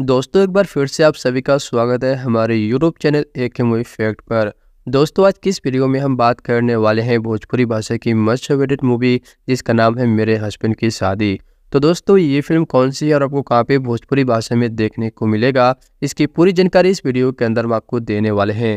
दोस्तों एक बार फिर से आप सभी का स्वागत है हमारे यूट्यूब चैनल एक मूवी फैक्ट पर दोस्तों आज किस वीडियो में हम बात करने वाले हैं भोजपुरी भाषा की मस्ट अवेटेड मूवी जिसका नाम है मेरे हस्बैंड की शादी तो दोस्तों ये फिल्म कौन सी है और आपको कहाँ पे भोजपुरी भाषा में देखने को मिलेगा इसकी पूरी जानकारी इस वीडियो के अंदर हम आपको देने वाले हैं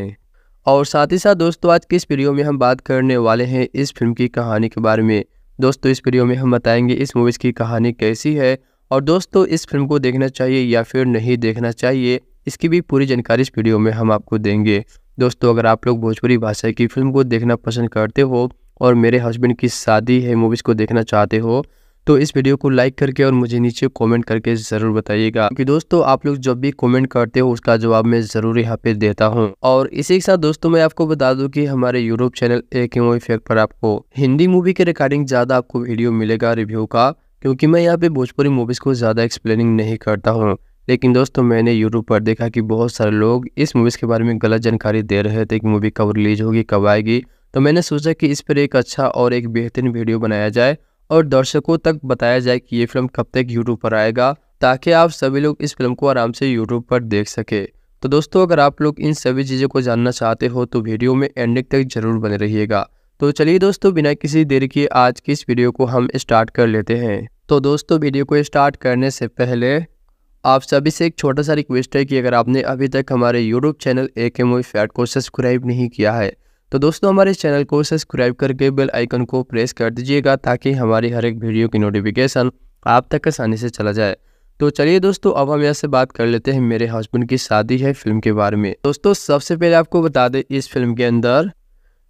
और साथ ही साथ दोस्तों आज किस वीडियो में हम बात करने वाले हैं इस फिल्म की कहानी के बारे में दोस्तों इस वीडियो में हम बताएंगे इस मूवीज़ की कहानी कैसी है और दोस्तों इस फिल्म को देखना चाहिए या फिर नहीं देखना चाहिए इसकी भी पूरी जानकारी इस वीडियो में हम आपको देंगे दोस्तों अगर आप लोग भोजपुरी भाषा की फिल्म को देखना पसंद करते हो और मेरे हस्बैंड की शादी है मूवीज़ को देखना चाहते हो तो इस वीडियो को लाइक करके और मुझे नीचे कमेंट करके ज़रूर बताइएगा कि दोस्तों आप लोग जब भी कमेंट करते हो उसका जवाब मैं ज़रूर यहाँ पे देता हूँ और इसी के साथ दोस्तों मैं आपको बता दूँ कि हमारे यूट्यूब चैनल एक इफेक्ट पर आपको हिंदी मूवी के रिकॉर्डिंग ज़्यादा आपको वीडियो मिलेगा रिव्यू का क्योंकि मैं यहाँ पे भोजपुरी मूवीज़ को ज़्यादा एक्सप्लेनिंग नहीं करता हूँ लेकिन दोस्तों मैंने यूट्यूब पर देखा कि बहुत सारे लोग इस मूवीज़ के बारे में गलत जानकारी दे रहे थे कि मूवी कब रिलीज़ होगी कब आएगी तो मैंने सोचा कि इस पर एक अच्छा और एक बेहतरीन वीडियो बनाया जाए और दर्शकों तक बताया जाए कि ये फिल्म कब तक यूट्यूब पर आएगा ताकि आप सभी लोग इस फिल्म को आराम से यूट्यूब पर देख सके तो दोस्तों अगर आप लोग इन सभी चीज़ों को जानना चाहते हो तो वीडियो में एंडिंग तक जरूर बने रहिएगा तो चलिए दोस्तों बिना किसी देर के आज की इस वीडियो को हम स्टार्ट कर लेते हैं तो दोस्तों वीडियो को स्टार्ट करने से पहले आप सभी से एक छोटा सा रिक्वेस्ट है कि अगर आपने अभी तक हमारे यूट्यूब चैनल ए के मूवी फैट को सब्सक्राइब नहीं किया है तो दोस्तों हमारे चैनल को सब्सक्राइब करके बेल आइकन को प्रेस कर दीजिएगा ताकि हमारी हर एक वीडियो की नोटिफिकेशन आप तक आसानी से चला जाए तो चलिए दोस्तों अब हम यहाँ से बात कर लेते हैं मेरे हस्बैंड की शादी है फिल्म के बारे में दोस्तों सबसे पहले आपको बता दें इस फिल्म के अंदर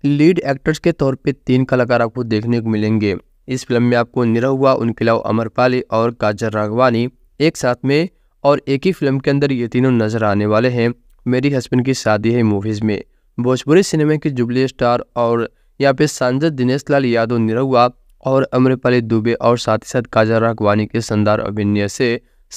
लीड एक्टर्स के तौर पे तीन कलाकार आपको देखने को मिलेंगे इस फिल्म में आपको निरहुआ उनके अलावा अमरपाली और काजर राघवानी एक साथ में और एक ही फिल्म के अंदर ये तीनों नजर आने वाले हैं मेरी हस्बैंड की शादी है मूवीज़ में भोजपुरी सिनेमा के जुबली स्टार और यहाँ पे सांसद दिनेश लाल यादव निरहुआ और अमरपाली दुबे और साथ ही साथ काजर राघवानी के शानदार अभिनय से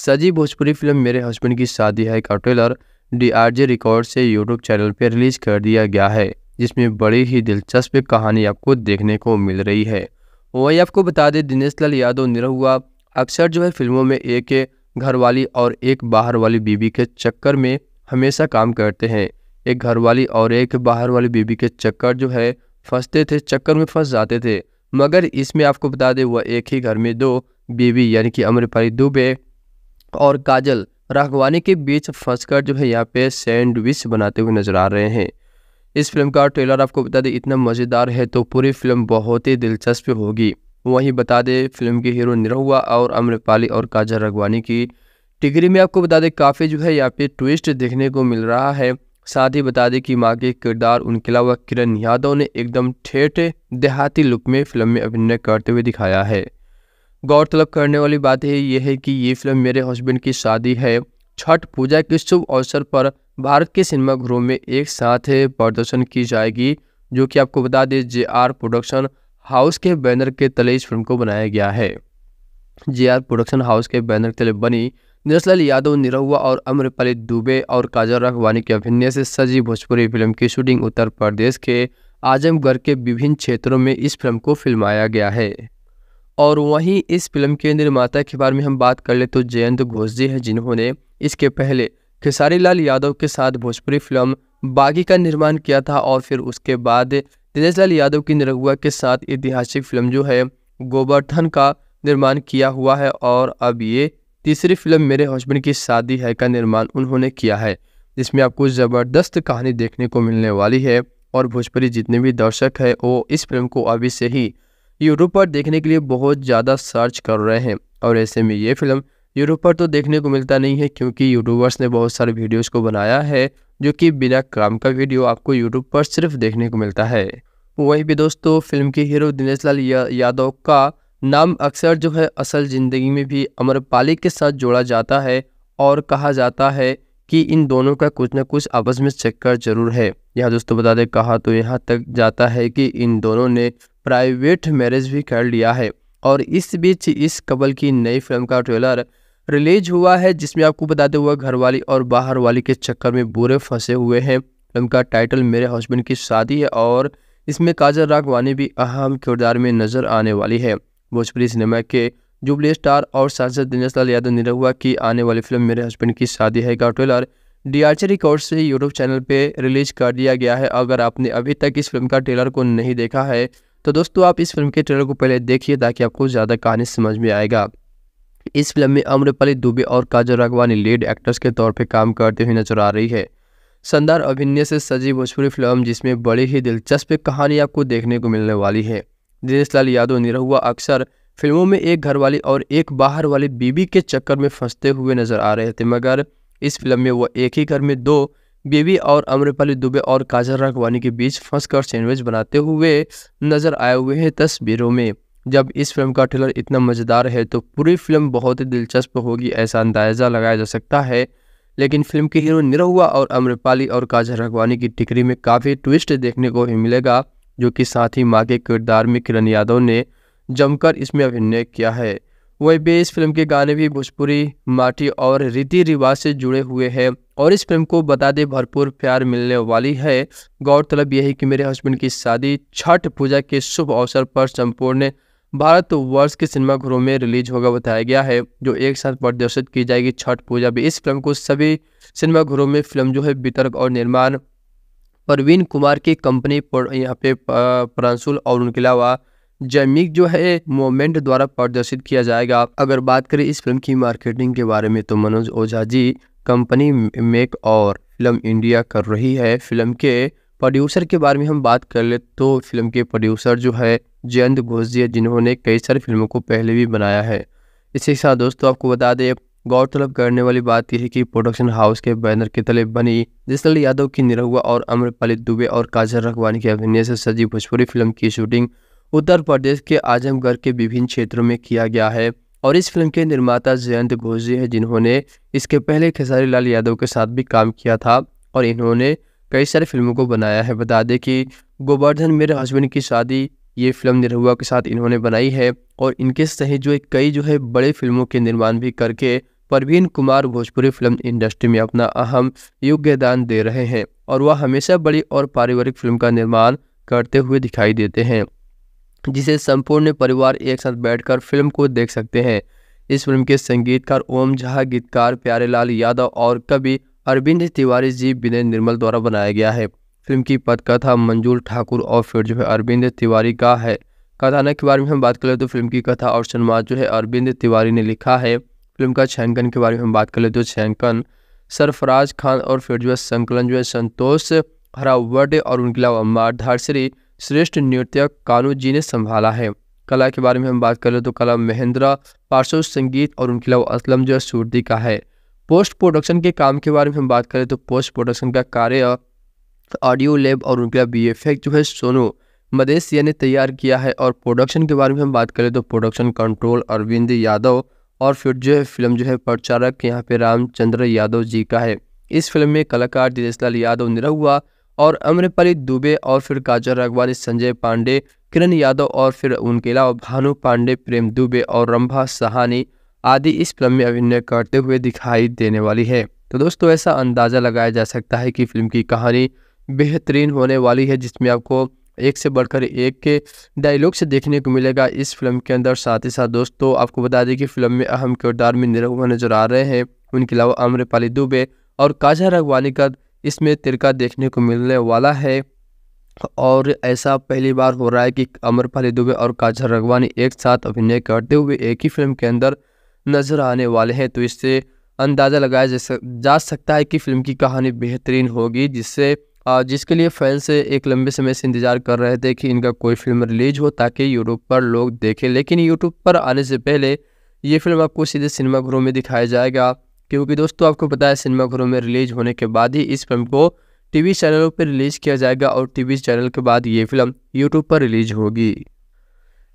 सजी भोजपुरी फिल्म मेरे हस्बैंड की शादी है का ट्रेलर डी रिकॉर्ड से यूट्यूब चैनल पर रिलीज कर दिया गया है जिसमें बड़ी ही दिलचस्प कहानी आपको देखने को मिल रही है वही आपको बता दें दिनेश लाल यादव निरहुआ अक्सर जो है फिल्मों में एक घर वाली और एक बाहर वाली बीबी के चक्कर में हमेशा काम करते हैं एक घर वाली और एक बाहर वाली बीबी के चक्कर जो है फंसते थे चक्कर में फंस जाते थे मगर इसमें आपको बता दें वह एक ही घर में दो बीबी यानी कि अम्रपाली दुबे और काजल राघवानी के बीच फंसकर जो है यहाँ पे सैंडविच बनाते हुए नजर आ रहे हैं इस फिल्म का ट्रेलर आपको बता दें इतना मज़ेदार है तो पूरी फिल्म बहुत ही दिलचस्प होगी वहीं बता दें फिल्म के हीरो निरहुआ और अमृपाली और काजल रगवानी की टिगरी में आपको बता दें काफ़ी जो है यहाँ पे ट्विस्ट देखने को मिल रहा है साथ ही बता दें कि माँ के किरदार उनके अलावा किरण यादव ने एकदम ठेठ देहाती लुक में फिल्म में अभिनय करते हुए दिखाया है गौरतलब करने वाली बात है यह है कि ये फिल्म मेरे हस्बैंड की शादी है छठ पूजा के शुभ अवसर पर भारत के सिनेमाघरों में एक साथ प्रदर्शन की जाएगी जो कि आपको बता दें जे आर प्रोडक्शन हाउस के बैनर के तले इस फिल्म को बनाया गया है जे आर प्रोडक्शन हाउस के बैनर के तले बनी दरअसल यादव निरहुआ और अम्रपाली दुबे और काजल रखवानी के अभिनय से सजी भोजपुरी फिल्म की शूटिंग उत्तर प्रदेश के आजमगढ़ के विभिन्न क्षेत्रों में इस फिल्म को फिल्माया गया है और वहीं इस फिल्म के निर्माता के बारे में हम बात कर ले तो जयंत घोष जी हैं जिन्होंने इसके पहले खेसारी लाल यादव के साथ भोजपुरी फिल्म बागी का निर्माण किया था और फिर उसके बाद तेजस लाल यादव की निरगुआ के साथ ऐतिहासिक फिल्म जो है गोवर्धन का निर्माण किया हुआ है और अब ये तीसरी फिल्म मेरे हस्बैंड की शादी है का निर्माण उन्होंने किया है जिसमें आपको ज़बरदस्त कहानी देखने को मिलने वाली है और भोजपुरी जितने भी दर्शक है वो इस फिल्म को अभी से ही यूट्यूब पर देखने के लिए बहुत ज़्यादा सर्च कर रहे हैं और ऐसे में ये फिल्म यूट्यूब पर तो देखने को मिलता नहीं है क्योंकि यूट्यूबर्स ने बहुत सारे वीडियोस को बनाया है जो कि बिना काम का वीडियो आपको यूट्यूब पर सिर्फ देखने को मिलता है वहीं भी दोस्तों फिल्म के हीरो दिनेश लाल या, यादव का नाम अक्सर जो है असल ज़िंदगी में भी अमरपाली के साथ जोड़ा जाता है और कहा जाता है कि इन दोनों का कुछ ना कुछ आपस में चक्कर जरूर है यहाँ दोस्तों बता दें कहा तो यहाँ तक जाता है कि इन दोनों ने प्राइवेट मैरिज भी कर लिया है और इस बीच इस कबल की नई फिल्म का ट्रेलर रिलीज हुआ है जिसमें आपको बताते हुए घर वाली और बाहर वाली के चक्कर में बुरे फंसे हुए हैं फिल्म का टाइटल मेरे हस्बैंड की शादी है और इसमें काजल राघवानी भी अहम किरदार में नजर आने वाली है भोजपुरी सिनेमा के जुबली स्टार और सांसद दिनेश लाल यादव निरहुआ की आने वाली फिल्म मेरे हस्बैंड की शादी है का ट्रेलर डीआरचे रिकॉर्ड से यूट्यूब चैनल पे रिलीज कर दिया गया है अगर आपने अभी तक इस फिल्म का ट्रेलर को नहीं देखा है तो दोस्तों आप इस फिल्म के ट्रेलर को पहले देखिए ताकि आपको ज़्यादा कहानी समझ में आएगा इस फिल्म में अम्रपाली दुबे और काजल राघवानी लीड एक्टर्स के तौर पर काम करते हुए नजर आ रही है शानदार अभिनय से सजी भोजपुरी फिल्म जिसमें बड़ी ही दिलचस्प कहानी आपको देखने को मिलने वाली है दिनेश लाल यादव निरहुआ अक्सर फिल्मों में एक घर वाली और एक बाहर वाली बीबी के चक्कर में फंसते हुए नजर आ रहे थे मगर इस फिल्म में वह एक ही घर में दो बीबी और अम्रपाली दुबे और काजल राघवानी के बीच फंसकर सैंडविच बनाते हुए नजर आए हुए हैं तस्वीरों में जब इस फिल्म का ट्रेलर इतना मज़ेदार है तो पूरी फिल्म बहुत ही दिलचस्प होगी ऐसा अंदाज़ा लगाया जा सकता है लेकिन फिल्म के हीरो निरहुआ और अम्रपाली और काजल रघवानी की टिकरी में काफ़ी ट्विस्ट देखने को ही मिलेगा जो कि साथ ही माँ के किरदार में किरण यादव ने जमकर इसमें अभिनय किया है वही भी इस फिल्म के गाने भी भोजपुरी माटी और रीति रिवाज से जुड़े हुए हैं और इस फिल्म को बता दे भरपूर प्यार मिलने वाली है गौरतलब यही कि मेरे हस्बैंड की शादी छठ पूजा के शुभ अवसर पर संपूर्ण भारत वर्ष के सिनेमाघरों में रिलीज होगा बताया गया है जो एक साथ प्रदर्शित की जाएगी छठ पूजा भी इस फिल्म को सभी सिनेमाघरों में फिल्म जो है वितरक और निर्माण परवीन कुमार की कंपनी पर यहाँ पे प्रांसुल और उनके अलावा जैमिक जो है मोमेंट द्वारा प्रदर्शित किया जाएगा अगर बात करें इस फिल्म की मार्केटिंग के बारे में तो मनोज ओझा जी कंपनी मेक और फिल्म इंडिया कर रही है फिल्म के प्रोड्यूसर के बारे में हम बात कर ले तो फिल्म के प्रोड्यूसर जो है जयंत घोषिया जिन्होंने कई सारी फिल्मों को पहले भी बनाया है इसी के साथ दोस्तों आपको बता दें गौरतलब करने वाली बात यह है कि प्रोडक्शन हाउस के बैनर के तले बनी जिसल यादव की निरहुआ और अम्रपाली दुबे और काजल रखवानी के अभिनय से सजी भोजपुरी फिल्म की शूटिंग उत्तर प्रदेश के आजमगढ़ के विभिन्न क्षेत्रों में किया गया है और इस फिल्म के निर्माता जयंत घोषी है जिन्होंने इसके पहले खेसारी लाल यादव के साथ भी काम किया था और इन्होंने कई सारी फिल्मों को बनाया है बता दें कि गोवर्धन मेरे हस्बैंड की शादी ये फिल्म निरहुआ के साथ इन्होंने बनाई है और इनके सहित जो है कई जो है बड़े फिल्मों के निर्माण भी करके परवीन कुमार भोजपुरी फिल्म इंडस्ट्री में अपना अहम योगदान दे रहे हैं और वह हमेशा बड़ी और पारिवारिक फिल्म का निर्माण करते हुए दिखाई देते हैं जिसे संपूर्ण परिवार एक साथ बैठकर फिल्म को देख सकते हैं इस फिल्म के संगीतकार ओम झा गीतकार प्यारेलाल यादव और कवि अरविंद तिवारी जी विनय निर्मल द्वारा बनाया गया है फिल्म की पदकथा मंजूर ठाकुर और फिर जो है अरविंद तिवारी का है कथानक के बारे में हम बात करें तो फिल्म की कथा और सन्माद जो है अरविंद तिवारी ने लिखा है फिल्म का छायांकन के बारे में हम बात करें तो छायांकन सरफराज खान और फिर जो है संकलन जो है संतोष हरावट और उनके अलावा मारधार श्री श्रेष्ठ नृत्य कानू जी ने संभाला है कला के बारे में हम बात करें तो कला महेंद्रा पार्श्व संगीत और उनके अलावा असलम जो है सूर्दी का है पोस्ट प्रोडक्शन के काम के बारे में हम बात करें तो पोस्ट प्रोडक्शन का कार्य ऑडियो लैब और उनका बी जो है सोनो मदेसिया ने तैयार किया है और प्रोडक्शन के बारे में हम बात करें तो प्रोडक्शन कंट्रोल अरविंद यादव और फिर जो है फिल्म जो है प्रचारक यहाँ पे रामचंद्र यादव जी का है इस फिल्म में कलाकार दिनेश लाल यादव निरहुआ और अमृतपाली दुबे और फिर काजल रघवानी संजय पांडे किरण यादव और फिर उनके अलावा भानु पांडे प्रेम दुबे और रंभा सहानी आदि इस फिल्म में अभिनय करते हुए दिखाई देने वाली है तो दोस्तों ऐसा अंदाज़ा लगाया जा सकता है कि फिल्म की कहानी बेहतरीन होने वाली है जिसमें आपको एक से बढ़कर एक के डायलॉग से देखने को मिलेगा इस फिल्म के अंदर साथ ही साथ दोस्तों आपको बता दें कि फिल्म में अहम किरदार में निरहुआ नजर आ रहे हैं उनके अलावा अमरपाली दुबे और काजा रगवानी का इसमें तिरका देखने को मिलने वाला है और ऐसा पहली बार हो रहा है कि अमरपाली दुबे और काजा रगवानी एक साथ अभिनय करते हुए एक ही फिल्म के अंदर नजर आने वाले हैं तो इससे अंदाज़ा लगाया जा सकता है कि फिल्म की कहानी बेहतरीन होगी जिससे जिसके लिए फैंस एक लंबे समय से इंतज़ार कर रहे थे कि इनका कोई फिल्म रिलीज हो ताकि यूट्यूब पर लोग देखें लेकिन यूट्यूब पर आने से पहले ये फिल्म आपको सीधे सिनेमाघरों में दिखाया जाएगा क्योंकि दोस्तों आपको पता है सिनेमाघरों में रिलीज होने के बाद ही इस फिल्म को टीवी चैनलों पर रिलीज़ किया जाएगा और टीवी चैनल के बाद ये फिल्म यूट्यूब पर रिलीज होगी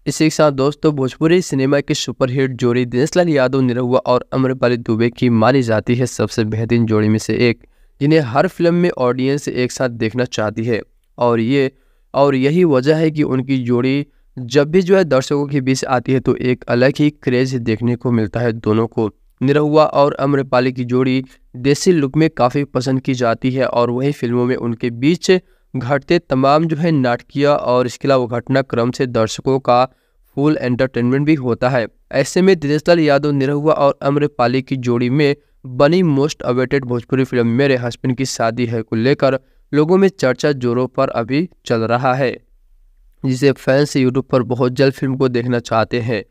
इसी के साथ दोस्तों भोजपुरी सिनेमा की सुपरहिट जोड़ी दिनेशलाल यादव निरहुआ और अमरपाली दुबे की मानी जाती है सबसे बेहतरीन जोड़ी में से एक जिन्हें हर फिल्म में ऑडियंस एक साथ देखना चाहती है और ये और यही वजह है कि उनकी जोड़ी जब भी जो है दर्शकों के बीच आती है तो एक अलग ही क्रेज देखने को मिलता है दोनों को निरहुआ और अम्रपाली की जोड़ी देसी लुक में काफ़ी पसंद की जाती है और वही फिल्मों में उनके बीच घटते तमाम जो है नाटकीय और इसके अलावा घटनाक्रम से दर्शकों का फुल एंटरटेनमेंट भी होता है ऐसे में दिनेश यादव निरहुआ और अम्रपाली की जोड़ी में बनी मोस्ट अवेटेड भोजपुरी फिल्म मेरे हस्बैंड की शादी है को लेकर लोगों में चर्चा जोरों पर अभी चल रहा है जिसे फैंस यूट्यूब पर बहुत जल्द फिल्म को देखना चाहते हैं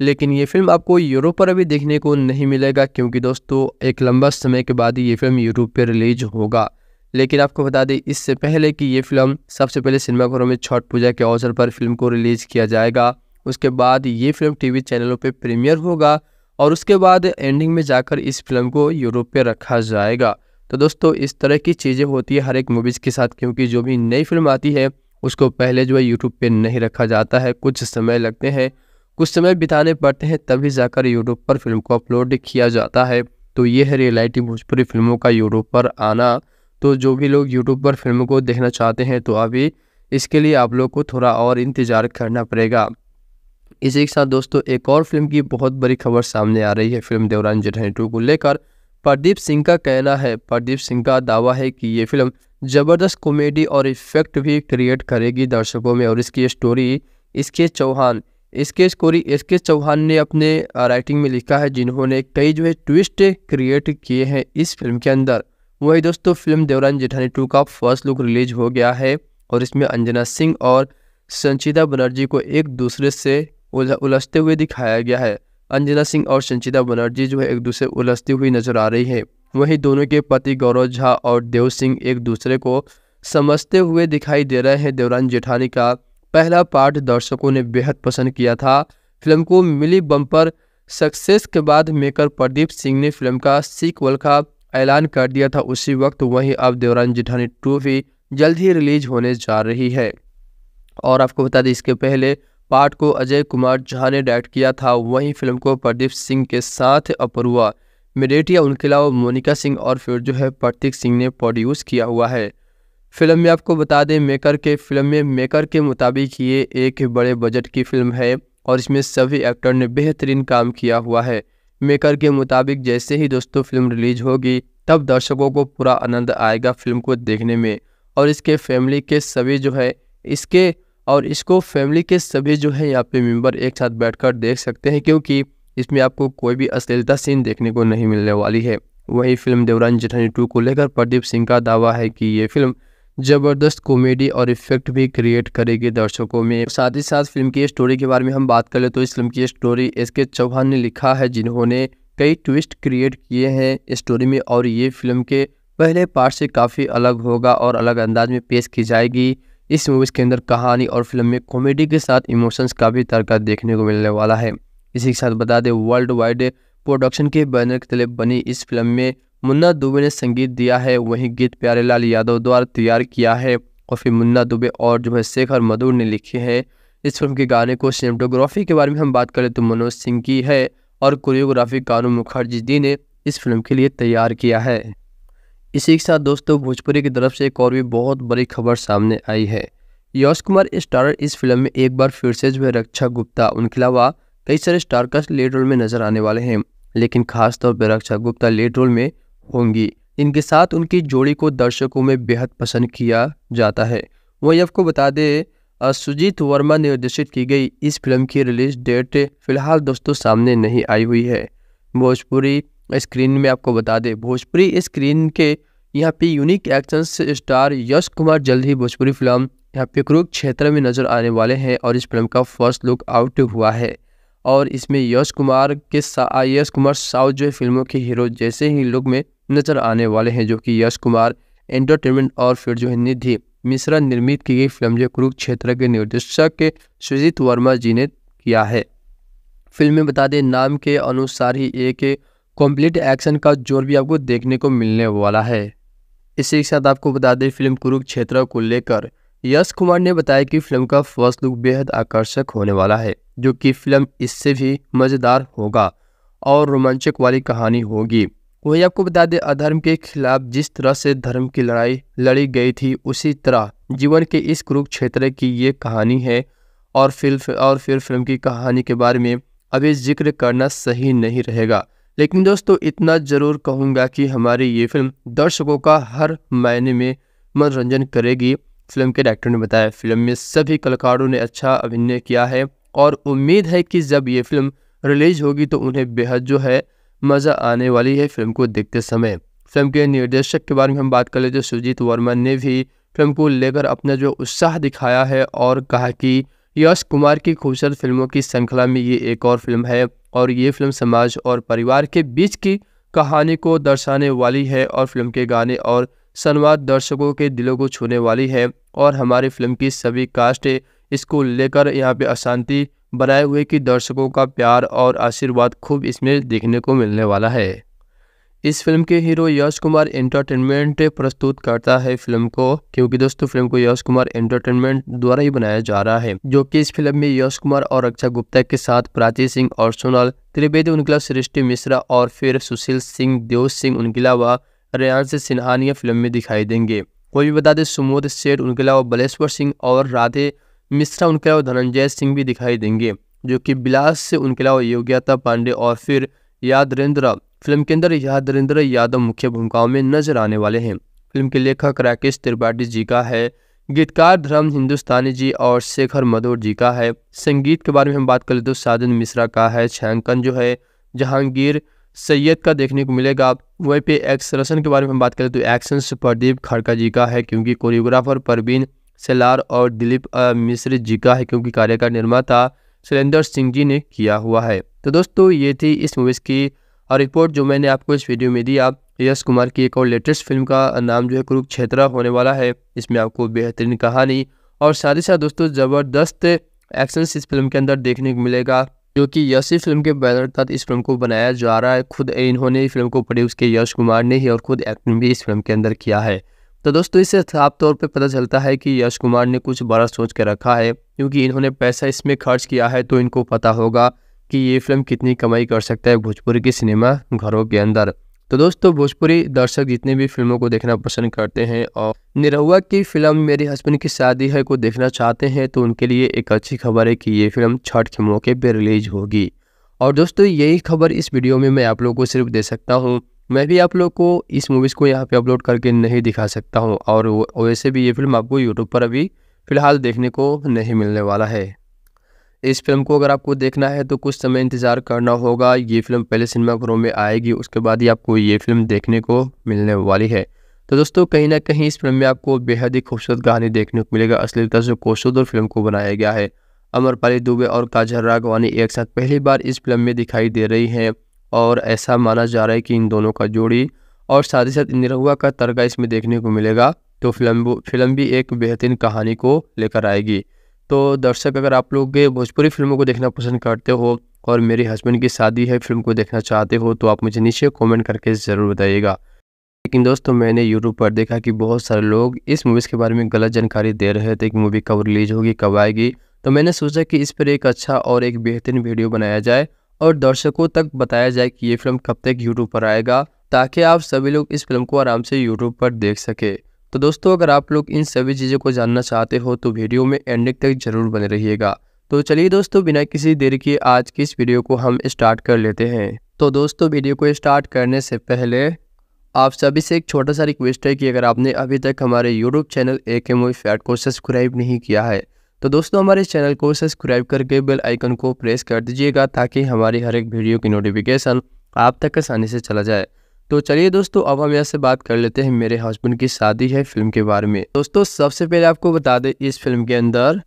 लेकिन ये फिल्म आपको यूरोप पर अभी देखने को नहीं मिलेगा क्योंकि दोस्तों एक लंबा समय के बाद ये फिल्म यूट्यूब पर रिलीज होगा लेकिन आपको बता दें इससे पहले कि ये फिल्म सबसे पहले सिनेमाघरों में छठ पूजा के अवसर पर फिल्म को रिलीज़ किया जाएगा उसके बाद ये फिल्म टीवी चैनलों पर प्रीमियर होगा और उसके बाद एंडिंग में जाकर इस फिल्म को यूरोप पे रखा जाएगा तो दोस्तों इस तरह की चीज़ें होती है हर एक मूवीज़ के साथ क्योंकि जो भी नई फिल्म आती है उसको पहले जो है यूट्यूब पर नहीं रखा जाता है कुछ समय लगते हैं कुछ समय बिताने पड़ते हैं तभी जाकर यूट्यूब पर फिल्म को अपलोड किया जाता है तो ये है रियलिटी भोजपुरी फिल्मों का यूट्यूब पर आना तो जो भी लोग यूट्यूब पर फिल्म को देखना चाहते हैं तो अभी इसके लिए आप लोग को थोड़ा और इंतज़ार करना पड़ेगा इसी के साथ दोस्तों एक और फिल्म की बहुत बड़ी खबर सामने आ रही है फिल्म देवरान जठानी टू को लेकर प्रदीप सिंह का कहना है प्रदीप सिंह का दावा है कि ये फिल्म ज़बरदस्त कॉमेडी और इफेक्ट भी क्रिएट करेगी दर्शकों में और इसकी स्टोरी इसके चौहान इसके स्कोरी इसके चौहान ने अपने राइटिंग में लिखा है जिन्होंने कई जो है ट्विस्ट क्रिएट किए हैं इस फिल्म के अंदर वही दोस्तों फिल्म देवरान जेठानी टू का फर्स्ट लुक रिलीज हो गया है और इसमें अंजना सिंह और संचिता बनर्जी को एक दूसरे से उलझते हुए दिखाया गया है अंजना सिंह और संचिता बनर्जी जो है एक दूसरे उलझती हुई नजर आ रही है वहीं दोनों के पति गौरव झा और देव सिंह एक दूसरे को समझते हुए दिखाई दे रहे हैं देवरान जेठानी का पहला पार्ट दर्शकों ने बेहद पसंद किया था फिल्म को मिली बम्पर सक्सेस के बाद मेकर प्रदीप सिंह ने फिल्म का सीक्वल का ऐलान कर दिया था उसी वक्त वहीं अब देवरान जेठानी टू भी जल्द ही रिलीज होने जा रही है और आपको बता दें इसके पहले पार्ट को अजय कुमार झा ने डायरेक्ट किया था वहीं फिल्म को प्रदीप सिंह के साथ अपरुआ मेडेटिया उनके अलावा मोनिका सिंह और फिर जो है प्रतीक सिंह ने प्रोड्यूस किया हुआ है फिल्म में आपको बता दें मेकर के फिल्म में मेकर के मुताबिक ये एक बड़े बजट की फिल्म है और इसमें सभी एक्टर ने बेहतरीन काम किया हुआ है मेकर के मुताबिक जैसे ही दोस्तों फिल्म रिलीज होगी तब दर्शकों को पूरा आनंद आएगा फिल्म को देखने में और इसके फैमिली के सभी जो है इसके और इसको फैमिली के सभी जो है यहाँ पे मेंबर एक साथ बैठकर देख सकते हैं क्योंकि इसमें आपको कोई भी अश्लीलता सीन देखने को नहीं मिलने वाली है वही फिल्म देवरान जेठानी टू को लेकर प्रदीप सिंह का दावा है कि ये फिल्म जबरदस्त कॉमेडी और इफेक्ट भी क्रिएट करेगी दर्शकों में साथ ही साथ फिल्म की स्टोरी के बारे में हम बात कर ले तो इस फिल्म की स्टोरी एस के चौहान ने लिखा है जिन्होंने कई ट्विस्ट क्रिएट किए हैं स्टोरी में और ये फिल्म के पहले पार्ट से काफ़ी अलग होगा और अलग अंदाज में पेश की जाएगी इस मूवीज़ के अंदर कहानी और फिल्म में कॉमेडी के साथ इमोशंस का भी तड़का देखने को मिलने वाला है इसी के साथ बता दें वर्ल्ड वाइड प्रोडक्शन के बैनर के तले बनी इस फिल्म में मुन्ना दुबे ने संगीत दिया है वहीं गीत प्यारेलाल यादव द्वारा तैयार किया है और फिर मुन्ना दुबे और जो है शेखर मधुर ने लिखे हैं इस फिल्म के गाने को सीनेटोग्राफी के बारे में हम बात करें तो मनोज सिंह की है और कोरियोग्राफी कानू मुखर्जी जी ने इस फिल्म के लिए तैयार किया है इसी के साथ दोस्तों भोजपुरी की तरफ से एक और भी बहुत बड़ी खबर सामने आई है यश कुमार स्टारर इस फिल्म में एक बार फिर से जो है रक्षा गुप्ता उनके अलावा कई सारे स्टारकास्ट लीड रोल में नजर आने वाले हैं लेकिन खासतौर पर रक्षा गुप्ता लीड रोल में होंगी इनके साथ उनकी जोड़ी को दर्शकों में बेहद पसंद किया जाता है वही आपको बता दें सुजीत वर्मा निर्देशित की गई इस फिल्म की रिलीज डेट फिलहाल दोस्तों सामने नहीं आई हुई है भोजपुरी स्क्रीन में आपको बता दें भोजपुरी स्क्रीन के यहाँ पे unique action star Yash Kumar जल्द ही भोजपुरी फिल्म यहाँ पे कुरुक्षेत्र में नजर आने वाले हैं और इस फिल्म का फर्स्ट लुक आउट हुआ है और इसमें यश कुमार के यश कुमार साउथ जो फिल्मों के हीरो जैसे ही लुक में नजर आने वाले हैं जो कि यश कुमार एंटरटेनमेंट और फिर जो है निधि मिश्रा निर्मित की गई फिल्म जो कुरुक्षेत्र के निर्देशक सुजीत वर्मा जी ने किया है फिल्म में बता दें नाम के अनुसार ही एक कंप्लीट एक्शन का जोर भी आपको देखने को मिलने वाला है इसी के साथ आपको बता दें फिल्म कुरुक्षेत्र को लेकर यश कुमार ने बताया कि फिल्म का फर्स्ट लुक बेहद आकर्षक होने वाला है जो कि फिल्म इससे भी मज़ेदार होगा और रोमांचक वाली कहानी होगी वही आपको बता दें अधर्म के खिलाफ जिस तरह से धर्म की लड़ाई लड़ी गई थी उसी तरह जीवन के इस कुरुक्षेत्र की ये कहानी है और फिल्म और फिर फिल्म की कहानी के बारे में अभी जिक्र करना सही नहीं रहेगा लेकिन दोस्तों इतना ज़रूर कहूँगा कि हमारी ये फिल्म दर्शकों का हर मायने में मनोरंजन करेगी फिल्म के डायरेक्टर ने बताया फिल्म में सभी कलाकारों ने अच्छा अभिनय किया है और उम्मीद है कि जब ये फिल्म रिलीज होगी तो उन्हें बेहद जो है मज़ा आने वाली है फिल्म को देखते समय फिल्म के निर्देशक के बारे में हम बात कर लेते तो सुजीत वर्मा ने भी फिल्म को लेकर अपना जो उत्साह दिखाया है और कहा कि यश कुमार की खूबसूरत फिल्मों की श्रृंखला में ये एक और फिल्म है और ये फिल्म समाज और परिवार के बीच की कहानी को दर्शाने वाली है और फिल्म के गाने और संवाद दर्शकों के दिलों को छूने वाली है और हमारी फिल्म की सभी कास्टें इसको लेकर यहाँ पे अशांति बनाए हुए कि दर्शकों का प्यार और आशीर्वाद खूब इसमें देखने को मिलने वाला है इस फिल्म के हीरो यश कुमार एंटरटेनमेंट प्रस्तुत करता है फिल्म को क्योंकि दोस्तों फिल्म को यश कुमार एंटरटेनमेंट द्वारा ही बनाया जा रहा है जो कि इस फिल्म में यश कुमार और अक्षय गुप्ता के साथ प्राची सिंह और सोनल त्रिवेदी उनके सृष्टि मिश्रा और फिर सुशील सिंह देव सिंह उनके अलावा रेयांश सिन्हानिया फिल्म में दिखाई देंगे कोई भी बता दें सुमोद सेठ उनके अलावा बलेश्वर सिंह और राधे मिश्रा उनके अलावा धनंजय सिंह भी दिखाई देंगे जो कि बिलास से उनके अलावा योग्यता पांडे और फिर यादरेंद्र फिल्म के अंदर यहाँ यादव मुख्य भूमिकाओं में नजर आने वाले हैं फिल्म के लेखक राकेश त्रिपाठी जी का है गीतकार धर्म हिंदुस्तानी जी और शेखर मधुर जी का है संगीत के बारे में हम बात करें तो साजन मिश्रा का है छायांकन जो है जहांगीर सैयद का देखने को मिलेगा वहीं पे एक्स रसन के बारे में हम बात करें तो एक्शन प्रदीप खड़का जी का है क्योंकि कोरियोग्राफर परवीन सेलार और दिलीप मिश्र जी का है क्योंकि कार्य का निर्माता शैलेंद्र सिंह जी ने किया हुआ है तो दोस्तों ये थी इस मूवीज़ की और रिपोर्ट जो मैंने आपको इस वीडियो में दिया यश कुमार की एक और लेटेस्ट फिल्म का नाम जो है कुरुक्षेत्रा होने वाला है इसमें आपको बेहतरीन कहानी और साथ ही साथ दोस्तों ज़बरदस्त एक्शन इस फिल्म के अंदर देखने को मिलेगा जो कि यश फिल्म के बैनर तक इस फिल्म को बनाया जा रहा है खुद इन्होंने फिल्म को प्रोड्यूस किया यश कुमार ने ही और खुद एक्टिंग भी इस फिल्म के अंदर किया है तो दोस्तों इससे साफ तौर पर पता चलता है कि यश कुमार ने कुछ बड़ा सोच कर रखा है क्योंकि इन्होंने पैसा इसमें खर्च किया है तो इनको पता होगा कि ये फिल्म कितनी कमाई कर सकता है भोजपुरी के सिनेमा घरों के अंदर तो दोस्तों भोजपुरी दर्शक जितने भी फिल्मों को देखना पसंद करते हैं और निरहुआ की फिल्म मेरे हस्बैंड की शादी है को देखना चाहते हैं तो उनके लिए एक अच्छी खबर है कि ये फिल्म छठ के मौके पर रिलीज होगी और दोस्तों यही खबर इस वीडियो में मैं आप लोगों को सिर्फ दे सकता हूँ मैं भी आप लोग को इस मूवीज़ को यहाँ पे अपलोड करके नहीं दिखा सकता हूँ और वैसे भी ये फिल्म आपको यूट्यूब पर अभी फ़िलहाल देखने को नहीं मिलने वाला है इस फिल्म को अगर आपको देखना है तो कुछ समय इंतज़ार करना होगा ये फिल्म पहले सिनेमाघरों में आएगी उसके बाद ही आपको ये फिल्म देखने को मिलने वाली है तो दोस्तों कहीं ना कहीं इस फिल्म में आपको बेहद ही खूबसूरत कहानी देखने को मिलेगा असली तरह से खूबसूरत फिल्म को बनाया गया है अमरपाली दुबे और काजल राघवानी एक साथ पहली बार इस फिल्म में दिखाई दे रही हैं और ऐसा माना जा रहा है कि इन दोनों का जोड़ी और साथ ही साथ निरहुआ का तरगा इसमें देखने को मिलेगा तो फिल्म फिल्म भी एक बेहतरीन कहानी को लेकर आएगी तो दर्शक अगर आप लोग भोजपुरी फिल्मों को देखना पसंद करते हो और मेरे हस्बैंड की शादी है फिल्म को देखना चाहते हो तो आप मुझे नीचे कमेंट करके ज़रूर बताइएगा लेकिन दोस्तों मैंने यूट्यूब पर देखा कि बहुत सारे लोग इस मूवीज़ के बारे में गलत जानकारी दे रहे थे कि मूवी कब रिलीज होगी कब आएगी तो मैंने सोचा कि इस पर एक अच्छा और एक बेहतरीन वीडियो बनाया जाए और दर्शकों तक बताया जाए कि ये फिल्म कब तक यूट्यूब पर आएगा ताकि आप सभी लोग इस फिल्म को आराम से यूट्यूब पर देख सकें तो दोस्तों अगर आप लोग इन सभी चीज़ों को जानना चाहते हो तो वीडियो में एंडिंग तक जरूर बने रहिएगा तो चलिए दोस्तों बिना किसी देर के आज की इस वीडियो को हम स्टार्ट कर लेते हैं तो दोस्तों वीडियो को स्टार्ट करने से पहले आप सभी से एक छोटा सा रिक्वेस्ट है कि अगर आपने अभी तक हमारे यूट्यूब चैनल ए के मोई फैट को सब्सक्राइब नहीं किया है तो दोस्तों हमारे चैनल को सब्सक्राइब करके बेल आइकन को प्रेस कर दीजिएगा ताकि हमारी हर एक वीडियो की नोटिफिकेशन आप तक आसानी से चला जाए तो चलिए दोस्तों अब हम यहाँ से बात कर लेते हैं मेरे हस्बैंड की शादी है फिल्म के बारे में दोस्तों सबसे पहले आपको बता दें इस फिल्म के अंदर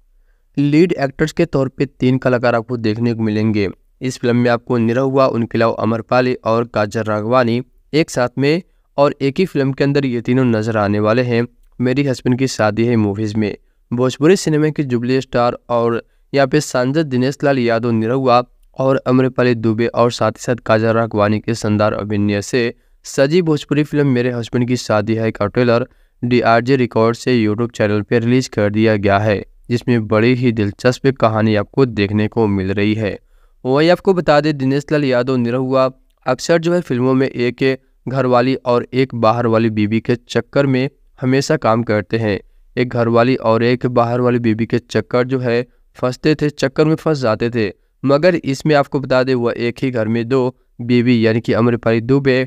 लीड एक्टर्स के तौर पे तीन कलाकार आपको देखने को मिलेंगे इस फिल्म में आपको निरहुआ उनके अलावा अमरपाली और काजर राघवानी एक साथ में और एक ही फिल्म के अंदर ये तीनों नज़र आने वाले हैं मेरी हस्बैंड की शादी है मूवीज़ में भोजपुरी सिनेमा के जुबली स्टार और यहाँ पे सांसद दिनेश लाल यादव निरहुआ और अमरपाली दुबे और साथ ही साथ काजर राघवानी के शानदार अभिनय से सजी भोजपुरी फिल्म मेरे हस्बैंड की शादी है का trailer D R J record से यूट्यूब चैनल पर रिलीज कर दिया गया है जिसमें बड़ी ही दिलचस्प कहानी आपको देखने को मिल रही है वही आपको बता दें दिनेश लाल यादव निरहुआ अक्सर जो है फिल्मों में एक घरवाली और एक बाहर वाली बीबी के चक्कर में हमेशा काम करते हैं एक घरवाली और एक बाहर वाली बीबी के चक्कर जो है फंसते थे चक्कर में फंस जाते थे मगर इसमें आपको बता दें वह एक ही घर में दो बीवी यानी कि अम्रपाली दुबे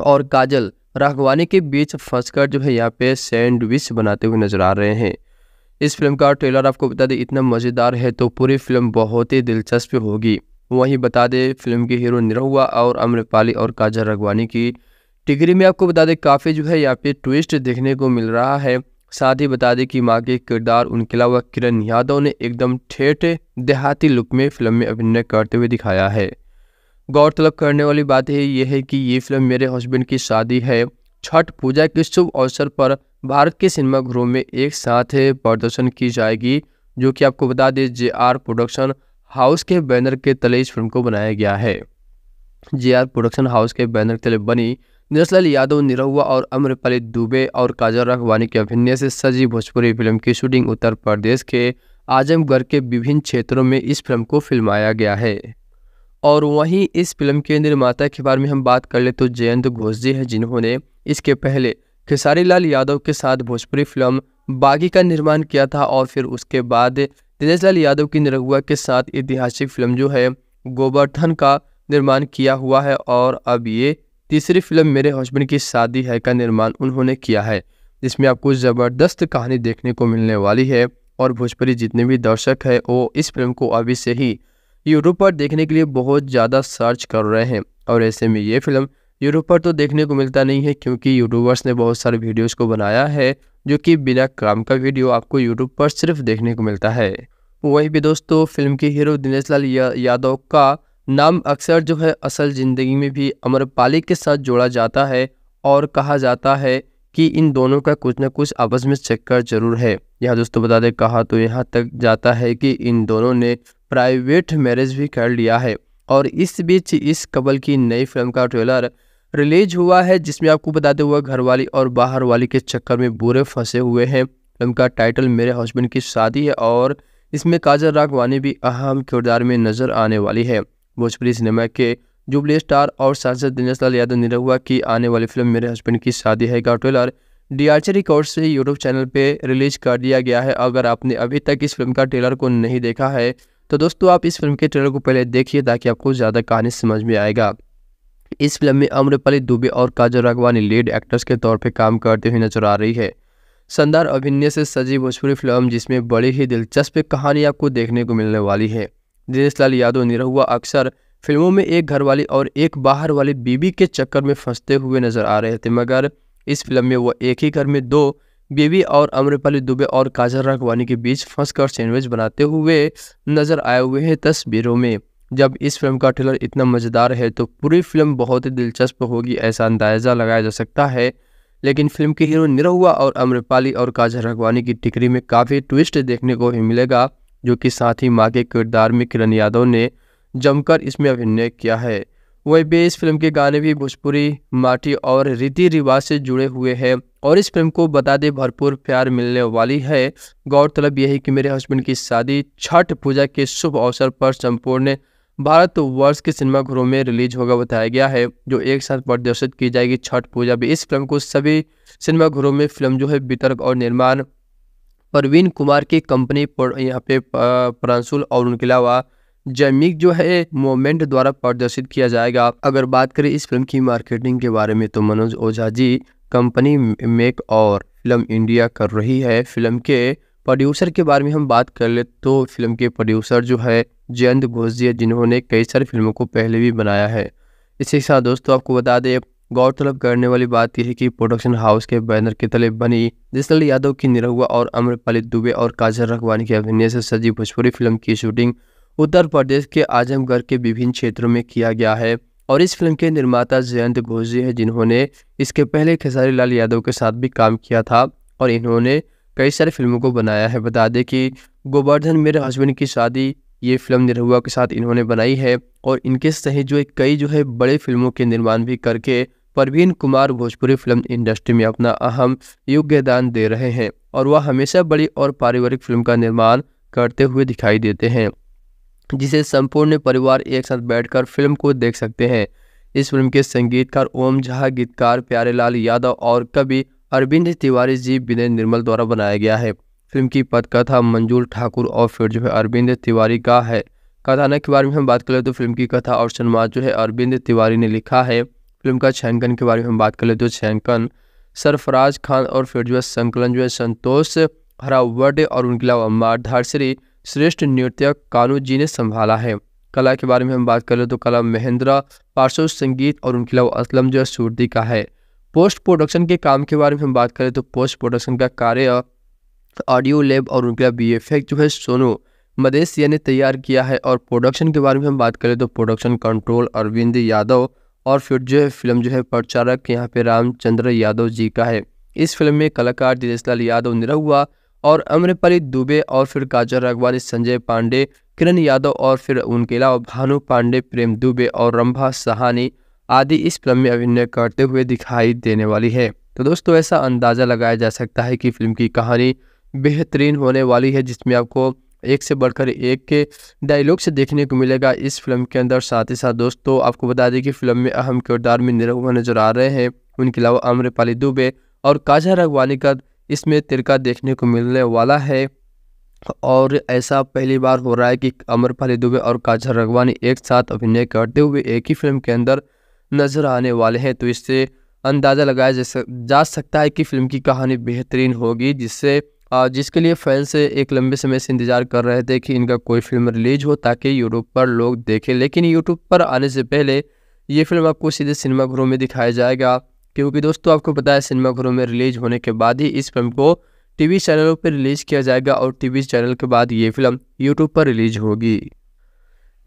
और काजल राघवानी के बीच फंसकर जो है यहाँ पे सैंडविच बनाते हुए नजर आ रहे हैं इस फिल्म का ट्रेलर आपको बता दें इतना मज़ेदार है तो पूरी फिल्म बहुत ही दिलचस्प होगी वहीं बता दें फिल्म के हीरो निरहुआ और अम्रपाली और काजल राघवानी की टिगरी में आपको बता दें काफ़ी जो है यहाँ पे ट्विस्ट देखने को मिल रहा है साथ ही बता दें कि माँ के किरदार उनके अलावा किरण यादव ने एकदम ठेठ देहाती लुक में फिल्म में अभिनय करते हुए दिखाया है गौरतलब करने वाली बात है यह है कि ये फिल्म मेरे हस्बैंड की शादी है छठ पूजा के शुभ अवसर पर भारत के सिनेमाघरों में एक साथ प्रदर्शन की जाएगी जो कि आपको बता दें जे आर प्रोडक्शन हाउस के बैनर के तले इस फिल्म को बनाया गया है जे आर प्रोडक्शन हाउस के बैनर तले बनी दरअसल यादव निरहुआ और अम्रपाली दुबे और काजल राघवानी के अभिनय से सजी भोजपुरी फिल्म की शूटिंग उत्तर प्रदेश के आजमगढ़ के विभिन्न क्षेत्रों में इस फिल्म को फिल्माया गया है और वहीं इस फिल्म के निर्माता के बारे में हम बात कर ले तो जयंत घोष जी हैं जिन्होंने इसके पहले खेसारी लाल यादव के साथ भोजपुरी फिल्म बागी का निर्माण किया था और फिर उसके बाद दिनेश लाल यादव की निरहुआ के साथ ऐतिहासिक फिल्म जो है गोवर्धन का निर्माण किया हुआ है और अब ये तीसरी फिल्म मेरे हस्बैंड की शादी है का निर्माण उन्होंने किया है जिसमें आपको ज़बरदस्त कहानी देखने को मिलने वाली है और भोजपुरी जितने भी दर्शक है वो इस फिल्म को अभी से ही यूरोप पर देखने के लिए बहुत ज़्यादा सर्च कर रहे हैं और ऐसे में ये फिल्म यूरोप पर तो देखने को मिलता नहीं है क्योंकि यूट्यूबर्स ने बहुत सारे वीडियोस को बनाया है जो कि बिना काम का वीडियो आपको यूट्यूब पर सिर्फ देखने को मिलता है वहीं भी दोस्तों फिल्म के हीरो दिनेश लाल यादव का नाम अक्सर जो है असल ज़िंदगी में भी अमरपाली के साथ जोड़ा जाता है और कहा जाता है कि इन दोनों का कुछ ना कुछ आपस में चक्कर जरूर है यहाँ दोस्तों बता दें कहा तो यहाँ तक जाता है कि इन दोनों ने प्राइवेट मैरिज भी कर लिया है और इस बीच इस कबल की नई फिल्म का ट्रेलर रिलीज हुआ है जिसमें आपको बताते हुए घर वाली और बाहर वाली के चक्कर में बुरे फंसे हुए हैं फिल्म का टाइटल मेरे हस्बैंड की शादी है और इसमें काजल राघवानी भी अहम किरदार में नजर आने वाली है भोजपुरी सिनेमा के जुबली स्टार और सांसद दिनेश लाल यादव निरहुआ की आने वाली फिल्म मेरे हस्बैंड की शादी है का ट्रेलर डीआरचे रिकॉर्ड से यूट्यूब चैनल पे रिलीज कर दिया गया है अगर आपने अभी तक इस फिल्म का ट्रेलर को नहीं देखा है तो दोस्तों आप इस फिल्म के ट्रेलर को पहले देखिए ताकि आपको ज़्यादा कहानी समझ में आएगा इस फिल्म में अम्रपाली दुबे और काजल राघवानी लीड एक्टर्स के तौर पर काम करते हुए नजर आ रही है शानदार अभिनय से सजी भोजपुरी फिल्म जिसमें बड़ी ही दिलचस्प कहानी आपको देखने को मिलने वाली है दिनेश लाल यादव निरहुआ अक्सर फिल्मों में एक घर वाली और एक बाहर वाली बीबी के चक्कर में फंसते हुए नजर आ रहे थे मगर इस फिल्म में वह एक ही घर में दो बेबी और अम्रपाली दुबे और काजल राघवानी के बीच फंसकर सैंडविच बनाते हुए नजर आए हुए हैं तस्वीरों में जब इस फिल्म का ट्रेलर इतना मज़ेदार है तो पूरी फिल्म बहुत ही दिलचस्प होगी ऐसा अंदाज़ा लगाया जा सकता है लेकिन फिल्म के हीरो निरहुआ और अम्रपाली और काजल राघवानी की टिकरी में काफ़ी ट्विस्ट देखने को ही मिलेगा जो कि साथ ही माँ के किरदार में किरण यादव ने जमकर इसमें अभिनय किया है वहीं पे इस फिल्म के गाने भी भोजपुरी माटी और रीति रिवाज से जुड़े हुए हैं और इस फिल्म को बता दे भरपूर प्यार मिलने वाली है गौरतलब यह कि मेरे हस्बैंड की शादी छठ पूजा के शुभ अवसर पर संपूर्ण भारत वर्ष के सिनेमाघरों में रिलीज होगा बताया गया है जो एक साथ प्रदर्शित की जाएगी छठ पूजा भी इस फिल्म को सभी सिनेमाघरों में फिल्म जो है वितरक और निर्माण परवीन कुमार की कंपनी यहाँ पे प्रांशुल और उनके अलावा जैमिक जो है मोमेंट द्वारा प्रदर्शित किया जाएगा अगर बात करें इस फिल्म की मार्केटिंग के बारे में तो मनोज ओझा जी कंपनी मेक और फिल्म इंडिया कर रही है फिल्म के प्रोड्यूसर के बारे में हम बात कर ले तो फिल्म के प्रोड्यूसर जो है जयंत घोषजी जिन्होंने कई सारी फिल्मों को पहले भी बनाया है इसी के साथ दोस्तों आपको बता दें गौरतलब करने वाली बात यह है कि प्रोडक्शन हाउस के बैनर के तले बनी जिसल यादव की निरहुआ और अमरपाली दुबे और काजल रखवानी के अभिनय से सजी भोजपुरी फिल्म की शूटिंग उत्तर प्रदेश के आजमगढ़ के विभिन्न क्षेत्रों में किया गया है और इस फिल्म के निर्माता जयंत घोष जी हैं जिन्होंने इसके पहले खेसारी लाल यादव के साथ भी काम किया था और इन्होंने कई सारी फिल्मों को बनाया है बता दें कि गोवर्धन मेरे हस्बैंड की शादी ये फिल्म निरहुआ के साथ इन्होंने बनाई है और इनके सहित जो कई जो है बड़े फिल्मों के निर्माण भी करके परवीन कुमार भोजपुरी फिल्म इंडस्ट्री में अपना अहम योगदान दे रहे हैं और वह हमेशा बड़ी और पारिवारिक फिल्म का निर्माण करते हुए दिखाई देते हैं जिसे संपूर्ण परिवार एक साथ बैठकर फिल्म को देख सकते हैं इस फिल्म के संगीतकार ओम झा गीतकार प्यारेलाल यादव और कवि अरविंद तिवारी जी विनय निर्मल द्वारा बनाया गया है फिल्म की पटकथा मंजूर ठाकुर और फिर जो है अरविंद तिवारी का है कथानक के बारे में हम बात करें तो फिल्म की कथा और सन्माद जो है अरविंद तिवारी ने लिखा है फिल्म का छायांकन के बारे में हम बात कर तो छायांकन सरफराज खान और फिर जो है संकलन जो है संतोष हरावडे और उनके अलावा मारधार श्री श्रेष्ठ नृत्य कानू जी ने संभाला है कला के बारे में हम बात करें तो कला महेंद्रा पार्श्व संगीत और उनके अलावा असलम जो है सूर्दी का है पोस्ट प्रोडक्शन के काम के बारे में हम बात करें तो पोस्ट प्रोडक्शन का कार्य ऑडियो लेब और उनके बी एफ जो है सोनू मदेसिया ने तैयार किया है और प्रोडक्शन के बारे में हम बात करें तो प्रोडक्शन कंट्रोल अरविंद यादव और फिर जो है फिल्म जो है प्रचारक यहाँ पे रामचंद्र यादव जी का है इस फिल्म में कलाकार दिनेश लाल यादव निरहुआ और अम्रपाली दुबे और फिर काजल रघवानी संजय पांडे किरण यादव और फिर उनके अलावा भानु पांडे प्रेम दुबे और रंभा सहानी आदि इस फिल्म में अभिनय करते हुए दिखाई देने वाली है तो दोस्तों ऐसा अंदाज़ा लगाया जा सकता है कि फिल्म की कहानी बेहतरीन होने वाली है जिसमें आपको एक से बढ़कर एक के डायलॉग से देखने को मिलेगा इस फिल्म के अंदर साथ ही साथ दोस्तों आपको बता दें कि फिल्म में अहम किरदार में निरहुआ नजर आ रहे हैं उनके अलावा आम्रपाली दुबे और काजा रघवानी का इसमें तिरका देखने को मिलने वाला है और ऐसा पहली बार हो रहा है कि अमरपाली दुबे और काजल रघवानी एक साथ अभिनय करते हुए एक ही फिल्म के अंदर नजर आने वाले हैं तो इससे अंदाज़ा लगाया जा सकता है कि फिल्म की कहानी बेहतरीन होगी जिससे जिसके लिए फैंस एक लंबे समय से इंतज़ार कर रहे थे कि इनका कोई फिल्म रिलीज हो ताकि यूट्यूब पर लोग देखें लेकिन यूट्यूब पर आने से पहले ये फिल्म आपको सीधे सिनेमाघरों में दिखाया जाएगा क्योंकि दोस्तों आपको पता है सिनेमाघरों में रिलीज होने के बाद ही इस फिल्म को टीवी चैनलों पर रिलीज किया जाएगा और टीवी चैनल के बाद ये फिल्म यूट्यूब पर रिलीज होगी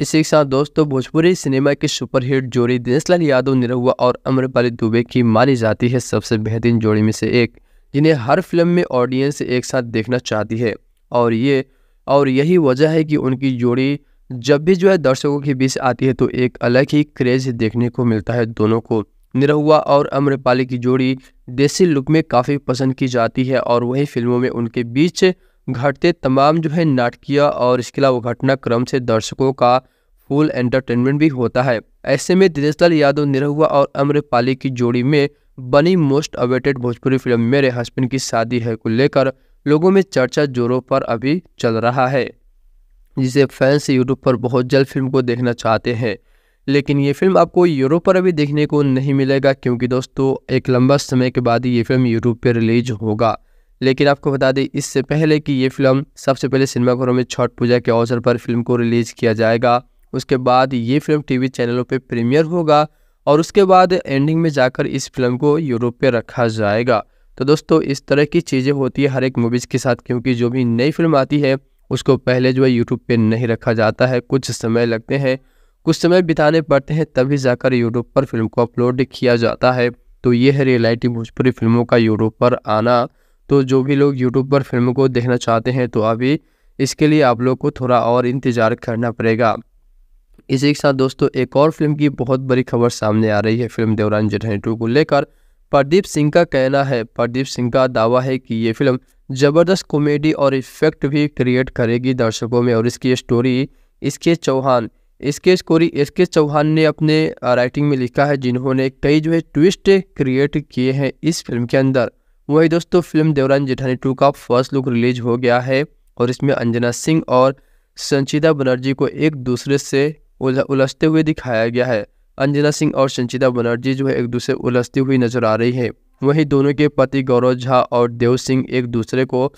इसी के साथ दोस्तों भोजपुरी सिनेमा की सुपरहिट जोड़ी दिनेशलाल यादव निरहुआ और अम्रपाली दुबे की मानी जाती है सबसे बेहतरीन जोड़ी में से एक जिन्हें हर फिल्म में ऑडियंस एक साथ देखना चाहती है और ये और यही वजह है कि उनकी जोड़ी जब भी जो है दर्शकों के बीच आती है तो एक अलग ही क्रेज देखने को मिलता है दोनों को निरहुआ और अम्रपाली की जोड़ी देसी लुक में काफ़ी पसंद की जाती है और वही फिल्मों में उनके बीच घटते तमाम जो है नाटकीय और इसके अलावा घटनाक्रम से दर्शकों का फुल एंटरटेनमेंट भी होता है ऐसे में दिनेशलाल यादव निरहुआ और अम्रपाली की जोड़ी में बनी मोस्ट अवेटेड भोजपुरी फिल्म मेरे हस्बैंड की शादी है को लेकर लोगों में चर्चा जोरों पर अभी चल रहा है जिसे फैंस यूट्यूब पर बहुत जल्द फिल्म को देखना चाहते हैं लेकिन ये फिल्म आपको यूरोप पर अभी देखने को नहीं मिलेगा क्योंकि दोस्तों एक लंबा समय के बाद ये फिल्म यूरोप पर रिलीज होगा लेकिन आपको बता दें इससे पहले कि ये फिल्म सबसे पहले सिनेमाघरों में छठ पूजा के अवसर पर फिल्म को रिलीज़ किया जाएगा उसके बाद ये फिल्म टीवी चैनलों पर प्रीमियर होगा और उसके बाद एंडिंग में जाकर इस फिल्म को यूरोप पर रखा जाएगा तो दोस्तों इस तरह की चीज़ें होती है हर एक मूवीज़ के साथ क्योंकि जो भी नई फिल्म आती है उसको पहले जो है यूट्यूब पे नहीं रखा जाता है कुछ समय लगते हैं कुछ समय बिताने पड़ते हैं तभी जाकर यूट्यूब पर फिल्म को अपलोड किया जाता है तो ये है रियलिटी भोजपुरी फिल्मों का यूट्यूब पर आना तो जो भी लोग यूट्यूब पर फिल्म को देखना चाहते हैं तो अभी इसके लिए आप लोग को थोड़ा और इंतज़ार करना पड़ेगा इसी के साथ दोस्तों एक और फिल्म की बहुत बड़ी खबर सामने आ रही है फिल्म देवरान जेठानी टू को लेकर प्रदीप सिंह का कहना है प्रदीप सिंह का दावा है कि ये फिल्म ज़बरदस्त कॉमेडी और इफेक्ट भी क्रिएट करेगी दर्शकों में और इसकी स्टोरी इसके चौहान एस के कोरी एस के चौहान ने अपने राइटिंग में लिखा है जिन्होंने कई जो है ट्विस्ट क्रिएट किए हैं इस फिल्म के अंदर वही दोस्तों फिल्म देवरान जेठानी टू का फर्स्ट लुक रिलीज हो गया है और इसमें अंजना सिंह और संचिता बनर्जी को एक दूसरे से उलझते हुए दिखाया गया है अंजना सिंह और संचिता बनर्जी जो है एक दूसरे उलझती हुई नजर आ रही है वहीं दोनों के पति गौरव झा और देव सिंह एक दूसरे को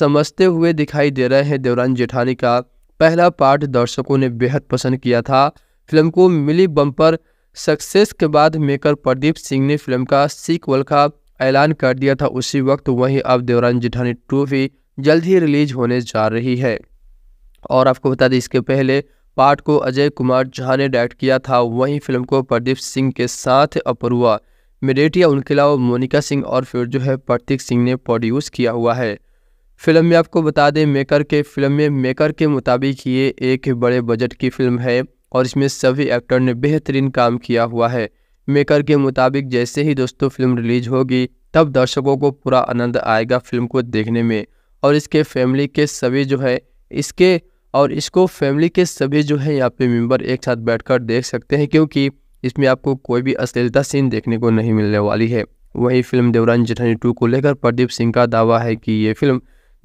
समझते हुए दिखाई दे रहे हैं देवरान जेठानी का पहला पार्ट दर्शकों ने बेहद पसंद किया था फिल्म को मिली बम्पर सक्सेस के बाद मेकर प्रदीप सिंह ने फिल्म का सीक्वल का ऐलान कर दिया था उसी वक्त वहीं अब देवरान जिठानी टू भी जल्द ही रिलीज होने जा रही है और आपको बता दें इसके पहले पार्ट को अजय कुमार झा ने डायरेक्ट किया था वहीं फिल्म को प्रदीप सिंह के साथ अपरुआ मेडेटिया उनके अलावा मोनिका सिंह और फिर जो है प्रतीक सिंह ने प्रोड्यूस किया हुआ है फिल्म में आपको बता दें मेकर के फिल्म में मेकर के मुताबिक ये एक बड़े बजट की फिल्म है और इसमें सभी एक्टर ने बेहतरीन काम किया हुआ है मेकर के मुताबिक जैसे ही दोस्तों फिल्म रिलीज होगी तब दर्शकों को पूरा आनंद आएगा फिल्म को देखने में और इसके फैमिली के सभी जो है इसके और इसको फैमिली के सभी जो है यहाँ पे मेम्बर एक साथ बैठकर देख सकते हैं क्योंकि इसमें आपको कोई भी अश्लीलता सीन देखने को नहीं मिलने वाली है वही फिल्म देवरान जेठानी टू को लेकर प्रदीप सिंह का दावा है कि ये फिल्म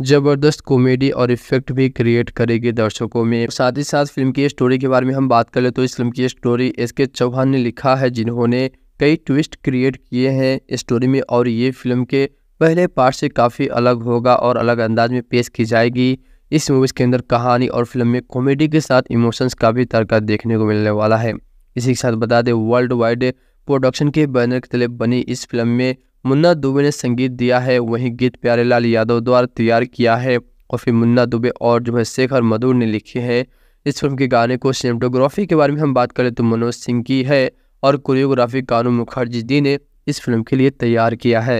ज़बरदस्त कॉमेडी और इफेक्ट भी क्रिएट करेगी दर्शकों में साथ ही साथ फिल्म की स्टोरी के बारे में हम बात कर ले तो इस फिल्म की स्टोरी एस के चौहान ने लिखा है जिन्होंने कई ट्विस्ट क्रिएट किए हैं स्टोरी में और ये फिल्म के पहले पार्ट से काफ़ी अलग होगा और अलग अंदाज में पेश की जाएगी इस मूवीज़ के अंदर कहानी और फिल्म में कॉमेडी के साथ इमोशंस का भी तड़का देखने को मिलने वाला है इसी के साथ बता दें वर्ल्ड वाइड प्रोडक्शन के बैनर के तले बनी इस फिल्म में मुन्ना दुबे ने संगीत दिया है वहीं गीत प्यारेलाल यादव द्वारा तैयार किया है और फिर मुन्ना दुबे और जो है शेखर मधुर ने लिखे हैं इस फिल्म के गाने को सिनेमाटोग्राफी के बारे में हम बात करें तो मनोज सिंह की है और कोरियोग्राफी कानू मुखर्जी जी ने इस फिल्म के लिए तैयार किया है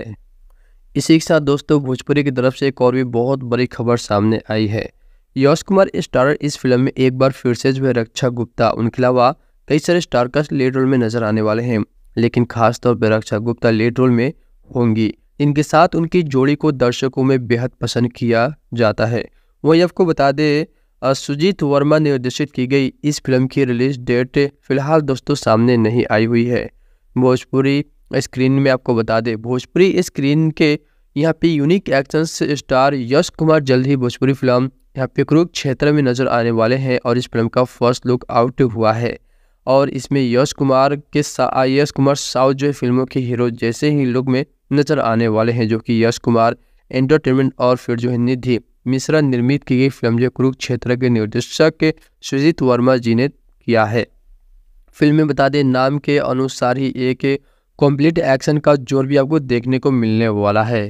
इसी के साथ दोस्तों भोजपुरी की तरफ से एक और भी बहुत बड़ी खबर सामने आई है यश कुमार स्टारर इस फिल्म में एक बार फिर से जो है रक्षा गुप्ता उनके अलावा कई सारे स्टारकास्ट लीड रोल में नजर आने वाले हैं लेकिन खासतौर पर रक्षा गुप्ता लीड रोल में होंगी इनके साथ उनकी जोड़ी को दर्शकों में बेहद पसंद किया जाता है वहीं आपको बता दें सुजीत वर्मा निर्देशित की गई इस फिल्म की रिलीज डेट फिलहाल दोस्तों सामने नहीं आई हुई है भोजपुरी स्क्रीन में आपको बता दें भोजपुरी स्क्रीन के यहाँ पे unique action star Yash Kumar जल्द ही भोजपुरी फिल्म यहाँ पे क्षेत्र में नज़र आने वाले हैं और इस फिल्म का फर्स्ट लुक आउट हुआ है और इसमें यश कुमार के यश कुमार साउथ जो फिल्मों के हीरो जैसे ही लुक में नजर आने वाले हैं जो कि यश कुमार एंटरटेनमेंट और फिर जो है निधि मिश्रा निर्मित की गई फिल्म जो कुरुक्षेत्र के निर्देशक सुजीत वर्मा जी ने किया है फिल्म में बता दें नाम के अनुसार ही एक कंप्लीट एक्शन का जोर भी आपको देखने को मिलने वाला है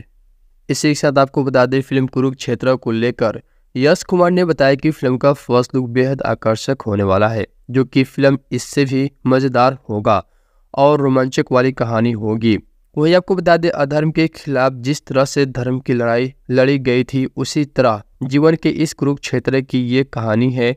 इसी के साथ आपको बता दें फिल्म कुरुक्षेत्र को लेकर यश कुमार ने बताया कि फिल्म का फर्स्ट लुक बेहद आकर्षक होने वाला है जो कि फिल्म इससे भी मज़ेदार होगा और रोमांचक वाली कहानी होगी वही आपको बता दें अधर्म के खिलाफ जिस तरह से धर्म की लड़ाई लड़ी गई थी उसी तरह जीवन के इस कुरुक्षेत्र की ये कहानी है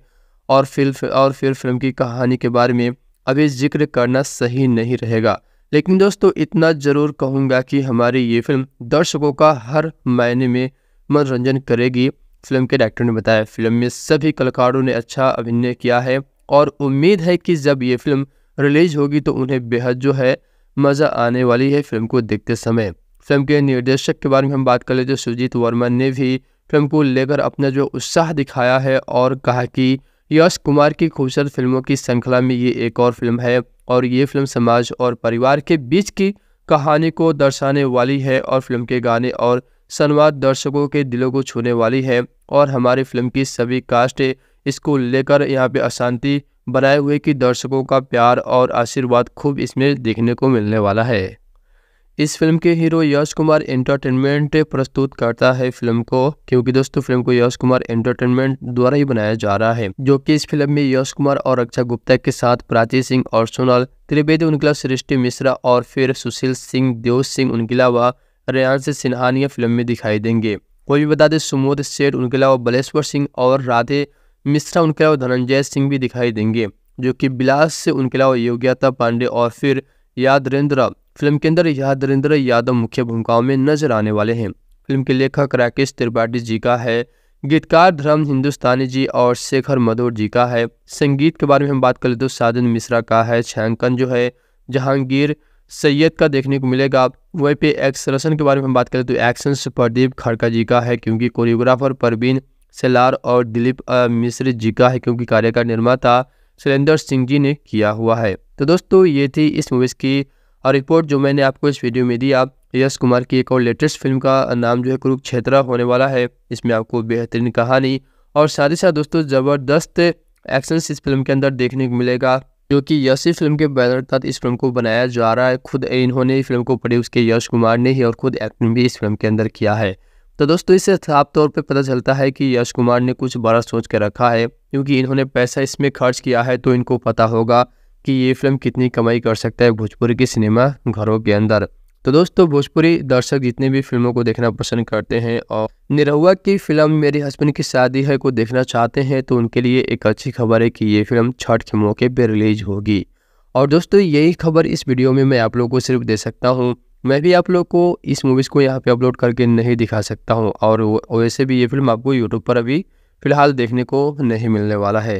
और फिल्म और फिर फिल्म की कहानी के बारे में अभी जिक्र करना सही नहीं रहेगा लेकिन दोस्तों इतना ज़रूर कहूँगा कि हमारी ये फिल्म दर्शकों का हर मायने में मनोरंजन करेगी फिल्म के डायरेक्टर ने बताया फिल्म में सभी कलाकारों ने अच्छा अभिनय किया है और उम्मीद है कि जब ये फिल्म रिलीज होगी तो उन्हें बेहद जो है मज़ा आने वाली है फिल्म को देखते समय फिल्म के निर्देशक के बारे में हम बात कर लेते सुजीत वर्मा ने भी फिल्म को लेकर अपना जो उत्साह दिखाया है और कहा कि यश कुमार की खूबसूरत फिल्मों की श्रृंखला में ये एक और फिल्म है और ये फिल्म समाज और परिवार के बीच की कहानी को दर्शाने वाली है और फिल्म के गाने और संवाद दर्शकों के दिलों को छूने वाली है और हमारी फिल्म की सभी कास्ट इसको लेकर यहाँ पे अशांति बनाए हुए कि दर्शकों का प्यार और आशीर्वाद खूब इसमें देखने को मिलने वाला है इस फिल्म के हीरो यश कुमार एंटरटेनमेंट प्रस्तुत करता है फिल्म को क्योंकि दोस्तों फिल्म को यश कुमार एंटरटेनमेंट द्वारा ही बनाया जा रहा है जो कि इस फिल्म में यश कुमार और अक्षय गुप्ता के साथ प्राची सिंह और सोनल त्रिवेदी उनके अलावा सृष्टि मिश्रा और फिर सुशील सिंह देव सिंह उनके अलावा रेयांश सिन्हानिया फिल्म में दिखाई देंगे कोई भी बता दें सुमोद सेठ उनके अलावा बलेश्वर सिंह और राधे मिश्रा उनके अलावा धनंजय सिंह भी दिखाई देंगे जो कि बिलास से उनके अलावा योग्यता पांडे और फिर यादरेंद्र फिल्म के अंदर यादरेंद्र यादव मुख्य भूमिकाओं में नजर आने वाले हैं फिल्म के लेखक राकेश त्रिपाठी जी का है गीतकार धर्म हिंदुस्तानी जी और शेखर मधोर जी का है संगीत के बारे में हम बात करें तो साधन मिश्रा का है छायांकन जो है जहांगीर सैयद का देखने को मिलेगा वहीं पे एक्स के बारे में हम बात करें तो एक्शन प्रदीप खड़का जी का है क्योंकि कोरियोग्राफर परवीन सेलार और दिलीप मिश्र जी का है क्योंकि कार्य का निर्माता सुरेंद्र सिंह जी ने किया हुआ है तो दोस्तों ये थी इस मूवीज़ की रिपोर्ट जो मैंने आपको इस वीडियो में दी आप यश कुमार की एक और लेटेस्ट फिल्म का नाम जो है कुरुक्षेत्र होने वाला है इसमें आपको बेहतरीन कहानी और साथ ही साथ दोस्तों ज़बरदस्त एक्शन इस फिल्म के अंदर देखने को मिलेगा जो कि यश फिल्म के बैनर तक इस फिल्म को बनाया जा रहा है खुद इन्होंने फिल्म को प्रोड्यूस किया यश कुमार ने ही और खुद एक्टिंग भी इस फिल्म के अंदर किया है तो दोस्तों इससे साफ तौर पे पता चलता है कि यश कुमार ने कुछ बड़ा सोच कर रखा है क्योंकि इन्होंने पैसा इसमें खर्च किया है तो इनको पता होगा कि ये फिल्म कितनी कमाई कर सकता है भोजपुरी के सिनेमा घरों के अंदर तो दोस्तों भोजपुरी दर्शक जितने भी फिल्मों को देखना पसंद करते हैं और निरहुआ की फिल्म मेरे हस्बैंड की शादी है को देखना चाहते हैं तो उनके लिए एक अच्छी खबर है कि ये फिल्म छठ के मौके पर रिलीज होगी और दोस्तों यही खबर इस वीडियो में मैं आप लोगों को सिर्फ दे सकता हूँ मैं भी आप लोग को इस मूवीज़ को यहाँ पे अपलोड करके नहीं दिखा सकता हूँ और वैसे भी ये फिल्म आपको यूट्यूब पर अभी फ़िलहाल देखने को नहीं मिलने वाला है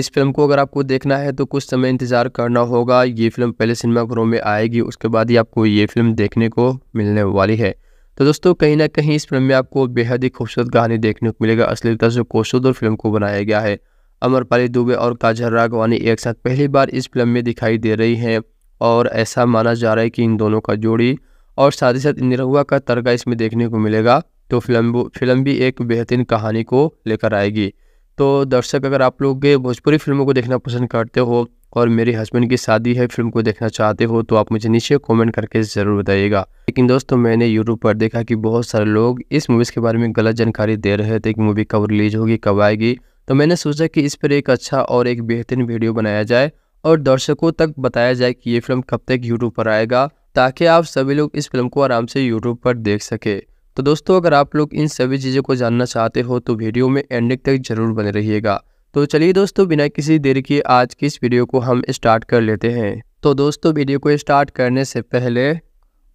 इस फिल्म को अगर आपको देखना है तो कुछ समय इंतज़ार करना होगा ये फिल्म पहले सिनेमाघरों में आएगी उसके बाद ही आपको ये फिल्म देखने को मिलने वाली है तो दोस्तों कहीं ना कहीं इस फिल्म में आपको बेहद ही खूबसूरत कहानी देखने को मिलेगा अश्लीलता से कोशुद और फिल्म को बनाया गया है अमरपाली दुबे और काजर राघवानी एक साथ पहली बार इस फिल्म में दिखाई दे रही हैं और ऐसा माना जा रहा है कि इन दोनों का जोड़ी और साथ ही साथ निरहुआ का तड़का इसमें देखने को मिलेगा तो फिल्म फिल्म भी एक बेहतरीन कहानी को लेकर आएगी तो दर्शक अगर आप लोग भोजपुरी फिल्मों को देखना पसंद करते हो और मेरे हस्बैंड की शादी है फिल्म को देखना चाहते हो तो आप मुझे नीचे कमेंट करके ज़रूर बताइएगा लेकिन दोस्तों मैंने यूट्यूब पर देखा कि बहुत सारे लोग इस मूवीज़ के बारे में गलत जानकारी दे रहे थे कि मूवी कब रिलीज होगी कब आएगी तो मैंने सोचा कि इस पर एक अच्छा और एक बेहतरीन वीडियो बनाया जाए और दर्शकों तक बताया जाए कि ये फिल्म कब तक यूट्यूब पर आएगा ताकि आप सभी लोग इस फिल्म को आराम से यूट्यूब पर देख सके तो दोस्तों अगर आप लोग इन सभी चीज़ों को जानना चाहते हो तो वीडियो में एंडिंग तक जरूर बने रहिएगा तो चलिए दोस्तों बिना किसी देर के आज की इस वीडियो को हम स्टार्ट कर लेते हैं तो दोस्तों वीडियो को स्टार्ट करने से पहले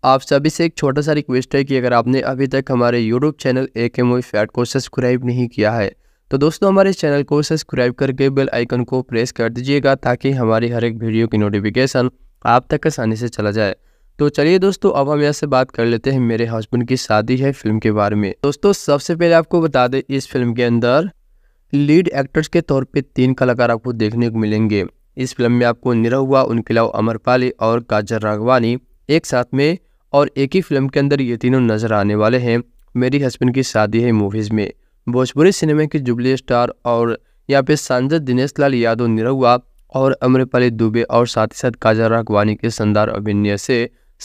आप सभी से एक छोटा सा रिक्वेस्ट है कि अगर आपने अभी तक हमारे यूट्यूब चैनल ए के मूवी फैट को सब्सक्राइब नहीं किया है तो दोस्तों हमारे चैनल को सब्सक्राइब करके बेल आइकन को प्रेस कर दीजिएगा ताकि हमारी हर एक वीडियो की नोटिफिकेशन आप तक आसानी से चला जाए तो चलिए दोस्तों अब हम यहाँ से बात कर लेते हैं मेरे हस्बैंड की शादी है फिल्म के बारे में दोस्तों सबसे पहले आपको बता दें इस फिल्म के अंदर लीड एक्टर्स के तौर पर तीन कलाकार आपको देखने को मिलेंगे इस फिल्म में आपको निरहुआ हुआ उनके अलावा अमरपाली और काजर राघवानी एक साथ में और एक ही फिल्म के अंदर ये तीनों नज़र आने वाले हैं मेरी हस्बैंड की शादी है मूवीज़ में भोजपुरी सिनेमा के जुबली स्टार और यहाँ पे सांसद दिनेश लाल यादव निरहुआ और अम्रपाली दुबे और साथ ही साथ काजा राघवानी के शानदार अभिनय से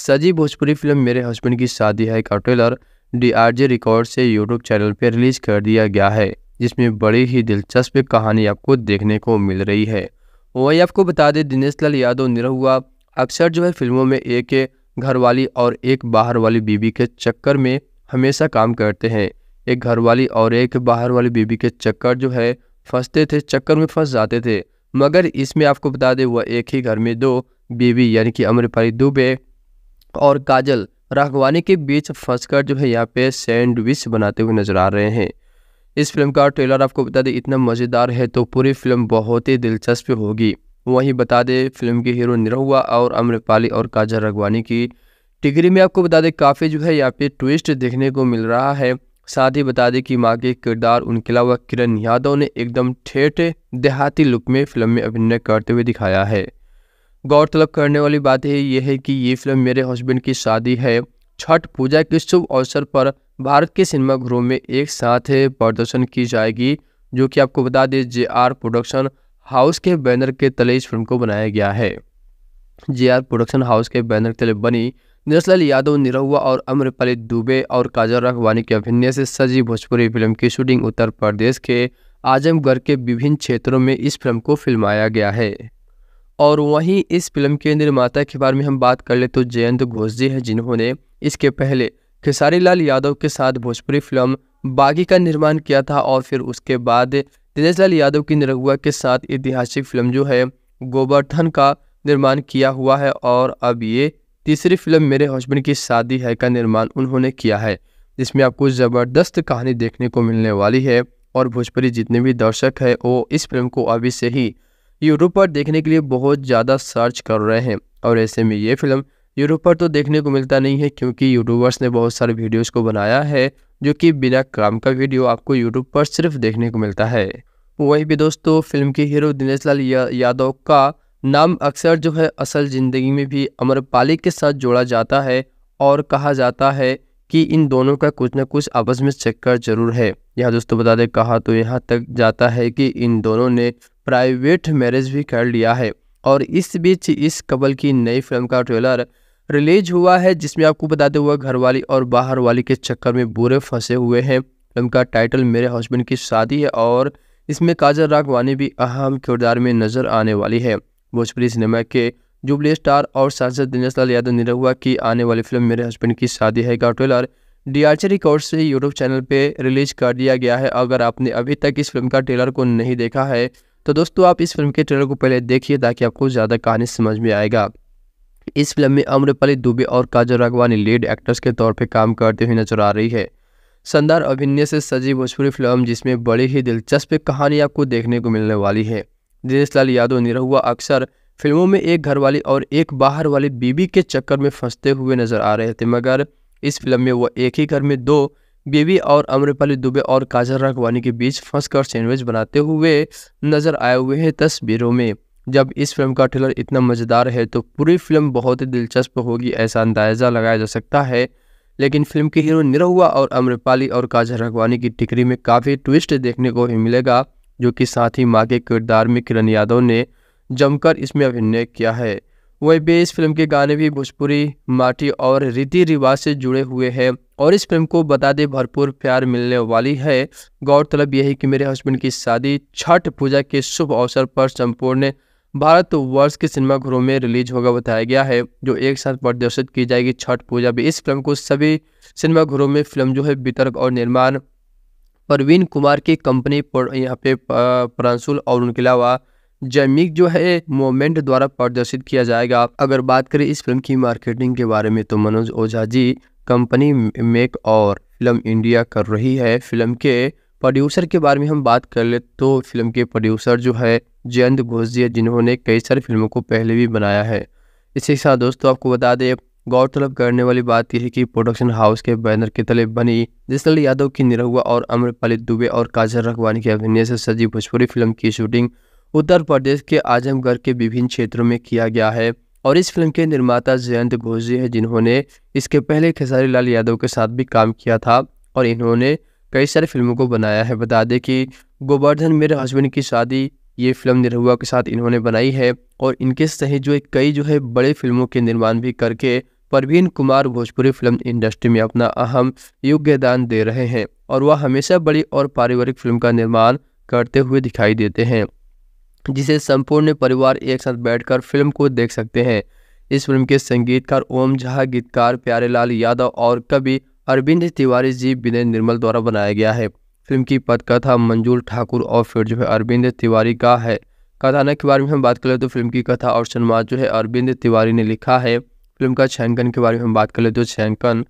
सजी भोजपुरी फिल्म मेरे हस्बैंड की शादी है का ट्रेलर डी रिकॉर्ड से यूट्यूब चैनल पर रिलीज कर दिया गया है जिसमें बड़ी ही दिलचस्प कहानी आपको देखने को मिल रही है वही आपको बता दें दिनेश लाल यादव निरहुआ अक्सर जो है फिल्मों में एक घर वाली और एक बाहर वाली बीबी के चक्कर में हमेशा काम करते हैं एक घर वाली और एक बाहर वाली बीबी के चक्कर जो है फंसते थे चक्कर में फंस जाते थे मगर इसमें आपको बता दें वह एक ही घर में दो बीवी यानी कि अम्रपाली दुबे और काजल राघवानी के बीच फंसकर जो है यहाँ पे सैंडविच बनाते हुए नजर आ रहे हैं इस फिल्म का ट्रेलर आपको बता दें इतना मज़ेदार है तो पूरी फिल्म बहुत ही दिलचस्प होगी वहीं बता दें फिल्म के हीरो निरहुआ और अम्रपाली और काजल रघवानी की टिगरी में आपको बता दें काफ़ी जो है यहाँ पे ट्विस्ट देखने को मिल रहा है साथ ही बता दें कि मां के किरदार उनके अलावा किरण यादव ने एकदम ठेठ देहाती लुक में फिल्म में अभिनय करते हुए दिखाया है गौरतलब करने वाली बात है यह है कि ये फिल्म मेरे हस्बैंड की शादी है छठ पूजा के शुभ अवसर पर भारत के सिनेमाघरों में एक साथ प्रदर्शन की जाएगी जो कि आपको बता दें जे आर प्रोडक्शन हाउस के बैनर के तले इस फिल्म को बनाया गया है जे आर प्रोडक्शन हाउस के बैनर के तले बनी नेशनल यादव निरहुआ और अम्रपालित दुबे और काजल रखवानी के अभिनय से सजी भोजपुरी फिल्म की शूटिंग उत्तर प्रदेश के आजमगढ़ के विभिन्न क्षेत्रों में इस फिल्म को फिल्माया गया है और वहीं इस फिल्म के निर्माता के बारे में हम बात कर ले तो जयंत घोष जी हैं जिन्होंने इसके पहले खेसारी लाल यादव के साथ भोजपुरी फिल्म बागी का निर्माण किया था और फिर उसके बाद दिनेश लाल यादव की निरहुआ के साथ ऐतिहासिक फिल्म जो है गोवर्धन का निर्माण किया हुआ है और अब ये तीसरी फिल्म मेरे हस्बैंड की शादी है का निर्माण उन्होंने किया है जिसमें आपको ज़बरदस्त कहानी देखने को मिलने वाली है और भोजपुरी जितने भी दर्शक है वो इस फिल्म को अभी से ही यूरोप पर देखने के लिए बहुत ज़्यादा सर्च कर रहे हैं और ऐसे में ये फिल्म यूरोप पर तो देखने को मिलता नहीं है क्योंकि यूट्यूबर्स ने बहुत सारे वीडियोस को बनाया है जो कि बिना काम का वीडियो आपको यूट्यूब पर सिर्फ देखने को मिलता है वही भी दोस्तों फिल्म के हीरो दिनेश लाल या, यादव का नाम अक्सर जो है असल ज़िंदगी में भी अमरपाली के साथ जोड़ा जाता है और कहा जाता है कि इन दोनों का कुछ ना कुछ आपस में चक्कर जरूर है यह दोस्तों बता दें कहा तो यहाँ तक जाता है कि इन दोनों ने प्राइवेट मैरिज भी कर लिया है और इस बीच इस कबल की नई फिल्म का ट्रेलर रिलीज हुआ है जिसमें आपको बताते हुए घर वाली और बाहर वाली के चक्कर में बुरे फंसे हुए हैं फिल्म का टाइटल मेरे हस्बैंड की शादी है और इसमें काजल राघवानी भी अहम किरदार में नजर आने वाली है भोजपुरी सिनेमा के जुबली स्टार और सांसद दिनेश लाल यादव निरहुआ की आने वाली फिल्म मेरे हस्बैंड की शादी है का ट्रेलर डीआरसी रिकॉर्ड से यूट्यूब चैनल पे रिलीज कर दिया गया है अगर आपने अभी तक इस फिल्म का ट्रेलर को नहीं देखा है तो दोस्तों आप इस फिल्म के ट्रेलर को पहले देखिए ताकि आपको ज़्यादा कहानी समझ में आएगा इस फिल्म में अम्रपली दुबे और काजल राघवानी लीड एक्टर्स के तौर पर काम करते हुए नजर आ रही है शानदार अभिनय से सजी भोजपुरी फिल्म जिसमें बड़ी ही दिलचस्प कहानी आपको देखने को मिलने वाली है दिनेश लाल यादव निरहुआ अक्सर फिल्मों में एक घर वाली और एक बाहर वाली बीबी के चक्कर में फंसते हुए नजर आ रहे थे मगर इस फिल्म में वह एक ही घर में दो बीबी और अम्रपाली दुबे और काजल राघवानी के बीच फंसकर सैंडविच बनाते हुए नजर आए हुए हैं तस्वीरों में जब इस फिल्म का ट्रेलर इतना मज़ेदार है तो पूरी फिल्म बहुत ही दिलचस्प होगी ऐसा अंदाज़ा लगाया जा सकता है लेकिन फिल्म के हीरो निरहुआ और अम्रपाली और काजल राघवानी की टिकरी में काफ़ी ट्विस्ट देखने को ही मिलेगा जो कि साथ ही माँ के किरदार में किरण यादव ने जमकर इसमें अभिनय किया है वह भी इस फिल्म के गाने भी भोजपुरी माटी और रीति रिवाज से जुड़े हुए हैं और इस फिल्म को बता दे भरपूर प्यार मिलने वाली है गौरतलब यही कि मेरे हस्बैंड की शादी छठ पूजा के शुभ अवसर पर संपूर्ण भारतवर्ष के सिनेमाघरों में रिलीज होगा बताया गया है जो एक साथ प्रदर्शित की जाएगी छठ पूजा भी इस फिल्म को सभी सिनेमाघरों में फिल्म जो है वितरक और निर्माण परवीन कुमार की कंपनी यहाँ पे प्रांशुल और उनके अलावा जैमिक जो है मोमेंट द्वारा प्रदर्शित किया जाएगा अगर बात करें इस फिल्म की मार्केटिंग के बारे में तो मनोज ओझा जी कंपनी मेक और फिल्म इंडिया कर रही है फिल्म के प्रोड्यूसर के बारे में हम बात कर ले तो फिल्म के प्रोड्यूसर जो है जयंत घोष जी जिन्होंने कई सारी फिल्मों को पहले भी बनाया है इसी के साथ दोस्तों आपको बता दें गौरतलब करने वाली बात यह है कि प्रोडक्शन हाउस के बैनर के तले बनी जिसल यादव की निरहुआ और अमृतपाली दुबे और काजल रखवानी के अभिनय से सजी भोजपुरी फिल्म की शूटिंग उत्तर प्रदेश के आजमगढ़ के विभिन्न क्षेत्रों में किया गया है और इस फिल्म के निर्माता जयंत घोषी हैं जिन्होंने इसके पहले खेसारी लाल यादव के साथ भी काम किया था और इन्होंने कई सारी फिल्मों को बनाया है बता दें कि गोवर्धन मेरे हस्बैंड की शादी ये फिल्म निरहुआ के साथ इन्होंने बनाई है और इनके सहित जो कई जो है बड़े फिल्मों के निर्माण भी करके परवीन कुमार भोजपुरी फिल्म इंडस्ट्री में अपना अहम योगदान दे रहे हैं और वह हमेशा बड़ी और पारिवारिक फिल्म का निर्माण करते हुए दिखाई देते हैं जिसे संपूर्ण परिवार एक साथ बैठकर फिल्म को देख सकते हैं इस फिल्म के संगीतकार ओम झा गीतकार प्यारेलाल यादव और कवि अरविंद तिवारी जी विनय निर्मल द्वारा बनाया गया है फिल्म की पटकथा मंजूर ठाकुर और फिर जो है अरविंद तिवारी का है कथानक के बारे में हम बात करें तो फिल्म की कथा और सन्मान जो है अरविंद तिवारी ने लिखा है फिल्म का छैंकन के बारे में हम बात कर लेते तो छैंकन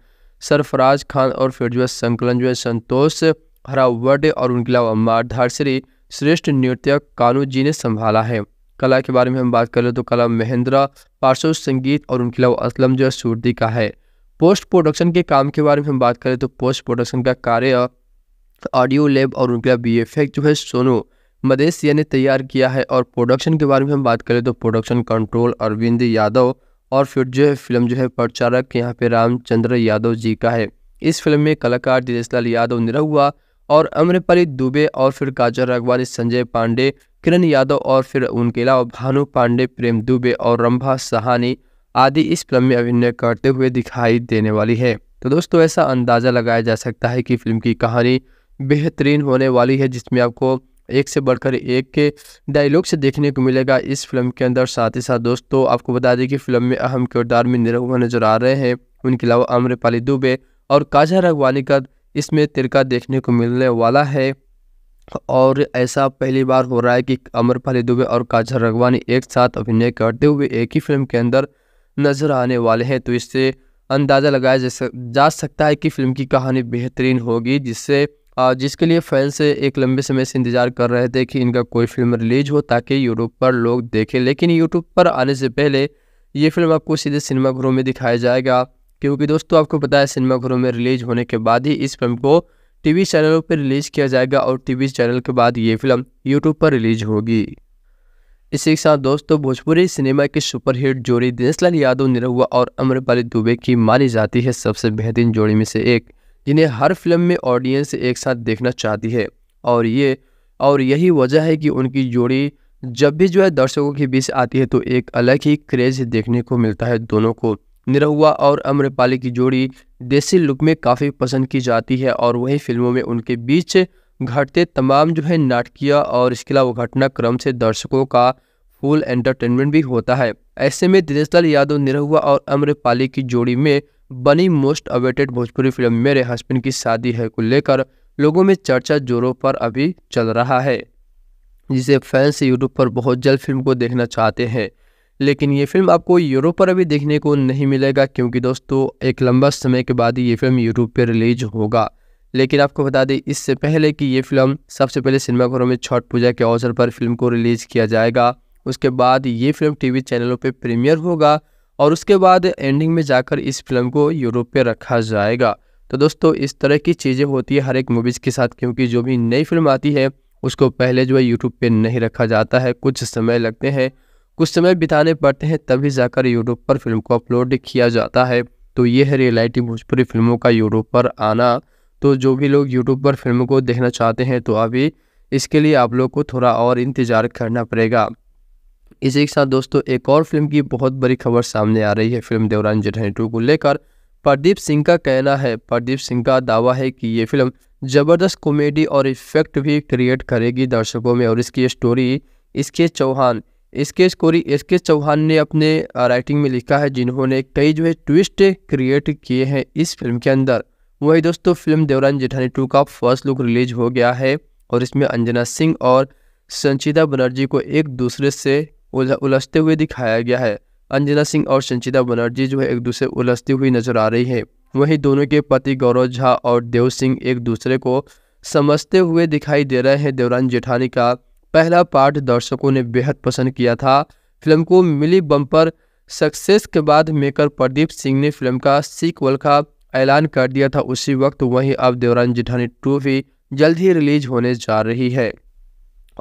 सरफराज खान और फिर जो है संकलन जो है संतोष हरावट और उनके अलावा मारधार श्री श्रेष्ठ नृत्य कानू जी ने संभाला है कला के बारे में हम बात कर ले तो कला महेंद्रा पार्श्व संगीत और उनके अलावा असलम जो है सूर्दी का है पोस्ट प्रोडक्शन के काम के बारे में हम बात करें तो पोस्ट प्रोडक्शन का कार्य ऑडियो लेब और उनके अलावा बी एफ जो है सोनू मदेसिया ने तैयार किया है और प्रोडक्शन के बारे में हम बात करें तो प्रोडक्शन कंट्रोल अरविंद यादव और फिर जो है फिल्म जो है प्रचारक यहाँ पे रामचंद्र यादव जी का है इस फिल्म में कलाकार दिनेशलाल यादव निरहुआ और अमृतपाली दुबे और फिर काजल रघवानी संजय पांडे किरण यादव और फिर उनके अलावा भानु पांडे प्रेम दुबे और रंभा सहानी आदि इस फिल्म में अभिनय करते हुए दिखाई देने वाली है तो दोस्तों ऐसा अंदाज़ा लगाया जा सकता है कि फिल्म की कहानी बेहतरीन होने वाली है जिसमें आपको एक से बढ़कर एक के डायलॉग्स देखने को मिलेगा इस फिल्म के अंदर साथ ही साथ दोस्तों आपको बता दें कि फिल्म में अहम किरदार में निरहुआ नजर आ रहे हैं उनके अलावा अम्रपाली दुबे और काजा रगवानी का इसमें तिरका देखने को मिलने वाला है और ऐसा पहली बार हो रहा है कि अमरपाली दुबे और काजा रगवानी एक साथ अभिनय करते हुए एक ही फिल्म के अंदर नजर आने वाले हैं तो इससे अंदाज़ा लगाया जा सकता है कि फिल्म की कहानी बेहतरीन होगी जिससे जिसके लिए फैंस से एक लंबे समय से इंतज़ार कर रहे थे कि इनका कोई फिल्म रिलीज हो ताकि यूट्यूब पर लोग देखें लेकिन यूट्यूब पर आने से पहले ये फिल्म आपको सीधे सिनेमाघरों में दिखाया जाएगा क्योंकि दोस्तों आपको पता है सिनेमाघरों में रिलीज होने के बाद ही इस फिल्म को टीवी चैनलों पर रिलीज़ किया जाएगा और टीवी चैनल के बाद ये फिल्म यूट्यूब पर रिलीज होगी इसी के साथ दोस्तों भोजपुरी सिनेमा की सुपरहिट जोड़ी दिनेशलाल यादव निरहुआ और अमरपाली दुबे की मानी जाती है सबसे बेहतरीन जोड़ी में से एक जिन्हें हर फिल्म में ऑडियंस एक साथ देखना चाहती है और ये और यही वजह है कि उनकी जोड़ी जब भी जो है दर्शकों के बीच आती है तो एक अलग ही क्रेज देखने को मिलता है दोनों को निरहुआ और अम्रपाली की जोड़ी देसी लुक में काफ़ी पसंद की जाती है और वही फिल्मों में उनके बीच घटते तमाम जो है नाटकीय और इसके अलावा घटनाक्रम से दर्शकों का फुल एंटरटेनमेंट भी होता है ऐसे में दिनेशलाल यादव निरहुआ और अम्रपाली की जोड़ी में बनी मोस्ट अवेटेड भोजपुरी फिल्म मेरे हस्बैंड की शादी है को लेकर लोगों में चर्चा जोरों पर अभी चल रहा है जिसे फैंस यूट्यूब पर बहुत जल्द फिल्म को देखना चाहते हैं लेकिन ये फिल्म आपको यूरोप पर अभी देखने को नहीं मिलेगा क्योंकि दोस्तों एक लंबा समय के बाद ये फिल्म यूरोप पर रिलीज होगा लेकिन आपको बता दें इससे पहले कि ये फिल्म सबसे पहले सिनेमाघरों में छठ पूजा के अवसर पर फिल्म को रिलीज़ किया जाएगा उसके बाद ये फिल्म टीवी चैनलों पर प्रीमियर होगा और उसके बाद एंडिंग में जाकर इस फिल्म को यूरोप पे रखा जाएगा तो दोस्तों इस तरह की चीज़ें होती है हर एक मूवीज़ के साथ क्योंकि जो भी नई फिल्म आती है उसको पहले जो है यूट्यूब पर नहीं रखा जाता है कुछ समय लगते हैं कुछ समय बिताने पड़ते हैं तभी जाकर यूट्यूब पर फिल्म को अपलोड किया जाता है तो ये है रियलिटी भोजपुरी फिल्मों का यूट्यूब पर आना तो जो भी लोग यूट्यूब पर फिल्म को देखना चाहते हैं तो अभी इसके लिए आप लोग को थोड़ा और इंतज़ार करना पड़ेगा इसी के साथ दोस्तों एक और फिल्म की बहुत बड़ी खबर सामने आ रही है फिल्म देवरान जेठानी टू को लेकर प्रदीप सिंह का कहना है प्रदीप सिंह का दावा है कि ये फिल्म ज़बरदस्त कॉमेडी और इफेक्ट भी क्रिएट करेगी दर्शकों में और इसकी स्टोरी इसके चौहान इसके स्कोरी एस के चौहान ने अपने राइटिंग में लिखा है जिन्होंने कई जो है ट्विस्ट क्रिएट किए हैं इस फिल्म के अंदर वही दोस्तों फिल्म देवरान जेठानी टू का फर्स्ट लुक रिलीज हो गया है और इसमें अंजना सिंह और संचिता बनर्जी को एक दूसरे से उलझते हुए दिखाया गया है अंजना सिंह और संचिता बनर्जी जो है एक दूसरे उलझती हुई नजर आ रही है वहीं दोनों के पति गौरव झा और देव सिंह एक दूसरे को समझते हुए दिखाई दे रहे हैं देवरान जेठानी का पहला पार्ट दर्शकों ने बेहद पसंद किया था फिल्म को मिली बम्पर सक्सेस के बाद मेकर प्रदीप सिंह ने फिल्म का सीक्वल का ऐलान कर दिया था उसी वक्त वहीं अब देवरान जेठानी टू भी जल्द ही रिलीज होने जा रही है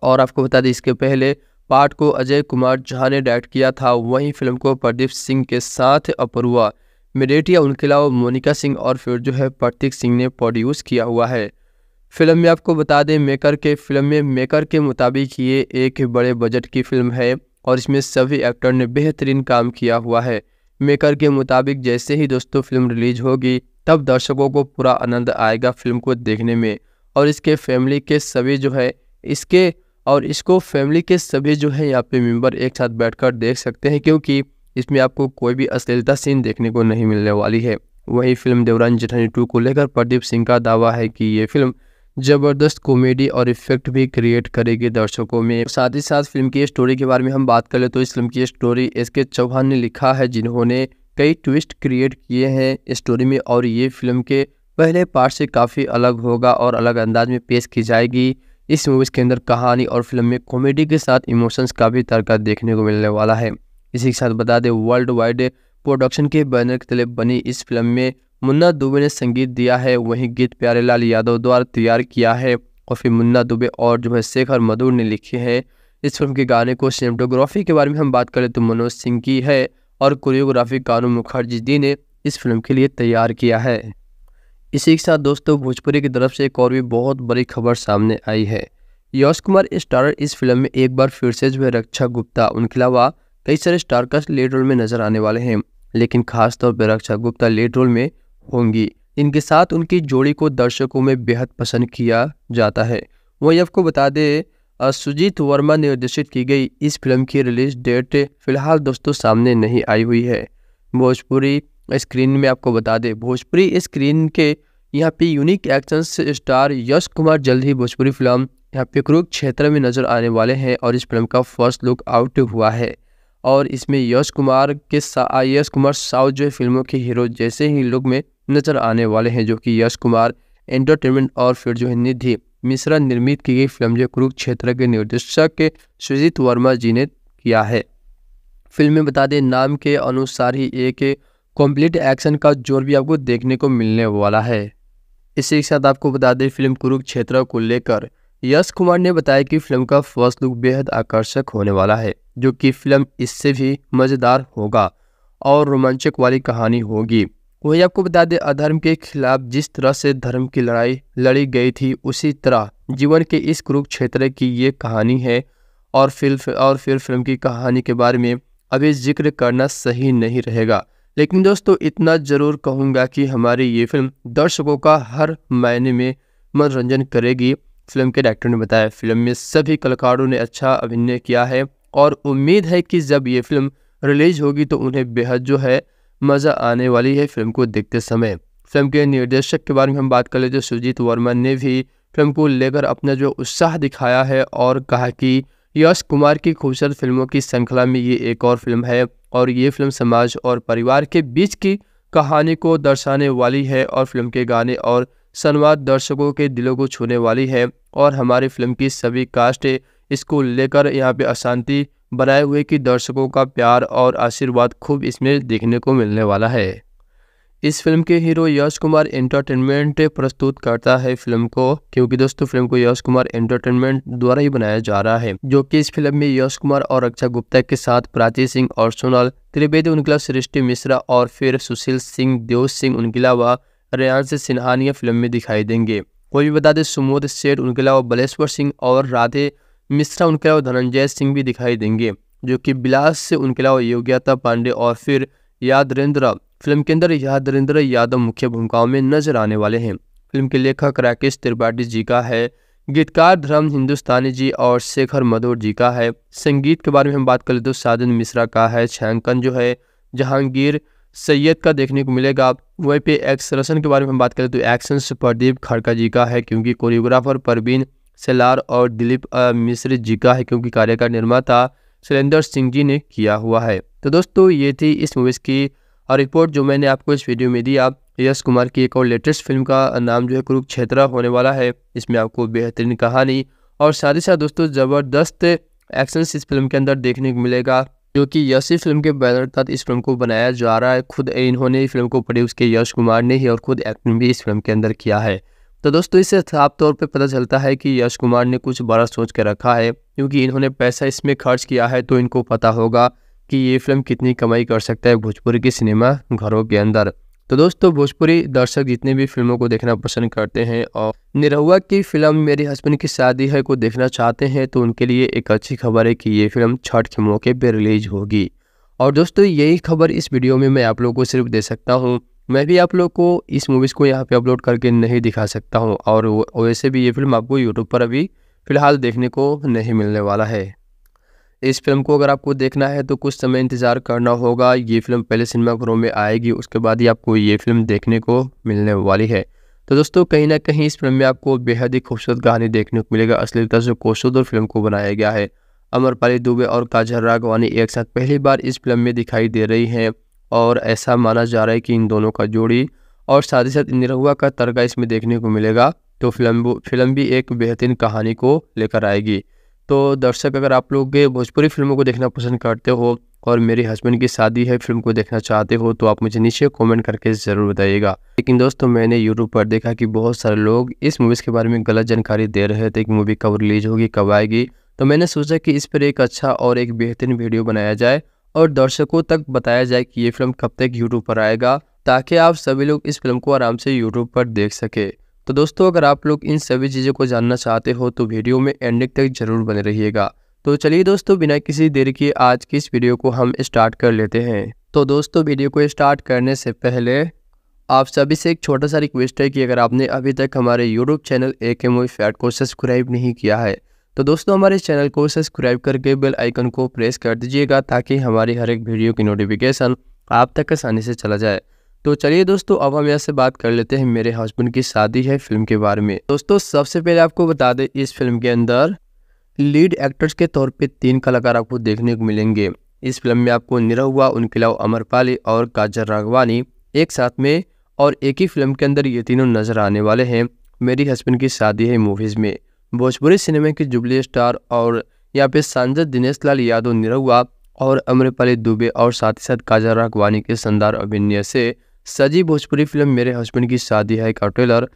और आपको बता दें इसके पहले पार्ट को अजय कुमार झा ने डायरेक्ट किया था वहीं फिल्म को प्रदीप सिंह के साथ अपरुआ मेरेटिया उनके अलावा मोनिका सिंह और फिर जो है प्रतीक सिंह ने प्रोड्यूस किया हुआ है फिल्म में आपको बता दें मेकर के फिल्म में मेकर के मुताबिक ये एक बड़े बजट की फिल्म है और इसमें सभी एक्टर ने बेहतरीन काम किया हुआ है मेकर के मुताबिक जैसे ही दोस्तों फिल्म रिलीज होगी तब दर्शकों को पूरा आनंद आएगा फिल्म को देखने में और इसके फैमिली के सभी जो है इसके और इसको फैमिली के सभी जो है यहाँ पे मेंबर एक साथ बैठकर देख सकते हैं क्योंकि इसमें आपको कोई भी अश्लीलता सीन देखने को नहीं मिलने वाली है वही फिल्म देवरान जेठानी टू को लेकर प्रदीप सिंह का दावा है कि ये फिल्म जबरदस्त कॉमेडी और इफेक्ट भी क्रिएट करेगी दर्शकों में साथ ही साथ फिल्म की स्टोरी के बारे में हम बात कर ले तो इस फिल्म की स्टोरी एस के चौहान ने लिखा है जिन्होंने कई ट्विस्ट क्रिएट किए हैं स्टोरी में और ये फिल्म के पहले पार्ट से काफ़ी अलग होगा और अलग अंदाज में पेश की जाएगी इस मूवीज़ के अंदर कहानी और फिल्म में कॉमेडी के साथ इमोशंस का भी तड़का देखने को मिलने वाला है इसी के साथ बता दें वर्ल्ड वाइड प्रोडक्शन के बैनर के तले बनी इस फिल्म में मुन्ना दुबे ने संगीत दिया है वहीं गीत प्यारेलाल यादव द्वारा तैयार किया है और फिर मुन्ना दुबे और जो है शेखर मधुर ने लिखे हैं इस फिल्म के गाने को सीनेटोग्राफी के बारे में हम बात करें तो मनोज सिंह की है और कोरियोग्राफी कानू मुखर्जी जी ने इस फिल्म के लिए तैयार किया है इसी के साथ दोस्तों भोजपुरी की तरफ से एक और भी बहुत बड़ी खबर सामने आई है यश कुमार स्टारर इस फिल्म में एक बार फिर से जो है रक्षा गुप्ता उनके अलावा कई सारे स्टारकास्ट लीड रोल में नजर आने वाले हैं लेकिन खासतौर पर रक्षा गुप्ता लीड रोल में होंगी इनके साथ उनकी जोड़ी को दर्शकों में बेहद पसंद किया जाता है वहीं आपको बता दें सुजीत वर्मा निर्देशित की गई इस फिल्म की रिलीज डेट फिलहाल दोस्तों सामने नहीं आई हुई है भोजपुरी स्क्रीन में आपको बता दें भोजपुरी स्क्रीन के यहाँ पे unique action star Yash Kumar जल्द ही भोजपुरी फिल्म यहाँ पे कुरुक्षेत्र में नजर आने वाले हैं और इस फिल्म का फर्स्ट लुक आउट हुआ है और इसमें यश कुमार के यश कुमार साउथ जो फिल्मों के हीरो जैसे ही लुक में नजर आने वाले हैं जो कि यश कुमार एंटरटेनमेंट और फिर जो है निधि मिश्रा निर्मित की गई फिल्म जो कुरुक्षेत्र के निर्देशक सुजीत वर्मा जी ने किया है फिल्म में बता दें नाम के अनुसार ही एक कंप्लीट एक्शन का जोर भी आपको देखने को मिलने वाला है इसी के साथ आपको बता दें फिल्म कुरुक्षेत्र को लेकर यश कुमार ने बताया कि फिल्म का फर्स्ट लुक बेहद आकर्षक होने वाला है जो कि फिल्म इससे भी मज़ेदार होगा और रोमांचक वाली कहानी होगी वही आपको बता दें अधर्म के खिलाफ जिस तरह से धर्म की लड़ाई लड़ी गई थी उसी तरह जीवन के इस कुरुक्षेत्र की ये कहानी है और फिल्म और फिर फिल्म की कहानी के बारे में अभी जिक्र करना सही नहीं रहेगा लेकिन दोस्तों इतना ज़रूर कहूँगा कि हमारी ये फिल्म दर्शकों का हर मायने में मनोरंजन करेगी फिल्म के डायरेक्टर ने बताया फिल्म में सभी कलाकारों ने अच्छा अभिनय किया है और उम्मीद है कि जब ये फिल्म रिलीज होगी तो उन्हें बेहद जो है मज़ा आने वाली है फिल्म को देखते समय फिल्म के निर्देशक के बारे में हम बात कर लेते सुजीत वर्मा ने भी फिल्म को लेकर अपना जो उत्साह दिखाया है और कहा कि यश कुमार की खूबसूरत फिल्मों की श्रृंखला में ये एक और फिल्म है और ये फिल्म समाज और परिवार के बीच की कहानी को दर्शाने वाली है और फिल्म के गाने और संवाद दर्शकों के दिलों को छूने वाली है और हमारी फिल्म की सभी कास्ट इसको लेकर यहाँ पे अशांति बनाए हुए कि दर्शकों का प्यार और आशीर्वाद खूब इसमें देखने को मिलने वाला है इस फिल्म के हीरो यश कुमार एंटरटेनमेंट प्रस्तुत करता है फिल्म को क्योंकि दोस्तों फिल्म को यश कुमार एंटरटेनमेंट द्वारा ही बनाया जा रहा है जो कि इस फिल्म में यश कुमार और अक्षय गुप्ता के साथ प्राची सिंह और सोनल त्रिवेदी उनके सृष्टि मिश्रा और फिर सुशील सिंह देव सिंह उनके अलावा रेयांश सिन्हानिया फिल्म में दिखाई देंगे कोई भी बता दें सुमोद सेठ उनके अलावा बलेश्वर सिंह और राधे मिश्रा उनके अलावा धनंजय सिंह भी दिखाई देंगे जो कि बिलास से उनके अलावा योग्यता पांडे और फिर यादरेंद्र फिल्म के अंदर यहाँ यादव मुख्य भूमिकाओं में नजर आने वाले हैं फिल्म के लेखक राकेश त्रिपाठी जी का है गीतकार धर्म हिंदुस्तानी जी और शेखर मधोर जी का है संगीत के बारे में हम बात करें तो साधन मिश्रा का है छायांकन जो है जहांगीर सैयद का देखने को मिलेगा वहीं पे एक्स रशन के बारे में हम बात करें तो एक्शन प्रदीप खड़का जी का है क्योंकि कोरियोग्राफर परवीन सेलार और दिलीप मिश्र जी का है क्योंकि कार्य का निर्माता शैलेंद्र सिंह जी ने किया हुआ है तो दोस्तों ये थी इस मूवीज़ की और रिपोर्ट जो मैंने आपको इस वीडियो में दी आप यश कुमार की एक और लेटेस्ट फिल्म का नाम जो है कुरुक्षेत्रा होने वाला है इसमें आपको बेहतरीन कहानी और साथ ही साथ दोस्तों ज़बरदस्त एक्शन इस फिल्म के अंदर देखने को मिलेगा जो कि यश फिल्म के बैनर तक इस फिल्म को बनाया जा रहा है खुद इन्होंने फिल्म को प्रोड्यूस किया यश कुमार ने ही और खुद एक्टिंग भी इस फिल्म के अंदर किया है तो दोस्तों इससे साफ तौर पर पता चलता है कि यश कुमार ने कुछ बड़ा सोच कर रखा है क्योंकि इन्होंने पैसा इसमें खर्च किया है तो इनको पता होगा कि ये फिल्म कितनी कमाई कर सकता है भोजपुरी के सिनेमा घरों के अंदर तो दोस्तों भोजपुरी दर्शक जितने भी फिल्मों को देखना पसंद करते हैं और निरहुआ की फिल्म मेरे हस्बैंड की शादी है को देखना चाहते हैं तो उनके लिए एक अच्छी खबर है कि ये फिल्म छठ के मौके पर रिलीज होगी और दोस्तों यही खबर इस वीडियो में मैं आप लोगों को सिर्फ दे सकता हूँ मैं भी आप लोग को इस मूवीज़ को यहाँ पे अपलोड करके नहीं दिखा सकता हूँ और वैसे भी ये फिल्म आपको यूट्यूब पर अभी फ़िलहाल देखने को नहीं मिलने वाला है इस फिल्म को अगर आपको देखना है तो कुछ समय इंतज़ार करना होगा ये फिल्म पहले सिनेमाघरों में आएगी उसके बाद ही आपको ये फिल्म देखने को मिलने वाली है तो दोस्तों कहीं ना कहीं इस फिल्म में आपको बेहद ही खूबसूरत कहानी देखने को मिलेगा असली तरह से खूबसूरत फिल्म को बनाया गया है अमरपाली दुबे और काजल राघवानी एक साथ पहली बार इस फिल्म में दिखाई दे रही हैं और ऐसा माना जा रहा है कि इन दोनों का जोड़ी और साथ ही साथ निरहुआ का तरगा इसमें देखने को मिलेगा तो फिल्म फिल्म भी एक बेहतरीन कहानी को लेकर आएगी तो दर्शक अगर आप लोग भोजपुरी फिल्मों को देखना पसंद करते हो और मेरे हस्बैंड की शादी है फिल्म को देखना चाहते हो तो आप मुझे नीचे कमेंट करके ज़रूर बताइएगा लेकिन दोस्तों मैंने यूट्यूब पर देखा कि बहुत सारे लोग इस मूवीज़ के बारे में गलत जानकारी दे रहे थे कि मूवी कब रिलीज़ होगी कब आएगी तो मैंने सोचा कि इस पर एक अच्छा और एक बेहतरीन वीडियो बनाया जाए और दर्शकों तक बताया जाए कि ये फिल्म कब तक यूट्यूब पर आएगा ताकि आप सभी लोग इस फिल्म को आराम से यूट्यूब पर देख सके तो दोस्तों अगर आप लोग इन सभी चीज़ों को जानना चाहते हो तो वीडियो में एंडिंग तक जरूर बने रहिएगा तो चलिए दोस्तों बिना किसी देर के आज की इस वीडियो को हम स्टार्ट कर लेते हैं तो दोस्तों वीडियो को स्टार्ट करने से पहले आप सभी से एक छोटा सा रिक्वेस्ट है कि अगर आपने अभी तक हमारे यूट्यूब चैनल ए के फैट को सब्सक्राइब नहीं किया है तो दोस्तों हमारे चैनल को सब्सक्राइब करके बेल आइकन को प्रेस कर दीजिएगा ताकि हमारी हर एक वीडियो की नोटिफिकेशन आप तक आसानी से चला जाए तो चलिए दोस्तों अब हम यहाँ से बात कर लेते हैं मेरे हस्बैंड की शादी है फिल्म के बारे में दोस्तों सबसे पहले आपको बता दें इस फिल्म के अंदर लीड एक्टर्स के तौर पे तीन कलाकार आपको देखने को मिलेंगे इस फिल्म में आपको नीरव हुआ अलावा अमरपाली और काजर राघवानी एक साथ में और एक ही फिल्म के अंदर ये तीनों नजर आने वाले हैं मेरी हस्बैंड की शादी है मूवीज़ में भोजपुरी सिनेमा के जुबली स्टार और यहाँ पे सांसद दिनेश लाल यादव निरहुआ और अमरपाली दुबे और साथ ही साथ काजर राघवानी के शानदार अभिनय से सजी भोजपुरी फिल्म मेरे हस्बैंड की शादी है का ट्रेलर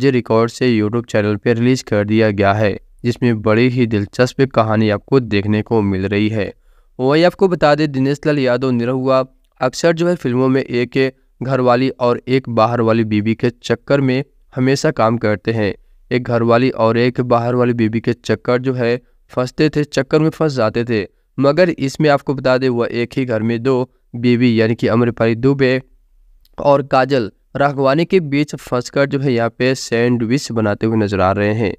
जे रिकॉर्ड से यूट्यूब चैनल पर रिलीज कर दिया गया है जिसमें बड़ी ही दिलचस्प कहानी आपको देखने को मिल रही है वही आपको बता दें दिनेश लाल यादव निरहुआ अक्सर जो है फिल्मों में एक घर वाली और एक बाहर वाली बीबी के चक्कर में हमेशा काम करते हैं एक घर वाली और एक बाहर वाली बीबी के चक्कर जो है फंसते थे चक्कर में फंस जाते थे मगर इसमें आपको बता दें वह एक ही घर में दो बीबी यानी कि अम्रपाली दुबे और काजल राघवानी के बीच फंसकर जो है यहाँ पे सैंडविच बनाते हुए नजर आ रहे हैं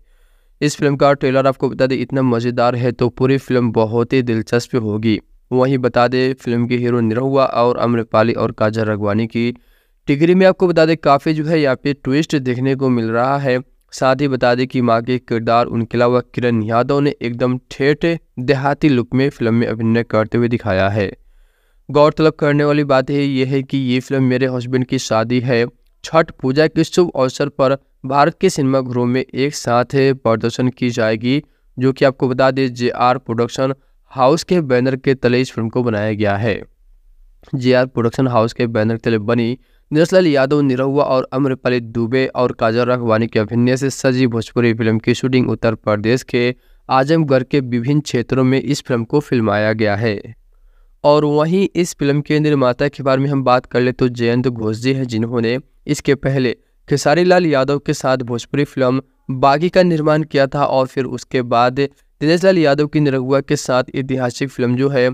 इस फिल्म का ट्रेलर आपको बता दें इतना मज़ेदार है तो पूरी फिल्म बहुत ही दिलचस्प होगी वहीं बता दें फिल्म के हीरो निरहुआ और अम्रपाली और काजल रघवानी की टिगरी में आपको बता दें काफ़ी जो है यहाँ पे ट्विस्ट देखने को मिल रहा है साथ ही बता दें कि माँ के किरदार उनके अलावा किरण यादव ने एकदम ठेठ देहाती लुक में फिल्म में अभिनय करते हुए दिखाया है गौरतलब करने वाली बात है यह है कि ये फिल्म मेरे हस्बैंड की शादी है छठ पूजा के शुभ अवसर पर भारत के सिनेमाघरों में एक साथ प्रदर्शन की जाएगी जो कि आपको बता दें जे आर प्रोडक्शन हाउस के बैनर के तले इस फिल्म को बनाया गया है जे आर प्रोडक्शन हाउस के बैनर के तले बनी दरअसल यादव निरहुआ और अम्रपाली दुबे और काजल राघवानी के अभिनय से सजी भोजपुरी फिल्म की शूटिंग उत्तर प्रदेश के आजमगढ़ के विभिन्न क्षेत्रों में इस फिल्म को फिल्माया गया है और वहीं इस फिल्म के निर्माता के बारे में हम बात कर ले तो जयंत घोष जी हैं जिन्होंने इसके पहले खेसारी लाल यादव के साथ भोजपुरी फिल्म बागी का निर्माण किया था और फिर उसके बाद दिनेश लाल यादव की निरगुआ के साथ ऐतिहासिक फिल्म जो है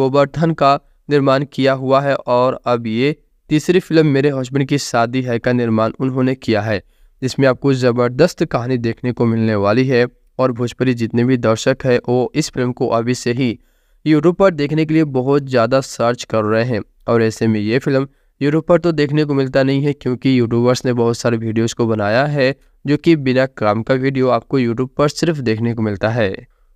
गोवर्धन का निर्माण किया हुआ है और अब ये तीसरी फिल्म मेरे हस्बैंड की शादी है का निर्माण उन्होंने किया है जिसमें आपको ज़बरदस्त कहानी देखने को मिलने वाली है और भोजपुरी जितने भी दर्शक है वो इस फिल्म को अभी से ही यूट्यूब पर देखने के लिए बहुत ज़्यादा सर्च कर रहे हैं और ऐसे में ये फिल्म यूट्यूब पर तो देखने को मिलता नहीं है क्योंकि यूट्यूबर्स ने बहुत सारे वीडियोज़ को बनाया है जो कि बिना काम का वीडियो आपको यूट्यूब पर सिर्फ देखने को मिलता है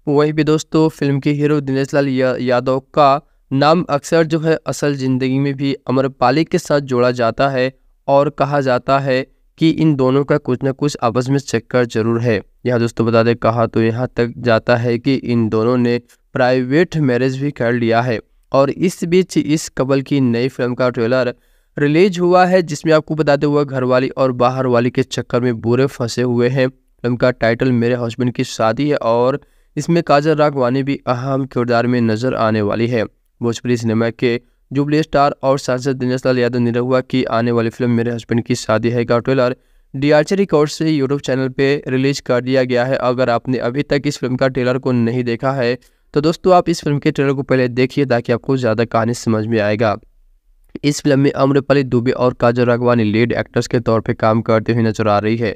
वहीं भी दोस्तों फिल्म के हीरो दिनेश लाल यादव का नाम अक्सर जो है असल ज़िंदगी में भी अमरपाली के साथ जोड़ा जाता है और कहा जाता है कि इन दोनों का कुछ ना कुछ आपस में चक्कर जरूर है यहाँ दोस्तों बता दें कहा तो यहाँ तक जाता है कि इन दोनों ने प्राइवेट मैरिज भी कर लिया है और इस बीच इस कबल की नई फिल्म का ट्रेलर रिलीज हुआ है जिसमें आपको बताते हुए घर वाली और बाहर वाली के चक्कर में बुरे फंसे हुए हैं फिल्म का टाइटल मेरे हस्बैंड की शादी है और इसमें काजल राघवानी भी अहम किरदार में नजर आने वाली है भोजपुरी सिनेमा के जुबली स्टार और सांसद दिनेश लाल यादव निरहुआ की आने वाली फिल्म मेरे हस्बैंड की शादी है का ट्रेलर डीआरसी रिकॉर्ड से यूट्यूब चैनल पे रिलीज कर दिया गया है अगर आपने अभी तक इस फिल्म का ट्रेलर को नहीं देखा है तो दोस्तों आप इस फिल्म के ट्रेलर को पहले देखिए ताकि आपको ज़्यादा कहानी समझ में आएगा इस फिल्म में अम्रपाली दुबे और काजल राघवानी लीड एक्टर्स के तौर पर काम करते हुए नजर आ रही है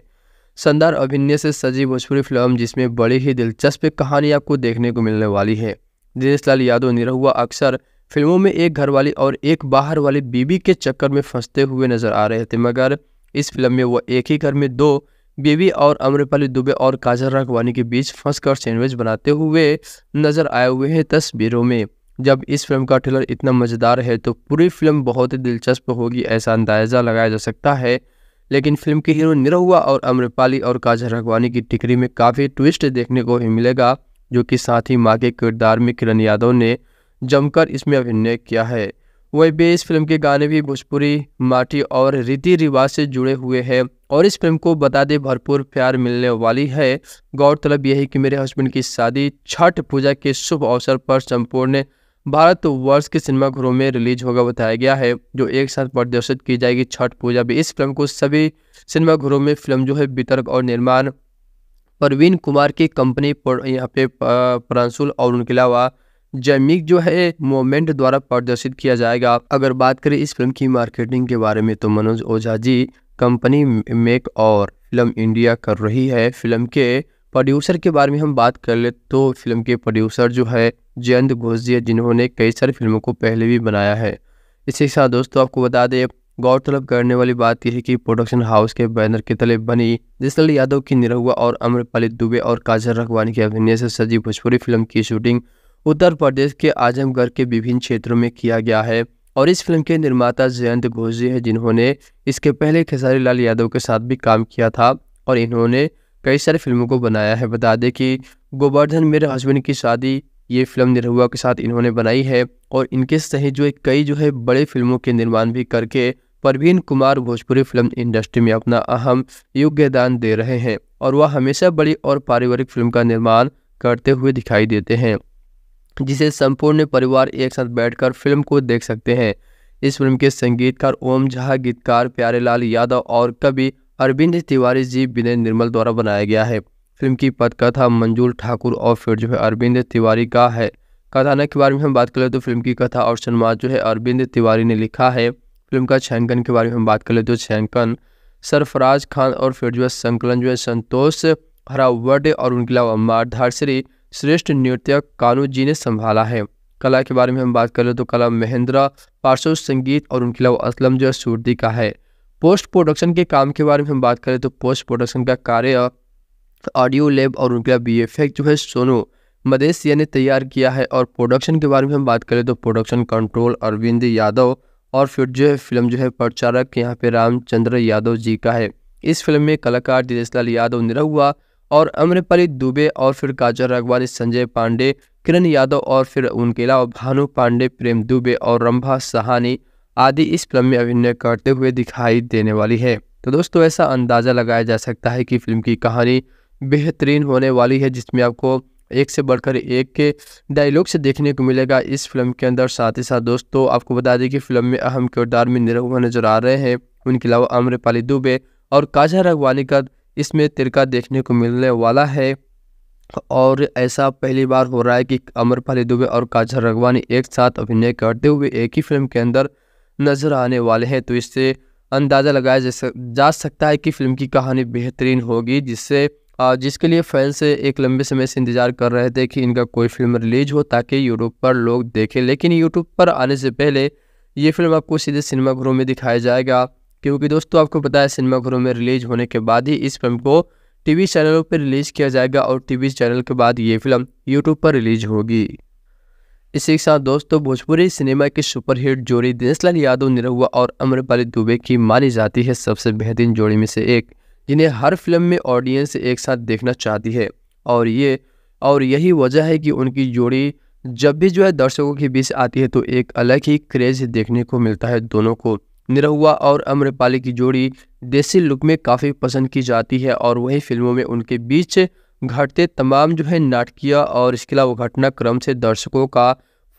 शानदार अभिनय से सजी भोजपुरी फिल्म जिसमें बड़ी ही दिलचस्प कहानी आपको देखने को मिलने वाली है दिनेश लाल यादव निरहुआ अक्सर फिल्मों में एक घर वाली और एक बाहर वाली बीबी के चक्कर में फंसते हुए नजर आ रहे थे मगर इस फिल्म में वह एक ही घर में दो बेबी और अम्रपाली दुबे और काजल राघवानी के बीच फंस कर सैंडविच बनाते हुए नजर आए हुए हैं तस्वीरों में जब इस फिल्म का ट्रेलर इतना मज़ेदार है तो पूरी फिल्म बहुत ही दिलचस्प होगी ऐसा अंदाज़ा लगाया जा सकता है लेकिन फिल्म के हीरो निरहुआ और अम्रपाली और काजल राघवानी की टिकरी में काफ़ी ट्विस्ट देखने को ही मिलेगा जो कि साथ ही माँ के किरदार में किरण यादव ने जमकर इसमें अभिनय किया है वहीं पे इस फिल्म के गाने भी भोजपुरी माटी और रीति रिवाज से जुड़े हुए हैं और इस फिल्म को बता दे भरपूर प्यार मिलने वाली है गौरतलब यह है कि मेरे हस्बैंड की शादी छठ पूजा के शुभ अवसर पर संपूर्ण भारतवर्ष के सिनेमाघरों में रिलीज होगा बताया गया है जो एक साथ प्रदर्शित की जाएगी छठ पूजा भी इस फिल्म को सभी सिनेमाघरों में फिल्म जो है वितरक और निर्माण परवीन कुमार की कंपनी यहाँ पे प्रांशुल और उनके अलावा जैमिक जो है मोमेंट द्वारा प्रदर्शित किया जाएगा अगर बात करें इस फिल्म की मार्केटिंग के बारे में तो मनोज ओझा जी कंपनी मेक और फिल्म इंडिया कर रही है फिल्म के प्रोड्यूसर के बारे में हम बात कर ले तो फिल्म के प्रोड्यूसर जो है जयंत घोष जी जिन्होंने कई सारी फिल्मों को पहले भी बनाया है इसी के साथ दोस्तों आपको बता दें गौरतलब करने वाली बात यह है कि प्रोडक्शन हाउस के बैनर के तले बनी जिसल यादव की निरहुआ और अम्रपालित दुबे और काजल रखवानी के अभिनय से सजी भोजपुरी फिल्म की शूटिंग उत्तर प्रदेश के आजमगढ़ के विभिन्न क्षेत्रों में किया गया है और इस फिल्म के निर्माता जयंत घोषी हैं जिन्होंने इसके पहले खेसारी लाल यादव के साथ भी काम किया था और इन्होंने कई सारी फिल्मों को बनाया है बता दें कि गोवर्धन मेरे हस्बैंड की शादी ये फिल्म निरहुआ के साथ इन्होंने बनाई है और इनके सहित जो कई जो है बड़े फिल्मों के निर्माण भी करके परवीन कुमार भोजपुरी फिल्म इंडस्ट्री में अपना अहम योगदान दे रहे हैं और वह हमेशा बड़ी और पारिवारिक फिल्म का निर्माण करते हुए दिखाई देते हैं जिसे संपूर्ण परिवार एक साथ बैठकर फिल्म को देख सकते हैं इस फिल्म के संगीतकार ओम झा गीतकार प्यारेलाल यादव और कवि अरविंद तिवारी जी विनय निर्मल द्वारा बनाया गया है फिल्म की पटकथा मंजूर ठाकुर और फिर जो है अरविंद तिवारी का है कथानक के बारे में हम बात करें तो फिल्म की कथा और सन्माद जो है अरविंद तिवारी ने लिखा है फिल्म का छायांकन के बारे में हम बात करें तो छायांकन सरफराज खान और फिर जो है संकलन जो है संतोष हरावटे और उनके अलावा मारधार श्री श्रेष्ठ नृत्य कानू जी ने संभाला है कला के बारे में हम बात करें तो कला महेंद्रा पार्श्व संगीत और उनके अलावा असलम जो है सूर्दी का है पोस्ट प्रोडक्शन के काम के बारे में हम बात करें तो पोस्ट प्रोडक्शन का कार्य ऑडियो लेब और उनके बी एफ जो है सोनो मदेसिया ने तैयार किया है और प्रोडक्शन के बारे में हम बात करें तो प्रोडक्शन कंट्रोल अरविंद यादव और फिर जो है फिल्म जो है प्रचारक यहाँ पे रामचंद्र यादव जी का है इस फिल्म में कलाकार दिनेश लाल यादव निरहुआ और अमृतपाली दुबे और फिर काजल रघवानी संजय पांडे किरण यादव और फिर उनके अलावा भानु पांडे प्रेम दुबे और रंभा सहानी आदि इस फिल्म में अभिनय करते हुए दिखाई देने वाली है तो दोस्तों ऐसा अंदाज़ा लगाया जा सकता है कि फिल्म की कहानी बेहतरीन होने वाली है जिसमें आपको एक से बढ़कर एक के डायलॉग से देखने को मिलेगा इस फिल्म के अंदर साथ ही साथ दोस्तों आपको बता दें कि फिल्म में अहम किरदार में निरहुआ नजर आ रहे हैं उनके अलावा अम्रपाली दुबे और काजा रघवानी का इसमें तिरका देखने को मिलने वाला है और ऐसा पहली बार हो रहा है कि अमरपाली दुबे और काजल रघवानी एक साथ अभिनय करते हुए एक ही फिल्म के अंदर नजर आने वाले हैं तो इससे अंदाज़ा लगाया जा सकता है कि फिल्म की कहानी बेहतरीन होगी जिससे जिसके लिए फैंस एक लंबे समय से इंतज़ार कर रहे थे कि इनका कोई फिल्म रिलीज हो ताकि यूट्यूब पर लोग देखें लेकिन यूट्यूब पर आने से पहले ये फिल्म आपको सीधे सिनेमाघरों में दिखाया जाएगा क्योंकि दोस्तों आपको पता है सिनेमाघरों में रिलीज होने के बाद ही इस फिल्म को टीवी चैनलों पर रिलीज किया जाएगा और टीवी चैनल के बाद ये फिल्म यूट्यूब पर रिलीज होगी इसी के साथ दोस्तों भोजपुरी सिनेमा की सुपरहिट जोड़ी दिनेशलाल यादव निरहुआ और अम्रपाली दुबे की मानी जाती है सबसे बेहतरीन जोड़ी में से एक जिन्हें हर फिल्म में ऑडियंस एक साथ देखना चाहती है और ये और यही वजह है कि उनकी जोड़ी जब भी जो है दर्शकों के बीच आती है तो एक अलग ही क्रेज देखने को मिलता है दोनों को निरहुआ और अम्रपाली की जोड़ी देसी लुक में काफ़ी पसंद की जाती है और वही फिल्मों में उनके बीच घटते तमाम जो है नाटकीय और इसके अलावा घटनाक्रम से दर्शकों का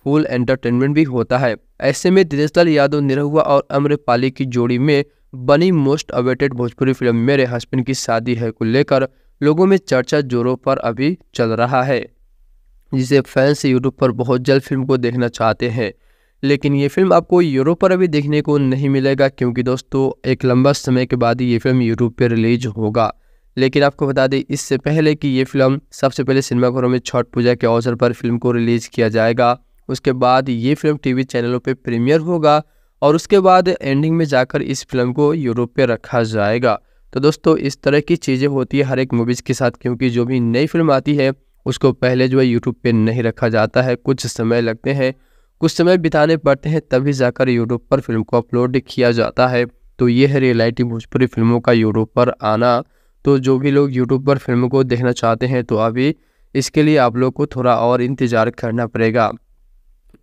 फुल एंटरटेनमेंट भी होता है ऐसे में दिनेशलाल यादव निरहुआ और अम्रपाली की जोड़ी में बनी मोस्ट अवेटेड भोजपुरी फिल्म मेरे हस्बैंड की शादी है को लेकर लोगों में चर्चा जोरों पर अभी चल रहा है जिसे फैंस यूट्यूब पर बहुत जल्द फिल्म को देखना चाहते हैं लेकिन ये फिल्म आपको यूरोप पर अभी देखने को नहीं मिलेगा क्योंकि दोस्तों एक लंबा समय के बाद ये फिल्म यूरोप पर रिलीज होगा लेकिन आपको बता दें इससे पहले कि ये फिल्म सबसे पहले सिनेमाघरों में छठ पूजा के अवसर पर फिल्म को रिलीज़ किया जाएगा उसके बाद ये फिल्म टीवी चैनलों पर प्रीमियर होगा और उसके बाद एंडिंग में जाकर इस फिल्म को यूरोप पर रखा जाएगा तो दोस्तों इस तरह की चीज़ें होती है हर एक मूवीज़ के साथ क्योंकि जो भी नई फिल्म आती है उसको पहले जो है यूट्यूब पर नहीं रखा जाता है कुछ समय लगते हैं कुछ समय बिताने पड़ते हैं तभी जाकर यूट्यूब पर फिल्म को अपलोड किया जाता है तो ये है रियलिटी भोजपुरी फिल्मों का यूट्यूब पर आना तो जो भी लोग यूट्यूब पर फिल्म को देखना चाहते हैं तो अभी इसके लिए आप लोग को थोड़ा और इंतज़ार करना पड़ेगा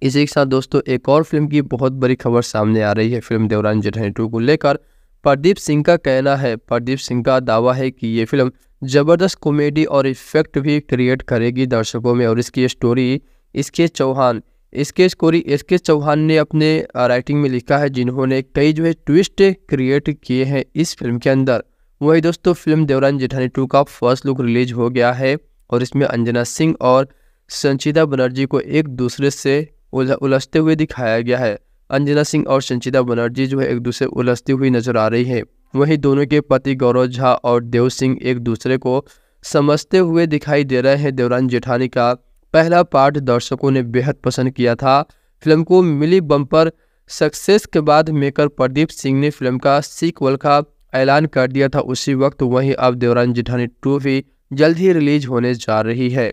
इसी के साथ दोस्तों एक और फिल्म की बहुत बड़ी खबर सामने आ रही है फिल्म देवरान जठानी टू को लेकर प्रदीप सिंह का कहना है प्रदीप सिंह का दावा है कि ये फिल्म ज़बरदस्त कॉमेडी और इफेक्ट भी क्रिएट करेगी दर्शकों में और इसकी स्टोरी इसके Chauhan S K S Kori S K Chauhan ने अपने राइटिंग में लिखा है जिन्होंने कई जो है ट्विस्ट क्रिएट किए हैं इस फिल्म के अंदर वही दोस्तों फिल्म देवरान जेठानी टू का फर्स्ट लुक रिलीज हो गया है और इसमें अंजना सिंह और संचिता बनर्जी को एक दूसरे से उलझते हुए दिखाया गया है अंजना सिंह और संचिता बनर्जी जो है एक दूसरे उलझती हुई नजर आ रही है वहीं दोनों के पति गौरव झा और देव सिंह एक दूसरे को समझते हुए दिखाई दे रहे हैं देवरान जेठानी का पहला पार्ट दर्शकों ने बेहद पसंद किया था फिल्म को मिली बम्पर सक्सेस के बाद मेकर प्रदीप सिंह ने फिल्म का सीक्वल का ऐलान कर दिया था उसी वक्त वहीं अब देवरान जिठानी टू भी जल्द ही रिलीज होने जा रही है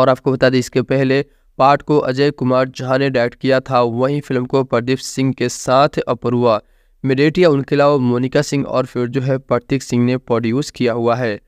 और आपको बता दें इसके पहले पार्ट को अजय कुमार झा ने डायरेक्ट किया था वहीं फिल्म को प्रदीप सिंह के साथ अपरुआ मेडेटिया उनके अलावा मोनिका सिंह और फिर जो है प्रतीक सिंह ने प्रोड्यूस किया हुआ है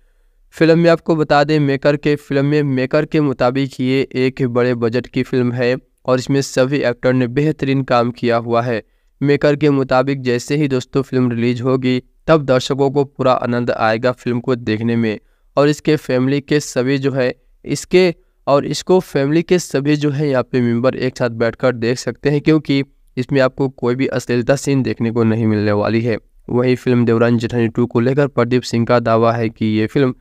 फिल्म में आपको बता दें मेकर के फिल्म में मेकर के मुताबिक ये एक बड़े बजट की फिल्म है और इसमें सभी एक्टर ने बेहतरीन काम किया हुआ है मेकर के मुताबिक जैसे ही दोस्तों फिल्म रिलीज होगी तब दर्शकों को पूरा आनंद आएगा फिल्म को देखने में और इसके फैमिली के सभी जो है इसके और इसको फैमिली के सभी जो है यहाँ पे मेंबर एक साथ बैठकर देख सकते हैं क्योंकि इसमें आपको कोई भी अश्लीलता सीन देखने को नहीं मिलने वाली है वही फिल्म देवरान जेठानी टू को लेकर प्रदीप सिंह का दावा है कि ये फिल्म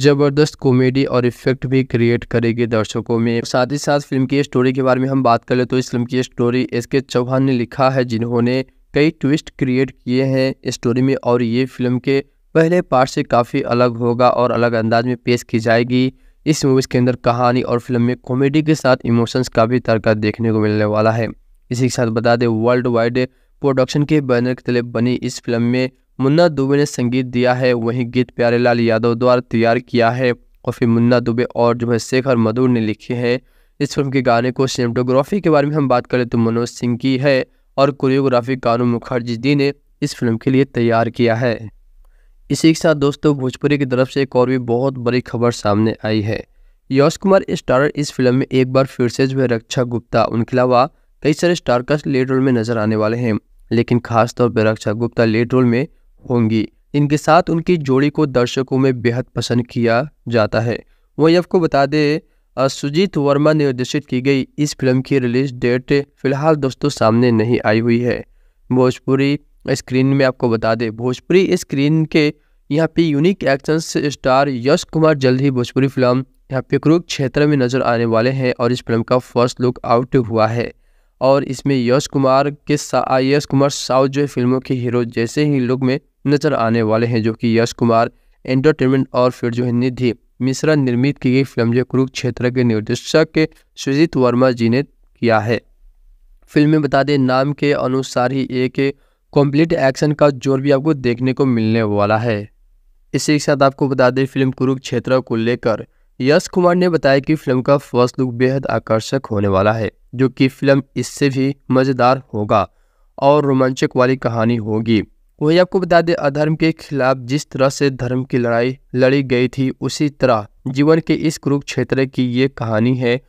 ज़बरदस्त कॉमेडी और इफेक्ट भी क्रिएट करेगी दर्शकों में साथ ही साथ फिल्म की स्टोरी के बारे में हम बात कर ले तो इस फिल्म की स्टोरी एस के चौहान ने लिखा है जिन्होंने कई ट्विस्ट क्रिएट किए हैं स्टोरी में और ये फिल्म के पहले पार्ट से काफ़ी अलग होगा और अलग अंदाज में पेश की जाएगी इस मूवीज़ के अंदर कहानी और फिल्म में कॉमेडी के साथ इमोशंस का भी तड़का देखने को मिलने वाला है इसी के साथ बता दें वर्ल्ड वाइड प्रोडक्शन के बैनर के तले बनी इस फिल्म में मुन्ना दुबे ने संगीत दिया है वहीं गीत प्यारेलाल यादव द्वारा तैयार किया है और फिर मुन्ना दुबे और जो है शेखर मधुर ने लिखे हैं इस फिल्म के गाने को सिनेटोग्राफी के बारे में हम बात करें तो मनोज सिंह की है और कोरियोग्राफी कानू मुखर्जी जी ने इस फिल्म के लिए तैयार किया है इसी के साथ दोस्तों भोजपुरी की तरफ से एक और भी बहुत बड़ी खबर सामने आई है यश कुमार स्टारर इस फिल्म में एक बार फिर से जो है रक्षा गुप्ता उनके अलावा कई सारे स्टारकास्ट लीड रोल में नजर आने वाले हैं लेकिन खासतौर पर रक्षा गुप्ता लीड रोल में होंगी इनके साथ उनकी जोड़ी को दर्शकों में बेहद पसंद किया जाता है वहीं आपको बता दें सुजीत वर्मा निर्देशित की गई इस फिल्म की रिलीज डेट फिलहाल दोस्तों सामने नहीं आई हुई है भोजपुरी स्क्रीन में आपको बता दें भोजपुरी स्क्रीन के यहाँ पे unique action star Yash Kumar जल्द ही भोजपुरी फिल्म यहाँ पे क्षेत्र में नजर आने वाले हैं और इस फिल्म का फर्स्ट लुक आउट हुआ है और इसमें यश कुमार के यश कुमार साउथ जो फिल्मों के हीरो जैसे ही लुक में नजर आने वाले हैं जो कि यश कुमार एंटरटेनमेंट और फिर जो है निधि मिश्रा निर्मित की गई फिल्म जो कुरुक्षेत्र के निर्देशक सुजीत वर्मा जी ने किया है फिल्म में बता दें नाम के अनुसार ही एक कॉम्प्लीट एक्शन का जोर भी आपको देखने को मिलने वाला है इसी के साथ आपको बता दें फिल्म कुरुक्षेत्र को लेकर यश कुमार ने बताया कि फिल्म का फर्स्ट लुक बेहद आकर्षक होने वाला है जो कि फिल्म इससे भी मज़ेदार होगा और रोमांचक वाली कहानी होगी वही आपको बता दें अधर्म के खिलाफ जिस तरह से धर्म की लड़ाई लड़ी गई थी उसी तरह जीवन के इस कुरुक्षेत्र की ये कहानी है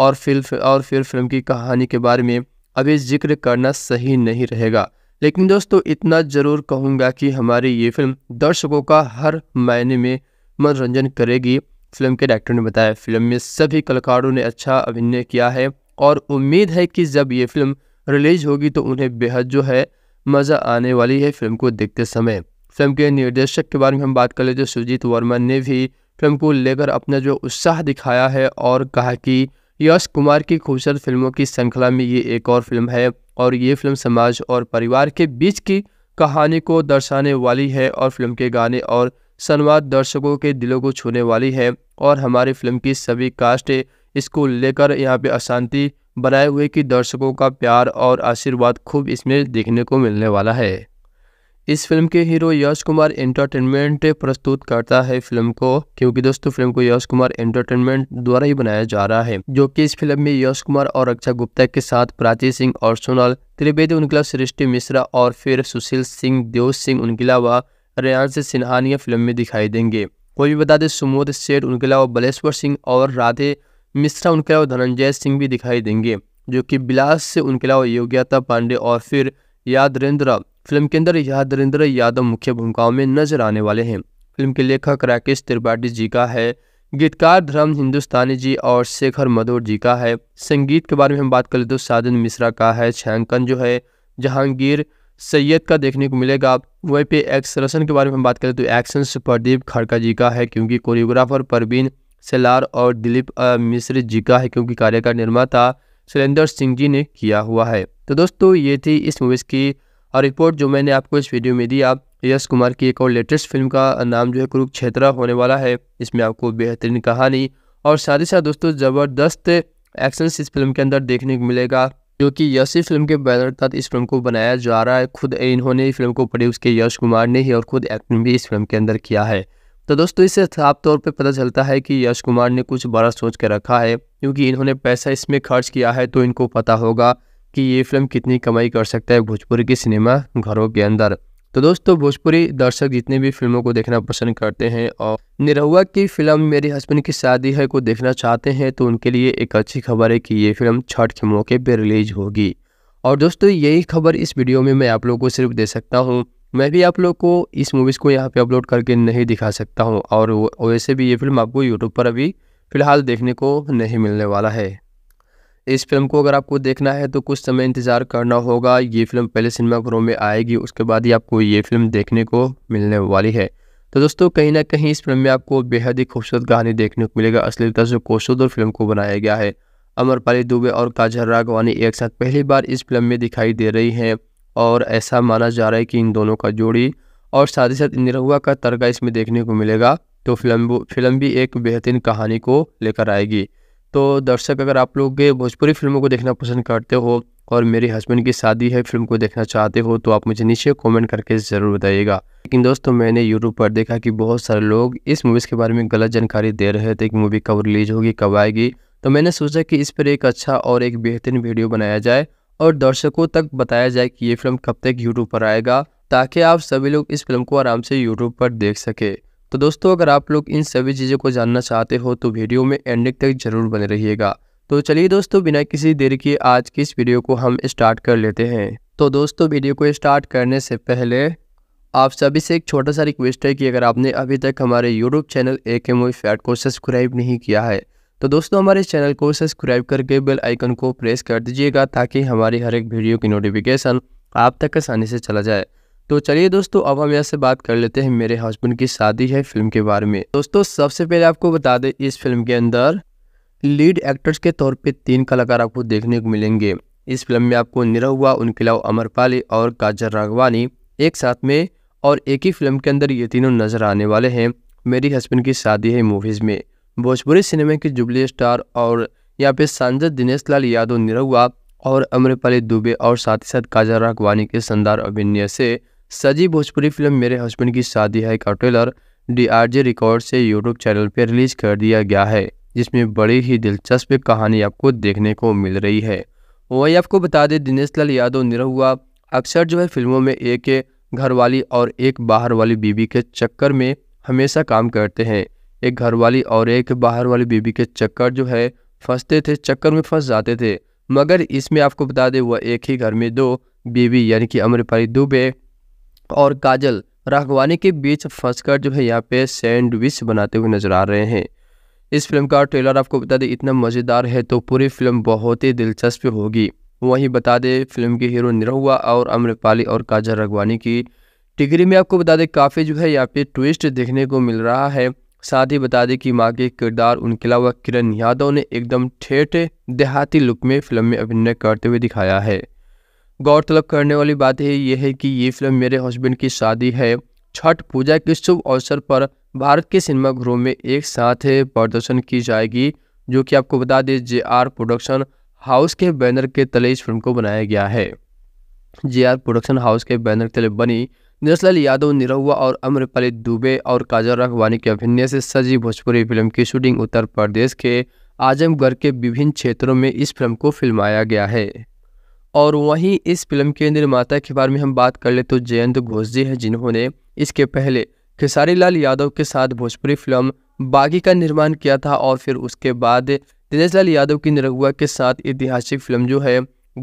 और फिल्म और फिर फिल्म की कहानी के बारे में अभी जिक्र करना सही नहीं रहेगा लेकिन दोस्तों इतना ज़रूर कहूँगा कि हमारी ये फिल्म दर्शकों का हर मायने में मनोरंजन करेगी फिल्म के डायरेक्टर ने बताया फिल्म में सभी कलाकारों ने अच्छा अभिनय किया है और उम्मीद है कि जब ये फिल्म रिलीज होगी तो उन्हें बेहद जो है मज़ा आने वाली है फिल्म को देखते समय फिल्म के निर्देशक के बारे में हम बात कर लेते तो सुजीत वर्मन ने भी फिल्म को लेकर अपना जो उत्साह दिखाया है और कहा कि यश कुमार की खूबसूरत फिल्मों की श्रृंखला में ये एक और फिल्म है और ये फिल्म समाज और परिवार के बीच की कहानी को दर्शाने वाली है और फिल्म के गाने और संवाद दर्शकों के दिलों को छूने वाली है और हमारी फिल्म की सभी कास्ट इसको लेकर यहाँ पे अशांति बनाए हुए कि दर्शकों का प्यार और आशीर्वाद खूब इसमें देखने को मिलने वाला है इस फिल्म के हीरो यश कुमार एंटरटेनमेंट प्रस्तुत करता है फिल्म को क्योंकि दोस्तों फिल्म को यश कुमार एंटरटेनमेंट द्वारा ही बनाया जा रहा है जो कि इस फिल्म में यश कुमार और अक्षय गुप्ता के साथ प्राची सिंह और सोनल त्रिवेदी उनके सृष्टि मिश्रा और फिर सुशील सिंह देव सिंह उनके अलावा रेयांश सिन्हानिया फिल्म में दिखाई देंगे कोई भी बता दें सुमोद सेठ उनके अलावा बलेश्वर सिंह और राधे मिश्रा उनके अलावा धनंजय सिंह भी दिखाई देंगे जो कि बिलास से उनके अलावा योग्यता पांडे और फिर यादरेंद्र फिल्म के अंदर यादरेंद्र यादव मुख्य भूमिकाओं में नजर आने वाले हैं फिल्म के लेखक राकेश त्रिपाठी जी का है गीतकार धर्म हिंदुस्तानी जी और शेखर मधुर जी का है संगीत के बारे में हम बात करें तो साजन मिश्रा का है छायांकन जो है जहांगीर सैयद का देखने को मिलेगा वहीं पे एक्स के बारे में हम बात करें तो एक्शन प्रदीप खड़का जी का है क्योंकि कोरियोग्राफर परवीन सेलार और दिलीप मिश्र जी का है क्योंकि कार्य का निर्माता सुरेंद्र सिंह जी ने किया हुआ है तो दोस्तों ये थी इस मूवीज़ की रिपोर्ट जो मैंने आपको इस वीडियो में दी आप यश कुमार की एक और लेटेस्ट फिल्म का नाम जो है कुरुक्षेत्र होने वाला है इसमें आपको बेहतरीन कहानी और साथ ही साथ दोस्तों ज़बरदस्त एक्शन इस फिल्म के अंदर देखने को मिलेगा जो कि यश फिल्म के बैनर तहत इस फिल्म को बनाया जा रहा है खुद इन्होंने फिल्म को प्रोड्यूस किया यश कुमार ने ही और खुद एक्टिंग भी इस फिल्म के अंदर किया है तो दोस्तों इससे साफ तौर पर पता चलता है कि यश कुमार ने कुछ बड़ा सोच कर रखा है क्योंकि इन्होंने पैसा इसमें खर्च किया है तो इनको पता होगा कि ये फिल्म कितनी कमाई कर सकता है भोजपुरी के सिनेमा घरों के अंदर तो दोस्तों भोजपुरी दर्शक जितने भी फिल्मों को देखना पसंद करते हैं और निरहुआ की फिल्म मेरे हस्बैंड की शादी है को देखना चाहते हैं तो उनके लिए एक अच्छी खबर है कि ये फिल्म छठ के मौके पर रिलीज होगी और दोस्तों यही खबर इस वीडियो में मैं आप लोगों को सिर्फ दे सकता हूँ मैं भी आप लोग को इस मूवीज़ को यहाँ पे अपलोड करके नहीं दिखा सकता हूँ और वैसे भी ये फिल्म आपको यूट्यूब पर अभी फ़िलहाल देखने को नहीं मिलने वाला है इस फिल्म को अगर आपको देखना है तो कुछ समय इंतज़ार करना होगा ये फिल्म पहले सिनेमाघरों में आएगी उसके बाद ही आपको ये फिल्म देखने को मिलने वाली है तो दोस्तों कहीं ना कहीं इस फिल्म में आपको बेहद ही खूबसूरत कहानी देखने को मिलेगा असली तरह से खूबसूरत फिल्म को बनाया गया है अमरपाली दुबे और काजर राघवानी एक साथ पहली बार इस फिल्म में दिखाई दे रही हैं और ऐसा माना जा रहा है कि इन दोनों का जोड़ी और साथ ही साथ निरहुआ का तरगा इसमें देखने को मिलेगा तो फिल्म फिल्म भी एक बेहतरीन कहानी को लेकर आएगी तो दर्शक अगर आप लोग भोजपुरी फिल्मों को देखना पसंद करते हो और मेरे हस्बैंड की शादी है फिल्म को देखना चाहते हो तो आप मुझे नीचे कमेंट करके ज़रूर बताइएगा लेकिन दोस्तों मैंने यूट्यूब पर देखा कि बहुत सारे लोग इस मूवीज़ के बारे में गलत जानकारी दे रहे थे कि मूवी कब रिलीज होगी कब आएगी तो मैंने सोचा कि इस पर एक अच्छा और एक बेहतरीन वीडियो बनाया जाए और दर्शकों तक बताया जाए कि ये फिल्म कब तक यूट्यूब पर आएगा ताकि आप सभी लोग इस फिल्म को आराम से यूट्यूब पर देख सके तो दोस्तों अगर आप लोग इन सभी चीज़ों को जानना चाहते हो तो वीडियो में एंडिंग तक जरूर बने रहिएगा तो चलिए दोस्तों बिना किसी देरी के आज की इस वीडियो को हम स्टार्ट कर लेते हैं तो दोस्तों वीडियो को स्टार्ट करने से पहले आप सभी से एक छोटा सा रिक्वेस्ट है कि अगर आपने अभी तक हमारे यूट्यूब चैनल ए के मूवी फैट को सब्सक्राइब नहीं किया है तो दोस्तों हमारे चैनल को सब्सक्राइब करके बेल आइकन को प्रेस कर दीजिएगा ताकि हमारी हर एक वीडियो की नोटिफिकेशन आप तक आसानी से चला जाए तो चलिए दोस्तों अब हम यहाँ से बात कर लेते हैं मेरे हस्बैंड की शादी है फिल्म के बारे में दोस्तों सबसे पहले आपको बता दें इस फिल्म के अंदर लीड एक्टर्स के तौर पे तीन कलाकार आपको देखने को मिलेंगे इस फिल्म में आपको नीरव हुआ अलावा अमरपाली और काजर राघवानी एक साथ में और एक ही फिल्म के अंदर ये तीनों नजर आने वाले हैं मेरी हस्बैंड की शादी है मूवीज़ में भोजपुरी सिनेमा के जुबली स्टार और यहाँ पे सांसद दिनेश लाल यादव निरहुआ और अम्रपाली दुबे और साथ ही साथ काजा राघवानी के शानदार अभिनय से सजी भोजपुरी फिल्म मेरे हस्बैंड की शादी है का ट्रेलर डीआरजे रिकॉर्ड से यूट्यूब चैनल पर रिलीज कर दिया गया है जिसमें बड़ी ही दिलचस्प कहानी आपको देखने को मिल रही है वही आपको बता दें दिनेश लाल यादव निरहुआ अक्सर जो है फिल्मों में एक घर वाली और एक बाहर वाली बीबी के चक्कर में हमेशा काम करते हैं एक घर वाली और एक बाहर वाली बीबी के चक्कर जो है फंसते थे चक्कर में फंस जाते थे मगर इसमें आपको बता दें वह एक ही घर में दो बीबी यानी कि अम्रपाली दुबे और काजल राघवानी के बीच फंसकर जो है यहाँ पे सैंडविच बनाते हुए नजर आ रहे हैं इस फिल्म का ट्रेलर आपको बता दें इतना मज़ेदार है तो पूरी फिल्म बहुत ही दिलचस्प होगी वहीं बता दें फिल्म के हीरो निरहुआ और अम्रपाली और काजल राघवानी की टिगरी में आपको बता दें काफ़ी जो है यहाँ पे ट्विस्ट देखने को मिल रहा है साथ ही बता दें कि माँ के किरदार उनके अलावा किरण यादव ने एकदम ठेठ देहाती लुक में फिल्म में अभिनय करते हुए दिखाया है गौरतलब करने वाली बात है यह है कि ये फिल्म मेरे हस्बैंड की शादी है छठ पूजा के शुभ अवसर पर भारत के सिनेमाघरों में एक साथ प्रदर्शन की जाएगी जो कि आपको बता दें जे आर प्रोडक्शन हाउस के बैनर के तले इस फिल्म को बनाया गया है जे आर प्रोडक्शन हाउस के बैनर के तले बनी नेशनल यादव निरहुआ और अम्रपालित दुबे और काजल रखवानी के अभिनय से सजी भोजपुरी फिल्म की शूटिंग उत्तर प्रदेश के आजमगढ़ के विभिन्न क्षेत्रों में इस फिल्म को फिल्माया गया है और वहीं इस फिल्म के निर्माता के बारे में हम बात कर ले तो जयंत घोष जी हैं जिन्होंने इसके पहले खेसारी लाल यादव के साथ भोजपुरी फिल्म बागी का निर्माण किया था और फिर उसके बाद दिनेश लाल यादव की निरहुआ के साथ ऐतिहासिक फिल्म जो है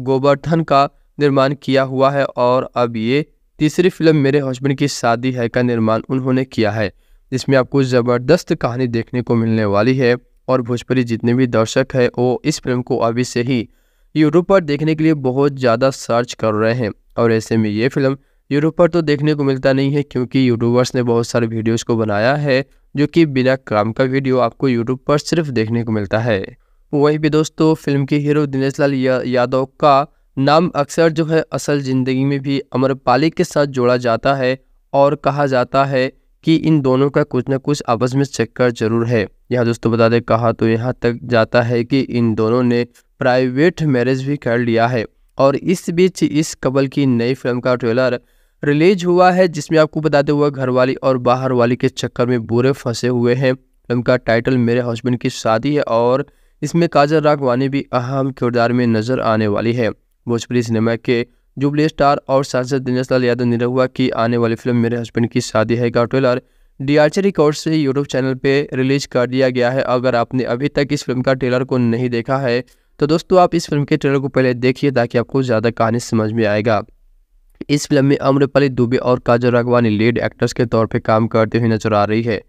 गोवर्धन का निर्माण किया हुआ है और अब ये तीसरी फिल्म मेरे हस्बैंड की शादी है का निर्माण उन्होंने किया है जिसमें आपको ज़बरदस्त कहानी देखने को मिलने वाली है और भोजपुरी जितने भी दर्शक है वो इस फिल्म को अभी से ही यूरोप पर देखने के लिए बहुत ज़्यादा सर्च कर रहे हैं और ऐसे में ये फिल्म यूरोप पर तो देखने को मिलता नहीं है क्योंकि यूट्यूबर्स ने बहुत सारे वीडियोस को बनाया है जो कि बिना काम का वीडियो आपको यूट्यूब पर सिर्फ देखने को मिलता है वहीं भी दोस्तों फिल्म के हीरो दिनेश लाल या, यादव का नाम अक्सर जो है असल ज़िंदगी में भी अमरपाली के साथ जोड़ा जाता है और कहा जाता है कि इन दोनों का कुछ ना कुछ आपस में चक्कर जरूर है यहाँ दोस्तों बता दें कहा तो यहाँ तक जाता है कि इन दोनों ने प्राइवेट मैरिज भी कर लिया है और इस बीच इस कबल की नई फिल्म का ट्रेलर रिलीज हुआ है जिसमें आपको बताते हुए घर वाली और बाहर वाली के चक्कर में बुरे फंसे हुए हैं फिल्म का टाइटल मेरे हस्बैंड की शादी है और इसमें काजल रागवानी भी अहम किरदार में नजर आने वाली है भोजपुरी सिनेमा के जुबली स्टार और सांसद दिनेश लाल यादव निरहुआ की आने वाली फिल्म मेरे हस्बैंड की शादी है का ट्रेलर डीआरसी रिकॉर्ड से यूट्यूब चैनल पे रिलीज कर दिया गया है अगर आपने अभी तक इस फिल्म का ट्रेलर को नहीं देखा है तो दोस्तों आप इस फिल्म के ट्रेलर को पहले देखिए ताकि आपको ज़्यादा कहानी समझ में आएगा इस फिल्म में अम्रपाली दुबे और काजल राघवानी लीड एक्टर्स के तौर पर काम करते हुए नजर आ रही है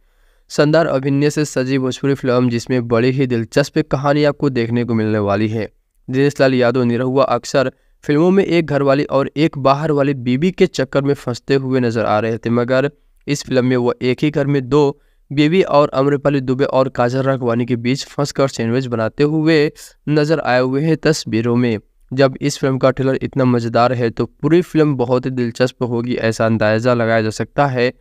शानदार अभिनय से सजी भोजपुरी फिल्म जिसमें बड़ी ही दिलचस्प कहानी आपको देखने को मिलने वाली है लाल यादव निरहुआ अक्सर फिल्मों में एक घर वाली और एक बाहर वाली बीबी के चक्कर में फंसते हुए नजर आ रहे थे मगर इस फिल्म में वह एक ही घर में दो बीबी और अम्रपाली दुबे और काजल राघवानी के बीच फंसकर सैंडविच बनाते हुए नजर आए हुए हैं तस्वीरों में जब इस फिल्म का ट्रेलर इतना मज़ेदार है तो पूरी फिल्म बहुत ही दिलचस्प होगी ऐसा अंदाज़ा लगाया जा सकता है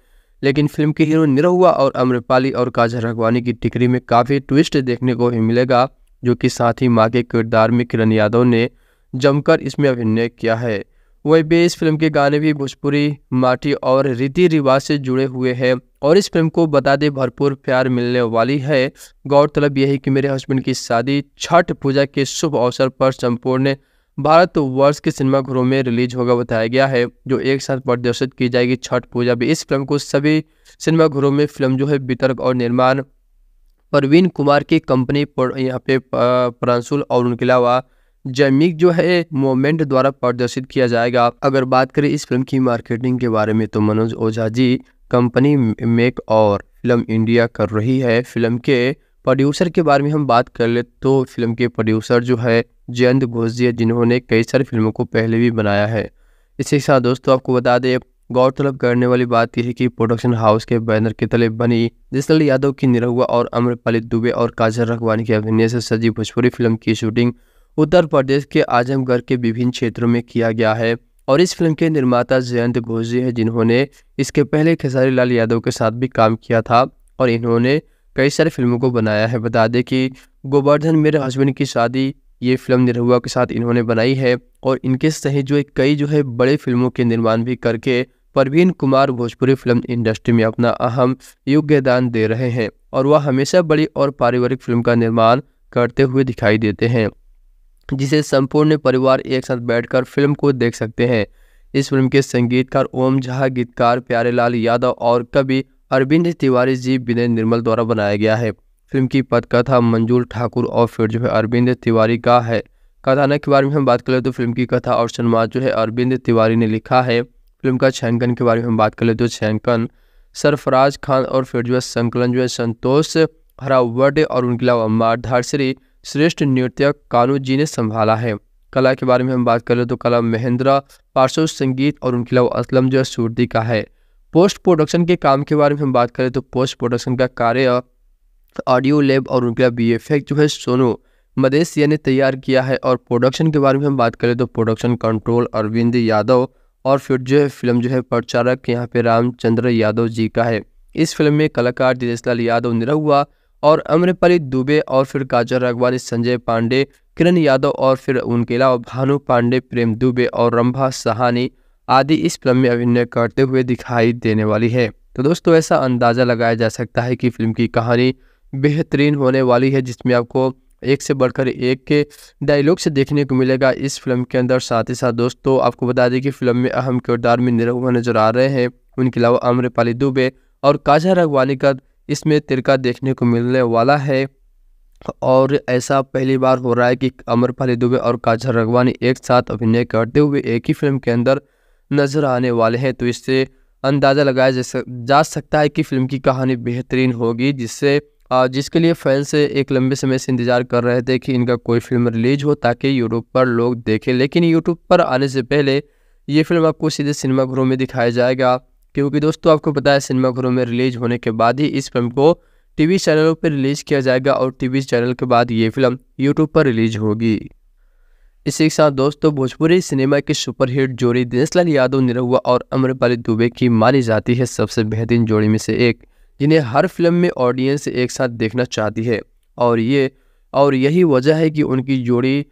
लेकिन फिल्म के हीरो निरहुआ और अम्रपाली और काजल राघवानी की टिकरी में काफ़ी ट्विस्ट देखने को ही मिलेगा जो कि साथ ही माँ के किरदार में किरण यादव ने जमकर इसमें अभिनय किया है वहीं भी इस फिल्म के गाने भी भोजपुरी माटी और रीति रिवाज से जुड़े हुए हैं और इस फिल्म को बता दे भरपूर प्यार मिलने वाली है गौरतलब यही कि मेरे हस्बैंड की शादी छठ पूजा के शुभ अवसर पर संपूर्ण भारत वर्ष के सिनेमाघरों में रिलीज होगा बताया गया है जो एक साथ प्रदर्शित की जाएगी छठ पूजा भी इस फिल्म को सभी सिनेमाघरों में फिल्म जो है वितरक और निर्माण परवीन कुमार की कंपनी यहाँ पे प्रांशुल और उनके अलावा जैमिक जो है मोमेंट द्वारा प्रदर्शित किया जाएगा अगर बात करें इस फिल्म की मार्केटिंग के बारे में तो मनोज ओझा जी कंपनी मेक और फिल्म इंडिया कर रही है फिल्म के प्रोड्यूसर के बारे में हम बात कर ले तो फिल्म के प्रोड्यूसर जो है जयंत घोष जी जिन्होंने कई सारी फिल्मों को पहले भी बनाया है इसी के साथ दोस्तों आपको बता दें गौरतलब करने वाली बात यह है कि प्रोडक्शन हाउस के बैनर के तले बनी जिसल यादव की निरहुआ और अम्रपालित दुबे और काजल रखवानी के अभिनय से सजी भोजपुरी फिल्म की शूटिंग उत्तर प्रदेश के आजमगढ़ के विभिन्न क्षेत्रों में किया गया है और इस फिल्म के निर्माता जयंत घोषी है हैं जिन्होंने इसके पहले खेसारी लाल यादव के साथ भी काम किया था और इन्होंने कई सारी फिल्मों को बनाया है बता दें कि गोवर्धन मेरे हस्बैंड की शादी ये फिल्म निरहुआ के साथ इन्होंने बनाई है और इनके सही जो है कई जो है बड़े फिल्मों के निर्माण भी करके परवीन कुमार भोजपुरी फिल्म इंडस्ट्री में अपना अहम योगदान दे रहे हैं और वह हमेशा बड़ी और पारिवारिक फिल्म का निर्माण करते हुए दिखाई देते हैं जिसे संपूर्ण परिवार एक साथ बैठकर फिल्म को देख सकते हैं इस फिल्म के संगीतकार ओम झा गीतकार प्यारेलाल यादव और कवि अरविंद तिवारी जी विनय निर्मल द्वारा बनाया गया है फिल्म की पटकथा मंजूर ठाकुर और फिर जो है अरविंद तिवारी का है कथानक के बारे में हम बात करें तो फिल्म की कथा और सन्मान जो है अरविंद तिवारी ने लिखा है फिल्म का छायांकन के बारे में बात कर ले तो छायांकन सरफराज खान और फिर जो संकलन जो है संतोष हरावट और उनके अलावा मारधारश्री श्रेष्ठ नृत्य कानू जी ने संभाला है कला के बारे में हम बात करें तो कला महेंद्रा पार्श्व संगीत और उनके अलावा असलम जो है सूर्दी का है पोस्ट प्रोडक्शन के काम के बारे में हम बात करें तो पोस्ट प्रोडक्शन का कार्य ऑडियो लेब और उनके बी एफ जो है सोनू मदेसिया ने तैयार किया है और प्रोडक्शन के बारे में हम बात करें तो प्रोडक्शन कंट्रोल अरविंद यादव और फिर जो है फिल्म जो है प्रचारक यहाँ पे रामचंद्र यादव जी का है इस फिल्म में कलाकार दिनेशलाल यादव निरहुआ और अमृतपाली दुबे और फिर काजल रघवानी संजय पांडे किरण यादव और फिर उनके अलावा भानु पांडे प्रेम दुबे और रंभा सहानी आदि इस फिल्म में अभिनय करते हुए दिखाई देने वाली है तो दोस्तों ऐसा अंदाज़ा लगाया जा सकता है कि फिल्म की कहानी बेहतरीन होने वाली है जिसमें आपको एक से बढ़कर एक के डायलॉग से देखने को मिलेगा इस फिल्म के अंदर साथ ही साथ दोस्तों आपको बता दें कि फिल्म में अहम किरदार में निरहुआ नजर आ रहे हैं उनके अलावा अम्रपाली दुबे और काजा रघवानी का इसमें तिरका देखने को मिलने वाला है और ऐसा पहली बार हो रहा है कि अमरपाली दुबे और काजा रगवानी एक साथ अभिनय करते हुए एक ही फिल्म के अंदर नजर आने वाले हैं तो इससे अंदाज़ा लगाया जा सकता है कि फिल्म की कहानी बेहतरीन होगी जिससे जिसके लिए फैंस एक लंबे समय से इंतज़ार कर रहे थे कि इनका कोई फिल्म रिलीज हो ताकि यूट्यूब पर लोग देखें लेकिन यूट्यूब पर आने से पहले ये फिल्म आपको सीधे सिनेमाघरों में दिखाया जाएगा क्योंकि दोस्तों आपको पता है सिनेमाघरों में रिलीज होने के बाद ही इस फिल्म को टीवी चैनलों पर रिलीज़ किया जाएगा और टीवी चैनल के बाद ये फिल्म यूट्यूब पर रिलीज होगी इसी के साथ दोस्तों भोजपुरी सिनेमा की सुपरहिट जोड़ी दिनेशलाल यादव निरहुआ और अम्रपाली दुबे की मानी जाती है सबसे बेहतरीन जोड़ी में से एक जिन्हें हर फिल्म में ऑडियंस एक साथ देखना चाहती है और ये और यही वजह है कि उनकी जोड़ी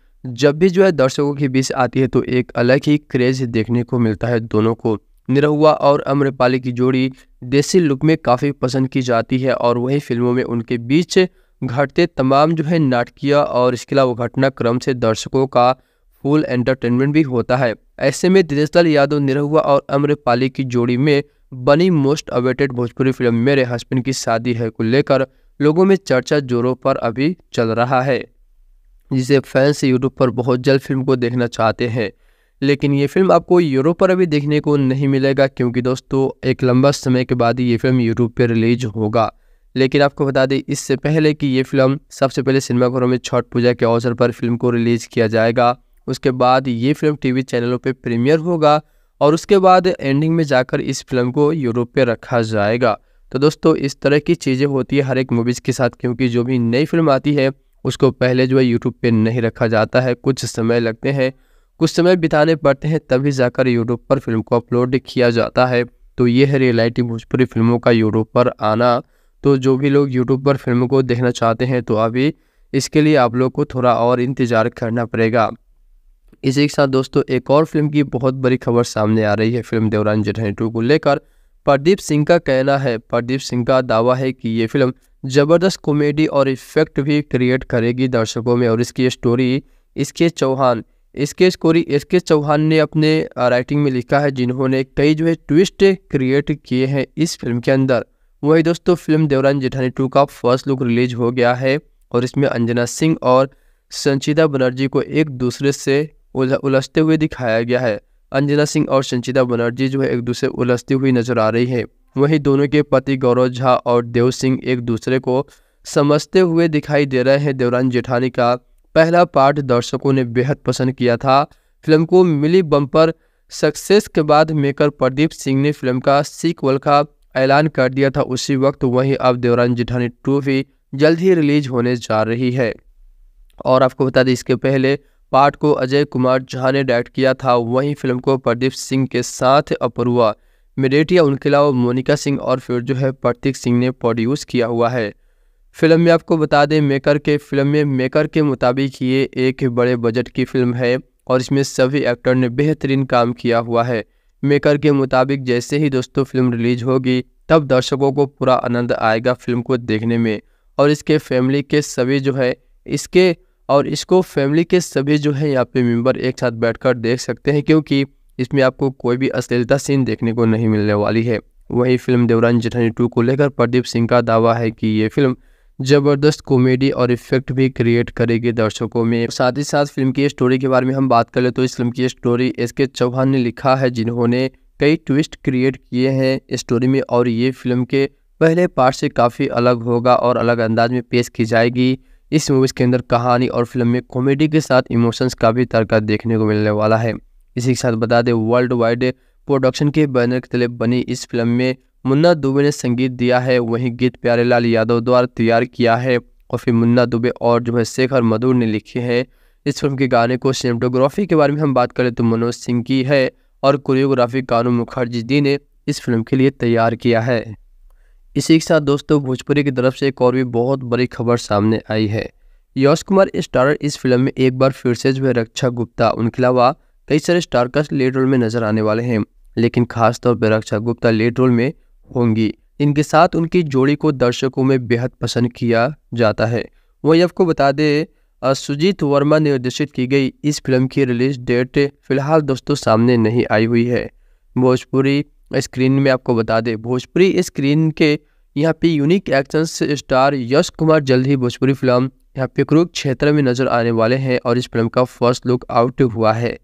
जब भी जो है दर्शकों के बीच आती है तो एक अलग ही क्रेज देखने को मिलता है दोनों को निरहुआ और अम्रपाली की जोड़ी देसी लुक में काफ़ी पसंद की जाती है और वही फिल्मों में उनके बीच घटते तमाम जो है नाटकीय और इसके अलावा घटनाक्रम से दर्शकों का फुल एंटरटेनमेंट भी होता है ऐसे में दिनेशलाल यादव निरहुआ और अम्रपाली की जोड़ी में बनी मोस्ट अवेटेड भोजपुरी फिल्म मेरे हस्बैंड की शादी है को लेकर लोगों में चर्चा जोरों पर अभी चल रहा है जिसे फैंस यूट्यूब पर बहुत जल्द फिल्म को देखना चाहते हैं लेकिन ये फिल्म आपको यूरोप पर अभी देखने को नहीं मिलेगा क्योंकि दोस्तों एक लंबा समय के बाद ये फिल्म यूट्यूब पर रिलीज होगा लेकिन आपको बता दें इससे पहले कि ये फिल्म सबसे पहले सिनेमाघरों में छठ पूजा के अवसर पर फिल्म को रिलीज़ किया जाएगा उसके बाद ये फिल्म टीवी चैनलों पर प्रीमियर होगा और उसके बाद एंडिंग में जाकर इस फिल्म को यूरोप पे रखा जाएगा तो दोस्तों इस तरह की चीज़ें होती है हर एक मूवीज़ के साथ क्योंकि जो भी नई फिल्म आती है उसको पहले जो है यूट्यूब पर नहीं रखा जाता है कुछ समय लगते हैं कुछ समय बिताने पड़ते हैं तभी जाकर यूट्यूब पर फिल्म को अपलोड किया जाता है तो ये है रियलिटी भोजपुरी फिल्मों का यूट्यूब पर आना तो जो भी लोग यूट्यूब पर फिल्म को देखना चाहते हैं तो अभी इसके लिए आप लोग को थोड़ा और इंतज़ार करना पड़ेगा इसी के साथ दोस्तों एक और फिल्म की बहुत बड़ी खबर सामने आ रही है फिल्म देवरान जेठानी टू को लेकर प्रदीप सिंह का कहना है प्रदीप सिंह का दावा है कि ये फिल्म ज़बरदस्त कॉमेडी और इफेक्ट भी क्रिएट करेगी दर्शकों में और इसकी स्टोरी इसके चौहान इसके स्कोरी इसके चौहान ने अपने राइटिंग में लिखा है जिन्होंने कई जो है ट्विस्ट क्रिएट किए हैं इस फिल्म के अंदर वही दोस्तों फिल्म देवरान जेठानी टू का फर्स्ट लुक रिलीज हो गया है और इसमें अंजना सिंह और संचिता बनर्जी को एक दूसरे से उलझते हुए दिखाया गया है अंजना सिंह और संचिता बनर्जी जो है एक दूसरे उलझती हुई नजर आ रही है वहीं दोनों के पति गौरव झा और देव सिंह एक दूसरे को समझते हुए दिखाई दे रहे हैं देवरान जेठानी का पहला पार्ट दर्शकों ने बेहद पसंद किया था फिल्म को मिली बम्पर सक्सेस के बाद मेकर प्रदीप सिंह ने फिल्म का सीक्वल का ऐलान कर दिया था उसी वक्त वहीं अब देवरान जेठानी टू भी जल्द ही रिलीज होने जा रही है और आपको बता दें इसके पहले पार्ट को अजय कुमार झा ने डायरेक्ट किया था वहीं फिल्म को प्रदीप सिंह के साथ अपरुआ मेरेटिया उनके अलावा मोनिका सिंह और फिर जो है प्रतीक सिंह ने प्रोड्यूस किया हुआ है फिल्म में आपको बता दें मेकर के फिल्म में मेकर के मुताबिक ये एक बड़े बजट की फिल्म है और इसमें सभी एक्टर ने बेहतरीन काम किया हुआ है मेकर के मुताबिक जैसे ही दोस्तों फिल्म रिलीज होगी तब दर्शकों को पूरा आनंद आएगा फिल्म को देखने में और इसके फैमिली के सभी जो है इसके और इसको फैमिली के सभी जो है यहाँ पे मेंबर एक साथ बैठकर देख सकते हैं क्योंकि इसमें आपको कोई भी अश्लीलता सीन देखने को नहीं मिलने वाली है वही फिल्म देवरान जेठानी टू को लेकर प्रदीप सिंह का दावा है कि ये फिल्म जबरदस्त कॉमेडी और इफेक्ट भी क्रिएट करेगी दर्शकों में साथ ही साथ फिल्म की स्टोरी के बारे में हम बात कर ले तो इस फिल्म की स्टोरी एस के चौहान ने लिखा है जिन्होंने कई ट्विस्ट क्रिएट किए हैं स्टोरी में और ये फिल्म के पहले पार्ट से काफ़ी अलग होगा और अलग अंदाज में पेश की जाएगी इस मूवीज़ के अंदर कहानी और फिल्म में कॉमेडी के साथ इमोशंस का भी तड़का देखने को मिलने वाला है इसी के साथ बता दें वर्ल्ड वाइड प्रोडक्शन के बैनर के तले बनी इस फिल्म में मुन्ना दुबे ने संगीत दिया है वहीं गीत प्यारेलाल यादव द्वारा तैयार किया है और फिर मुन्ना दुबे और जो है शेखर मधुर ने लिखे हैं इस फिल्म के गाने को सीनेटोग्राफी के बारे में हम बात करें तो मनोज सिंह की है और कोरियोग्राफी कानू मुखर्जी जी ने इस फिल्म के लिए तैयार किया है इसी के साथ दोस्तों भोजपुरी की तरफ से एक और भी बहुत बड़ी खबर सामने आई है यश कुमार स्टारर इस फिल्म में एक बार फिर से जो है रक्षा गुप्ता उनके अलावा कई सारे स्टारकर्स लीड रोल में नजर आने वाले हैं लेकिन खासतौर पर रक्षा गुप्ता लीड रोल में होंगी इनके साथ उनकी जोड़ी को दर्शकों में बेहद पसंद किया जाता है वही आपको बता दें सुजीत वर्मा निर्देशित की गई इस फिल्म की रिलीज डेट फिलहाल दोस्तों सामने नहीं आई हुई है भोजपुरी स्क्रीन में आपको बता दें भोजपुरी स्क्रीन के यहाँ पे unique action star Yash Kumar जल्द ही भोजपुरी फिल्म यहाँ पे कुरुक्षेत्र में नजर आने वाले हैं और इस फिल्म का फर्स्ट लुक आउट हुआ है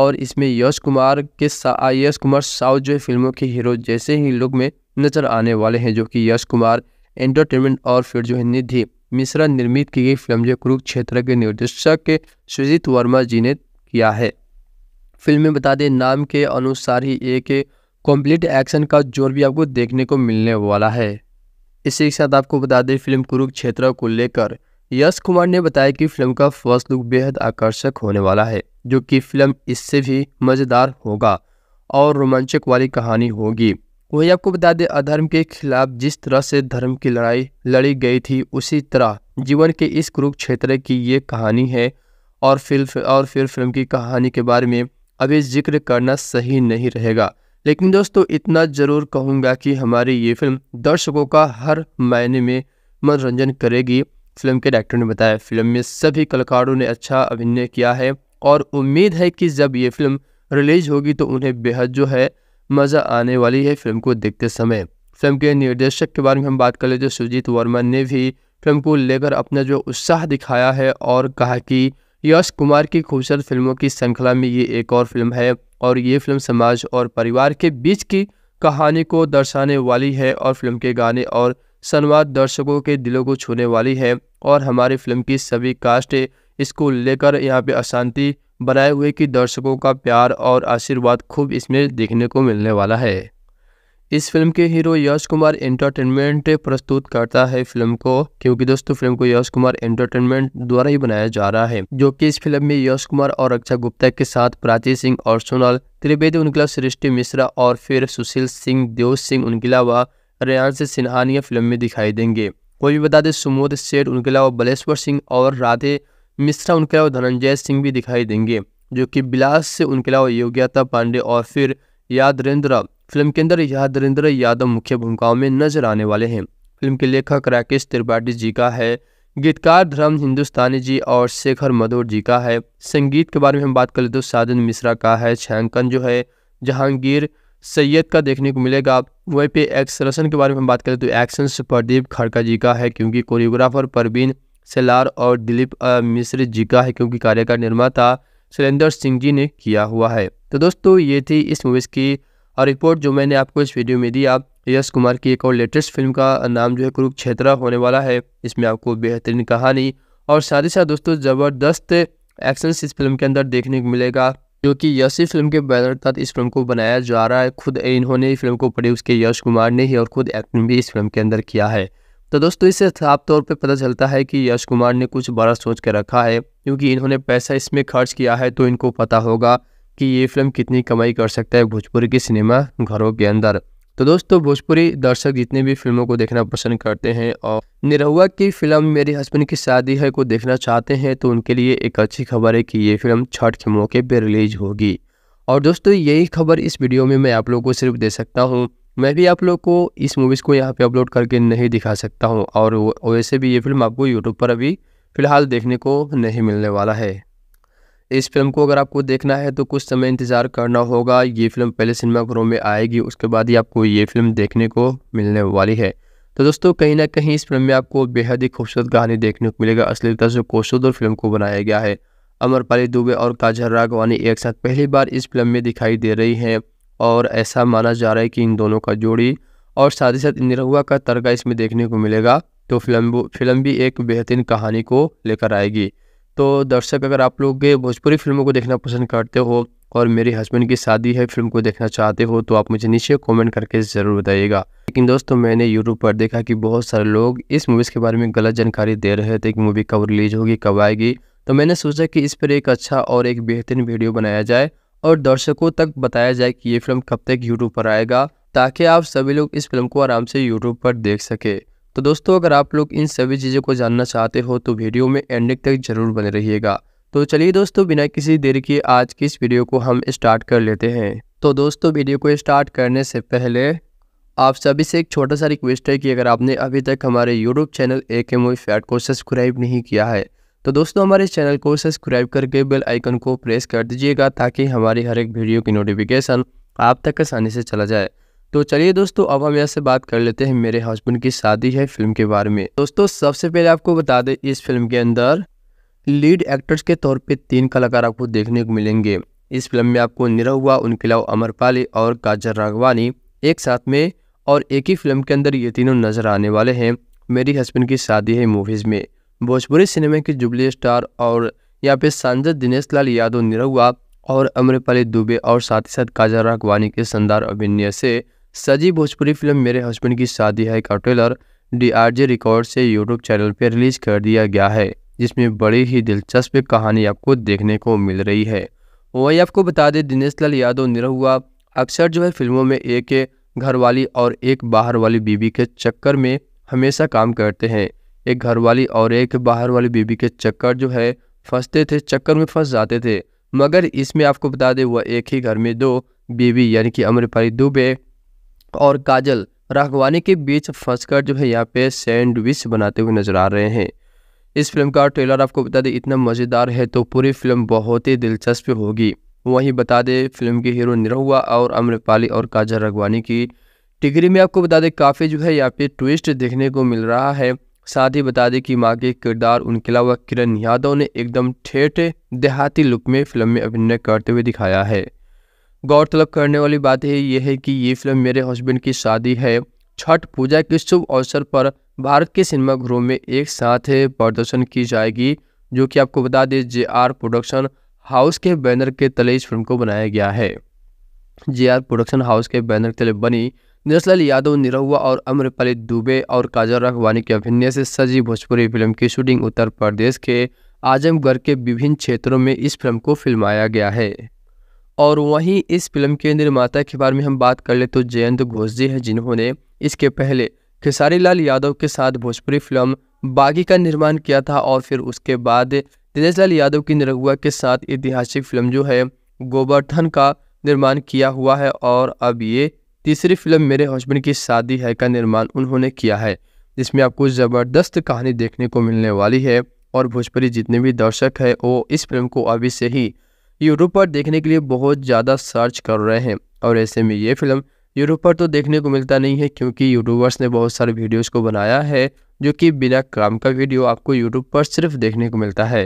और इसमें यश कुमार के यश कुमार साउथ जो फिल्मों के हीरो जैसे ही लुक में नजर आने वाले हैं जो कि यश कुमार एंटरटेनमेंट और फिर जो है निधि मिश्रा निर्मित की गई फिल्म जो कुरुक्षेत्र के निर्देशक सुजीत वर्मा जी ने किया है फिल्म में बता दें नाम के अनुसार ही एक कंप्लीट एक्शन का जोर भी आपको देखने को मिलने वाला है इसी के साथ आपको बता दें फिल्म कुरुक्षेत्र को लेकर यश कुमार ने बताया कि फिल्म का फर्स्ट लुक बेहद आकर्षक होने वाला है जो कि फिल्म इससे भी मज़ेदार होगा और रोमांचक वाली कहानी होगी वही आपको बता दें अधर्म के खिलाफ जिस तरह से धर्म की लड़ाई लड़ी गई थी उसी तरह जीवन के इस कुरुक्षेत्र की ये कहानी है और फिल्म और फिर फिल्म की कहानी के बारे में अभी जिक्र करना सही नहीं रहेगा लेकिन दोस्तों इतना ज़रूर कहूँगा कि हमारी ये फिल्म दर्शकों का हर मायने में मनोरंजन करेगी फिल्म के डायरेक्टर ने बताया फिल्म में सभी कलाकारों ने अच्छा अभिनय किया है और उम्मीद है कि जब ये फिल्म रिलीज होगी तो उन्हें बेहद जो है मज़ा आने वाली है फिल्म को देखते समय फिल्म के निर्देशक के बारे में हम बात कर लेते तो सुजीत वर्मा ने भी फिल्म को लेकर अपना जो उत्साह दिखाया है और कहा कि यश कुमार की खूबसूरत फिल्मों की श्रृंखला में ये एक और फिल्म है और ये फिल्म समाज और परिवार के बीच की कहानी को दर्शाने वाली है और फिल्म के गाने और संवाद दर्शकों के दिलों को छूने वाली है और हमारी फिल्म की सभी कास्ट इसको लेकर यहाँ पे अशांति बनाए हुए कि दर्शकों का प्यार और आशीर्वाद खूब इसमें देखने को मिलने वाला है इस फिल्म के हीरो यश कुमार एंटरटेनमेंट प्रस्तुत करता है फिल्म को क्योंकि दोस्तों फिल्म को यश कुमार एंटरटेनमेंट द्वारा ही बनाया जा रहा है जो कि इस फिल्म में यश कुमार और अक्षय गुप्ता के साथ प्राची सिंह और सोनल त्रिवेदी उनके सृष्टि मिश्रा और फिर सुशील सिंह देव सिंह उनके अलावा रेयांश सिन्हानिया फिल्म में दिखाई देंगे कोई भी बता दें सुमोद सेठ उनके अलावा बलेश्वर सिंह और राधे मिश्रा उनके अलावा धनंजय सिंह भी दिखाई देंगे जो कि बिलास से उनके अलावा योग्यता पांडे और फिर यादरेंद्र फिल्म के अंदर यह धरेंद्र यादव मुख्य भूमिकाओं में नजर आने वाले हैं फिल्म के लेखक राकेश त्रिपाठी जी का है गीतकार धर्म हिंदुस्तानी जी और शेखर मधोर जी का है संगीत के बारे में हम बात लेते तो साधन मिश्रा का है छायांकन जो है जहांगीर सैयद का देखने को मिलेगा वहीं पे एक्स रसन के बारे में हम बात करें तो एक्शन प्रदीप खड़का जी का है क्योंकि कोरियोग्राफर परवीन सेलार और दिलीप मिश्र जी का है क्योंकि कार्य का निर्माता शैलेंद्र सिंह जी ने किया हुआ है तो दोस्तों ये थी इस मूवीज़ की और रिपोर्ट जो मैंने आपको इस वीडियो में दी आप यश कुमार की एक और लेटेस्ट फिल्म का नाम जो है कुरुक्षेत्रा होने वाला है इसमें आपको बेहतरीन कहानी और साथ ही साथ दोस्तों ज़बरदस्त एक्शन इस फिल्म के अंदर देखने को मिलेगा जो कि यश ही फिल्म के बैनर तक इस फिल्म को बनाया जा रहा है खुद इन्होंने फिल्म को प्रोड्यूस किया यश कुमार ने ही और खुद एक्टिंग भी इस फिल्म के अंदर किया है तो दोस्तों इससे साफ तौर पे पता चलता है कि यश कुमार ने कुछ बड़ा सोच कर रखा है क्योंकि इन्होंने पैसा इसमें खर्च किया है तो इनको पता होगा कि ये फिल्म कितनी कमाई कर सकता है भोजपुरी के सिनेमा घरों के अंदर तो दोस्तों भोजपुरी दर्शक जितने भी फिल्मों को देखना पसंद करते हैं और निरहुआ की फिल्म मेरे हस्बैंड की शादी है को देखना चाहते हैं तो उनके लिए एक अच्छी खबर है कि ये फिल्म छठ के मौके पर रिलीज होगी और दोस्तों यही खबर इस वीडियो में मैं आप लोगों को सिर्फ दे सकता हूँ मैं भी आप लोग को इस मूवीज़ को यहाँ पे अपलोड करके नहीं दिखा सकता हूँ और वैसे भी ये फिल्म आपको यूट्यूब पर अभी फ़िलहाल देखने को नहीं मिलने वाला है इस फिल्म को अगर आपको देखना है तो कुछ समय इंतज़ार करना होगा ये फिल्म पहले सिनेमाघरों में आएगी उसके बाद ही आपको ये फिल्म देखने को मिलने वाली है तो दोस्तों कहीं ना कहीं इस फिल्म में आपको बेहद ही खूबसूरत कहानी देखने को मिलेगा असली तरह से और फिल्म को बनाया गया है अमरपाली दुबे और काजल राघवानी एक साथ पहली बार इस फिल्म में दिखाई दे रही हैं और ऐसा माना जा रहा है कि इन दोनों का जोड़ी और साथ ही साथ निरहुआ का तरगा इसमें देखने को मिलेगा तो फिल्म फिल्म भी एक बेहतरीन कहानी को लेकर आएगी तो दर्शक अगर आप लोग भोजपुरी फिल्मों को देखना पसंद करते हो और मेरे हस्बैंड की शादी है फिल्म को देखना चाहते हो तो आप मुझे नीचे कमेंट करके ज़रूर बताइएगा लेकिन दोस्तों मैंने यूट्यूब पर देखा कि बहुत सारे लोग इस मूवीज़ के बारे में गलत जानकारी दे रहे थे कि मूवी कब रिलीज होगी कब आएगी तो मैंने सोचा कि इस पर एक अच्छा और एक बेहतरीन वीडियो बनाया जाए और दर्शकों तक बताया जाए कि ये फिल्म कब तक यूट्यूब पर आएगा ताकि आप सभी लोग इस फिल्म को आराम से यूट्यूब पर देख सके तो दोस्तों अगर आप लोग इन सभी चीज़ों को जानना चाहते हो तो वीडियो में एंडिंग तक जरूर बने रहिएगा तो चलिए दोस्तों बिना किसी देर के आज की इस वीडियो को हम स्टार्ट कर लेते हैं तो दोस्तों वीडियो को स्टार्ट करने से पहले आप सभी से एक छोटा सा रिक्वेस्ट है कि अगर आपने अभी तक हमारे यूट्यूब चैनल ए के मोई फैट को सब्सक्राइब नहीं किया है तो दोस्तों हमारे चैनल को सब्सक्राइब करके बेल आइकन को प्रेस कर दीजिएगा ताकि हमारी हर एक वीडियो की नोटिफिकेशन आप तक आसानी से चला जाए तो चलिए दोस्तों अब हम यहाँ से बात कर लेते हैं मेरे हस्बैंड की शादी है फिल्म के बारे में दोस्तों सबसे पहले आपको बता दें इस फिल्म के अंदर लीड एक्टर्स के तौर पे तीन कलाकार आपको देखने को मिलेंगे इस फिल्म में आपको निरहुआ उनके अलावा अमरपाली और काजर राघवानी एक साथ में और एक ही फिल्म के अंदर ये तीनों नज़र आने वाले हैं मेरी हस्बैंड की शादी है मूवीज़ में भोजपुरी सिनेमा के जुबली स्टार और यहाँ पे सांसद दिनेश लाल यादव निरहुआ और अमरपाली दुबे और साथ ही साथ काजर राघवानी के शानदार अभिनय से सजी भोजपुरी फिल्म मेरे हस्बैंड की शादी है का ट्रेलर डीआरजे रिकॉर्ड से यूट्यूब चैनल पर रिलीज कर दिया गया है जिसमें बड़ी ही दिलचस्प कहानी आपको देखने को मिल रही है वही आपको बता दें दिनेश लाल यादव निरहुआ अक्सर जो है फिल्मों में एक घरवाली और एक बाहर वाली बीबी के चक्कर में हमेशा काम करते हैं एक घरवाली और एक बाहर वाली बीबी के चक्कर जो है फंसते थे चक्कर में फंस जाते थे मगर इसमें आपको बता दें वह एक ही घर में दो बीबी यानी कि अम्रपाली दुबे और काजल राघवानी के बीच फंसकर जो है यहाँ पे सैंडविच बनाते हुए नजर आ रहे हैं इस फिल्म का ट्रेलर आपको बता दें इतना मज़ेदार है तो पूरी फिल्म बहुत ही दिलचस्प होगी वहीं बता दें फिल्म के हीरो निरहुआ और अम्रपाली और काजल रघवानी की डिग्री में आपको बता दें काफ़ी जो है यहाँ पे ट्विस्ट देखने को मिल रहा है साथ ही बता दें कि माँ के किरदार उनके अलावा किरण यादव ने एकदम ठेठ देहाती लुक में फिल्म में अभिनय करते हुए दिखाया है गौरतलब करने वाली बात है यह है कि ये फिल्म मेरे हस्बैंड की शादी है छठ पूजा के शुभ अवसर पर भारत के सिनेमाघरों में एक साथ प्रदर्शन की जाएगी जो कि आपको बता दें जे आर प्रोडक्शन हाउस के बैनर के तले इस फिल्म को बनाया गया है जे आर प्रोडक्शन हाउस के बैनर के तले बनी नसलाल यादव निरहुआ और अम्रपाली दुबे और काजल रखवानी के अभिनय से सजी भोजपुरी फिल्म की शूटिंग उत्तर प्रदेश के आजमगढ़ के विभिन्न क्षेत्रों में इस फिल्म को फिल्माया गया है और वहीं इस फिल्म के निर्माता के बारे में हम बात कर ले तो जयंत घोष जी हैं जिन्होंने इसके पहले खेसारी लाल यादव के साथ भोजपुरी फिल्म बागी का निर्माण किया था और फिर उसके बाद दिनेश लाल यादव की निरगुआ के साथ ऐतिहासिक फिल्म जो है गोवर्धन का निर्माण किया हुआ है और अब ये तीसरी फिल्म मेरे हस्बैंड की शादी है का निर्माण उन्होंने किया है जिसमें आपको ज़बरदस्त कहानी देखने को मिलने वाली है और भोजपुरी जितने भी दर्शक है वो इस फिल्म को अभी से ही यूरोप पर देखने के लिए बहुत ज़्यादा सर्च कर रहे हैं और ऐसे में ये फिल्म यूरोप पर तो देखने को मिलता नहीं है क्योंकि यूट्यूबर्स ने बहुत सारे वीडियोस को बनाया है जो कि बिना काम का वीडियो आपको यूट्यूब पर सिर्फ देखने को मिलता है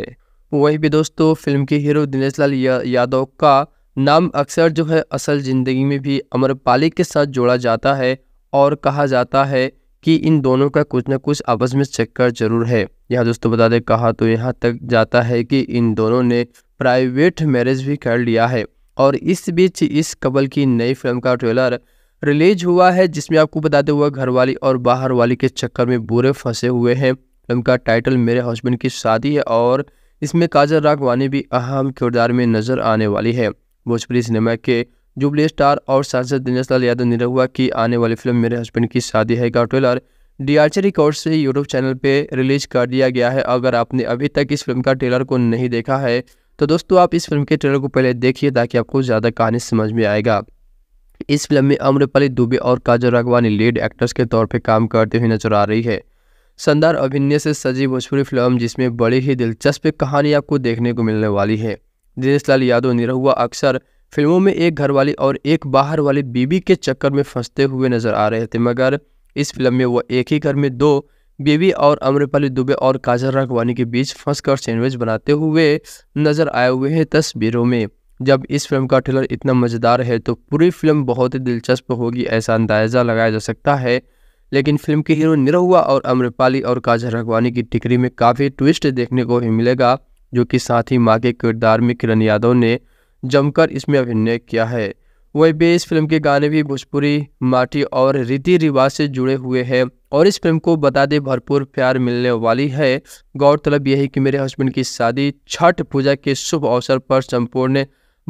वहीं भी दोस्तों फिल्म के हीरो दिनेश लाल या, यादव का नाम अक्सर जो है असल ज़िंदगी में भी अमरपाली के साथ जोड़ा जाता है और कहा जाता है कि इन दोनों का कुछ ना कुछ आपस में चक्कर जरूर है यहाँ दोस्तों बता दें कहा तो यहाँ तक जाता है कि इन दोनों ने प्राइवेट मैरिज भी कर लिया है और इस बीच इस कबल की नई फिल्म का ट्रेलर रिलीज हुआ है जिसमें आपको बताते हुए घरवाली और बाहर वाली के चक्कर में बुरे फंसे हुए हैं फिल्म का टाइटल मेरे हस्बैंड की शादी है और इसमें काजल रागवानी भी अहम किरदार में नजर आने वाली है भोजपुरी सिनेमा के जुबली स्टार और सांसद दिनेश लाल यादव निरहुआ की आने वाली फिल्म मेरे हस्बैंड की शादी है का ट्रेलर डीआरसी रिकॉर्ड से यूट्यूब चैनल पे रिलीज कर दिया गया है अगर आपने अभी तक इस फिल्म का ट्रेलर को नहीं देखा है तो दोस्तों आप इस फिल्म के ट्रेलर को पहले देखिए ताकि आपको ज़्यादा कहानी समझ में आएगा इस फिल्म में आम्रपाली दुबे और काजल राघवानी लीड एक्टर्स के तौर पर काम करते हुए नजर आ रही है शानदार अभिनय से सजी भोजपुरी फिल्म जिसमें बड़ी ही दिलचस्प कहानी आपको देखने को मिलने वाली है दिनेश लाल यादव निरहुआ अक्सर फिल्मों में एक घर वाली और एक बाहर वाली बीबी के चक्कर में फंसते हुए नजर आ रहे थे मगर इस फिल्म में वह एक ही घर में दो बेबी और अम्रपाली दुबे और काजल राघवानी के बीच फंसकर सैंडविच बनाते हुए नजर आए हुए हैं तस्वीरों में जब इस फिल्म का ट्रेलर इतना मज़ेदार है तो पूरी फिल्म बहुत ही दिलचस्प होगी ऐसा अंदाज़ा लगाया जा सकता है लेकिन फिल्म के हीरो निरहुआ और अम्रपाली और काजल राघवानी की टिकरी में काफ़ी ट्विस्ट देखने को ही मिलेगा जो कि साथ ही माँ के किरदार में किरण यादव ने जमकर इसमें अभिनय किया है वहीं पे इस फिल्म के गाने भी भोजपुरी माटी और रीति रिवाज से जुड़े हुए हैं और इस फिल्म को बता दे भरपूर प्यार मिलने वाली है गौरतलब यह है कि मेरे हस्बैंड की शादी छठ पूजा के शुभ अवसर पर संपूर्ण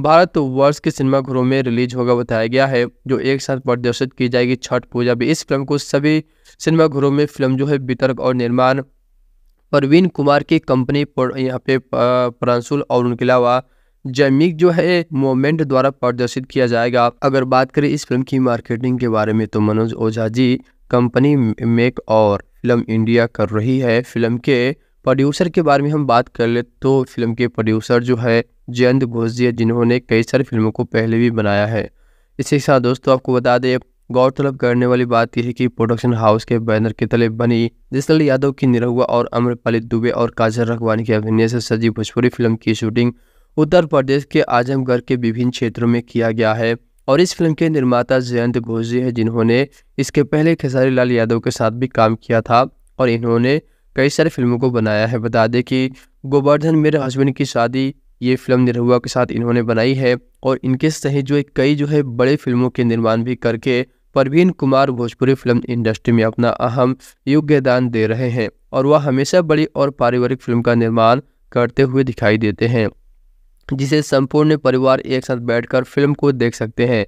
भारत वर्ष के सिनेमाघरों में रिलीज होगा बताया गया है जो एक साथ प्रदर्शित की जाएगी छठ पूजा भी इस फिल्म को सभी सिनेमाघरों में फिल्म जो है वितरक और निर्माण परवीन कुमार की कंपनी पर यहाँ पे प्रांशुल और उनके अलावा जैमिक जो है मोमेंट द्वारा प्रदर्शित किया जाएगा अगर बात करें इस फिल्म की मार्केटिंग के बारे में तो मनोज ओझा जी कंपनी मेक और फिल्म इंडिया कर रही है फिल्म के प्रोड्यूसर के बारे में हम बात कर ले तो फिल्म के प्रोड्यूसर जो है जयंत घोष जी जिन्होंने कई सारी फिल्मों को पहले भी बनाया है इसी साथ दोस्तों आपको बता दें गौरतलब करने वाली बात यह है कि प्रोडक्शन हाउस के बैनर के तले बनी जिसल यादव की निरहुआ और अमरपाली दुबे और काजल रखवानी के अभिनय से सजी भोजपुरी फिल्म की शूटिंग उत्तर प्रदेश के आजमगढ़ के विभिन्न क्षेत्रों में किया गया है और इस फिल्म के निर्माता जयंत घोषी हैं जिन्होंने इसके पहले खेसारी लाल यादव के साथ भी काम किया था और इन्होंने कई सारी फिल्मों को बनाया है बता दें कि गोवर्धन मेरे हस्बैंड की शादी ये फिल्म निरहुआ के साथ इन्होंने बनाई है और इनके सहित जो है कई जो है बड़े फिल्मों के निर्माण भी करके परवीन कुमार भोजपुरी फिल्म इंडस्ट्री में अपना अहम योगदान दे रहे हैं और वह हमेशा बड़ी और पारिवारिक फिल्म का निर्माण करते हुए दिखाई देते हैं जिसे संपूर्ण परिवार एक साथ बैठकर फिल्म को देख सकते हैं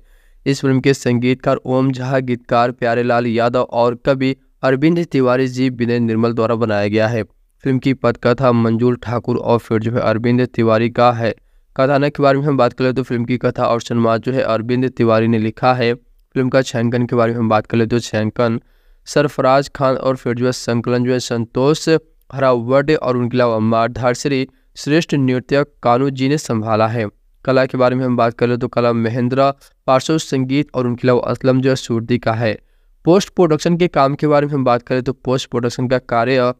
इस फिल्म के संगीतकार ओम झा गीतकार प्यारेलाल यादव और कवि अरविंद तिवारी जी विनय निर्मल द्वारा बनाया गया है फिल्म की पदकथा मंजूर ठाकुर और फिर जो है अरविंद तिवारी का है कथानक के बारे में हम बात करें तो फिल्म की कथा और सन्मान जो है अरविंद तिवारी ने लिखा है फिल्म का छायांकन के बारे में हम बात करें तो छायांकन सरफराज खान और फिर जो है संकलन जो है संतोष हरावट और उनके अलावा मारधार श्री श्रेष्ठ नृत्य कानू जी ने संभाला है कला के बारे में हम बात करें तो कला महेंद्रा पार्श्व संगीत और उनके अलावा असलम जो है सूर्दी का है पोस्ट प्रोडक्शन के काम के बारे में हम बात करें तो पोस्ट प्रोडक्शन का कार्य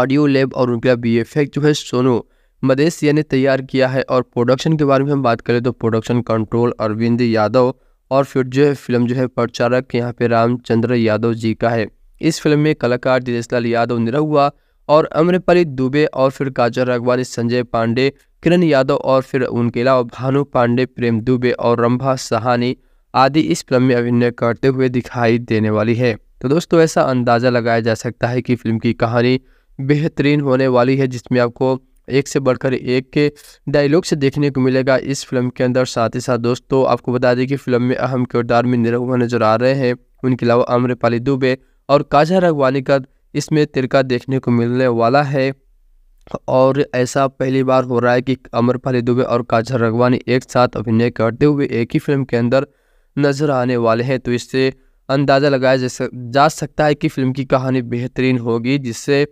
ऑडियो लेब और उनका बी एफ जो है सोनू मदेसिया ने तैयार किया है और प्रोडक्शन के बारे में हम बात करें तो प्रोडक्शन कंट्रोल अरविंद यादव और फिर जो है फिल्म जो है प्रचारक यहाँ पे रामचंद्र यादव जी का है इस फिल्म में कलाकार दिनेश लाल यादव निरहुआ और अम्रपाली दुबे और फिर काजल राघवानी संजय पांडे किरण यादव और फिर उनके अलावा भानु पांडे प्रेम दुबे और रंभा सहानी आदि इस फिल्म में अभिनय करते हुए दिखाई देने वाली है तो दोस्तों ऐसा अंदाज़ा लगाया जा सकता है कि फिल्म की कहानी बेहतरीन होने वाली है जिसमें आपको एक से बढ़कर एक के डायलॉग से देखने को मिलेगा इस फिल्म के अंदर साथ ही साथ दोस्तों आपको बता दें कि फिल्म में अहम किरदार में निरहुआ नजर आ रहे हैं उनके अलावा आम्रपाली दुबे और काजा रघवानी का इसमें तिरका देखने को मिलने वाला है और ऐसा पहली बार हो रहा है कि अमरपाली दुबे और काजल रघवानी एक साथ अभिनय करते हुए एक ही फिल्म के अंदर नजर आने वाले हैं तो इससे अंदाज़ा लगाया जा सकता है कि फिल्म की कहानी बेहतरीन होगी जिससे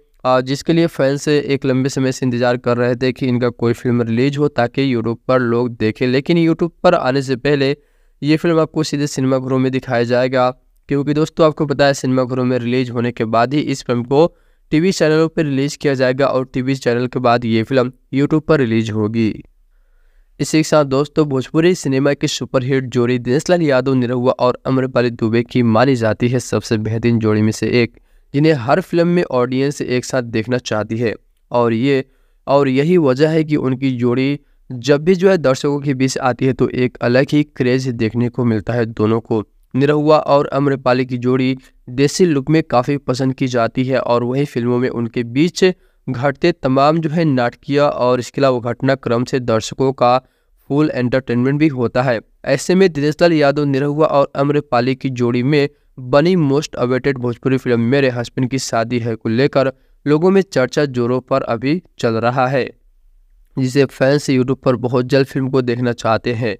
जिसके लिए फैंस एक लंबे समय से इंतज़ार कर रहे थे कि इनका कोई फिल्म रिलीज हो ताकि यूट्यूब पर लोग देखें लेकिन यूट्यूब पर आने से पहले ये फिल्म आपको सीधे सिनेमाघरों में दिखाया जाएगा क्योंकि दोस्तों आपको पता है सिनेमाघरों में रिलीज होने के बाद ही इस फिल्म को टीवी चैनलों पर रिलीज किया जाएगा और टीवी चैनल के बाद ये फिल्म यूट्यूब पर रिलीज होगी इसी के साथ दोस्तों भोजपुरी सिनेमा की सुपरहिट जोड़ी दिनेशलाल यादव निरहुआ और अम्रपाली दुबे की मानी जाती है सबसे बेहतरीन जोड़ी में से एक जिन्हें हर फिल्म में ऑडियंस एक साथ देखना चाहती है और ये और यही वजह है कि उनकी जोड़ी जब भी जो है दर्शकों के बीच आती है तो एक अलग ही क्रेज देखने को मिलता है दोनों को निरहुआ और अम्रपाली की जोड़ी देसी लुक में काफ़ी पसंद की जाती है और वही फिल्मों में उनके बीच घटते तमाम जो है नाटकीय और इसके अलावा घटनाक्रम से दर्शकों का फुल एंटरटेनमेंट भी होता है ऐसे में दिनेशलाल यादव निरहुआ और अम्रपाली की जोड़ी में बनी मोस्ट अवेटेड भोजपुरी फिल्म मेरे हस्बैंड की शादी है को लेकर लोगों में चर्चा जोरों पर अभी चल रहा है जिसे फैंस यूट्यूब पर बहुत जल्द फिल्म को देखना चाहते हैं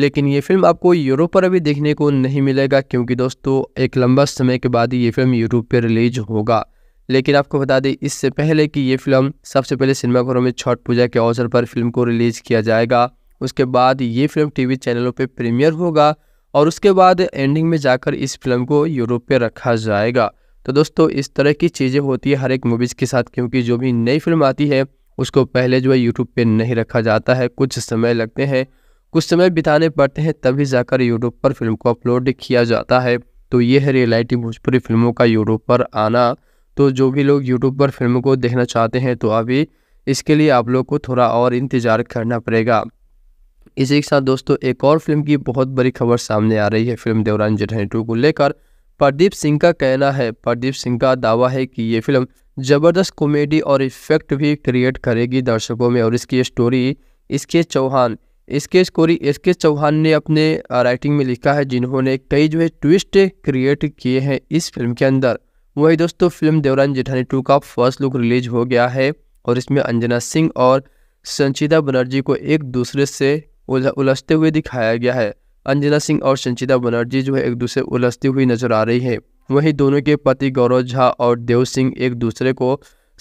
लेकिन ये फिल्म आपको यूरोप पर अभी देखने को नहीं मिलेगा क्योंकि दोस्तों एक लंबा समय के बाद ये फिल्म यूरोप पर रिलीज होगा लेकिन आपको बता दें इससे पहले कि ये फिल्म सबसे पहले सिनेमाघरों में छठ पूजा के अवसर पर फिल्म को रिलीज़ किया जाएगा उसके बाद ये फिल्म टीवी चैनलों पर प्रीमियर होगा और उसके बाद एंडिंग में जाकर इस फिल्म को यूरोप पर रखा जाएगा तो दोस्तों इस तरह की चीज़ें होती है हर एक मूवीज़ के साथ क्योंकि जो भी नई फिल्म आती है उसको पहले जो है यूट्यूब पे नहीं रखा जाता है कुछ समय लगते हैं कुछ समय बिताने पड़ते हैं तभी जाकर यूट्यूब पर फिल्म को अपलोड किया जाता है तो ये है रियलिटी भोजपुरी फिल्मों का यूट्यूब पर आना तो जो भी लोग यूट्यूब पर फिल्म को देखना चाहते हैं तो अभी इसके लिए आप लोग को थोड़ा और इंतज़ार करना पड़ेगा इसी के साथ दोस्तों एक और फिल्म की बहुत बड़ी खबर सामने आ रही है फिल्म देवरान जेठानी टू को लेकर प्रदीप सिंह का कहना है प्रदीप सिंह का दावा है कि ये फिल्म ज़बरदस्त कॉमेडी और इफेक्ट भी क्रिएट करेगी दर्शकों में और इसकी स्टोरी इसके चौहान इसके स्कोरी एस के चौहान ने अपने राइटिंग में लिखा है जिन्होंने कई जो है ट्विस्ट क्रिएट किए हैं इस फिल्म के अंदर वही दोस्तों फिल्म देवरान जेठानी टू का फर्स्ट लुक रिलीज हो गया है और इसमें अंजना सिंह और संचिता बनर्जी को एक दूसरे से उलझते हुए दिखाया गया है अंजना सिंह और संचिता बनर्जी जो है एक दूसरे उलझती हुई नजर आ रही है वहीं दोनों के पति गौरव झा और देव सिंह एक दूसरे को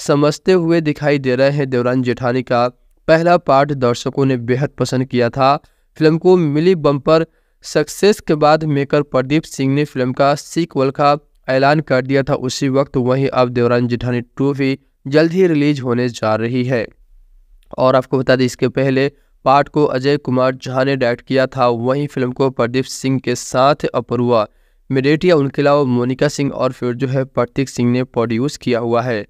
समझते हुए दिखाई दे रहे हैं देवरान जेठानी का पहला पार्ट दर्शकों ने बेहद पसंद किया था फिल्म को मिली बम्पर सक्सेस के बाद मेकर प्रदीप सिंह ने फिल्म का सीक्वल का ऐलान कर दिया था उसी वक्त वहीं अब देवरान जिठानी टू भी जल्द ही रिलीज होने जा रही है और आपको बता दें इसके पहले पार्ट को अजय कुमार झा ने डायरेक्ट किया था वहीं फिल्म को प्रदीप सिंह के साथ अपरुआ मेडेटिया उनके अलावा मोनिका सिंह और फिर जो है प्रतीक सिंह ने प्रोड्यूस किया हुआ है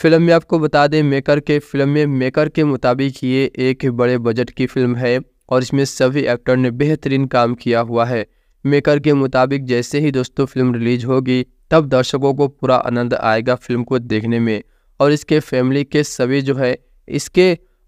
फिल्म में आपको बता दें मेकर के फिल्म में मेकर के मुताबिक ये एक बड़े बजट की फिल्म है और इसमें सभी एक्टर ने बेहतरीन काम किया हुआ है मेकर के मुताबिक जैसे ही दोस्तों फिल्म रिलीज होगी तब दर्शकों को पूरा आनंद आएगा फिल्म को देखने में और इसके फैमिली के सभी जो है इसके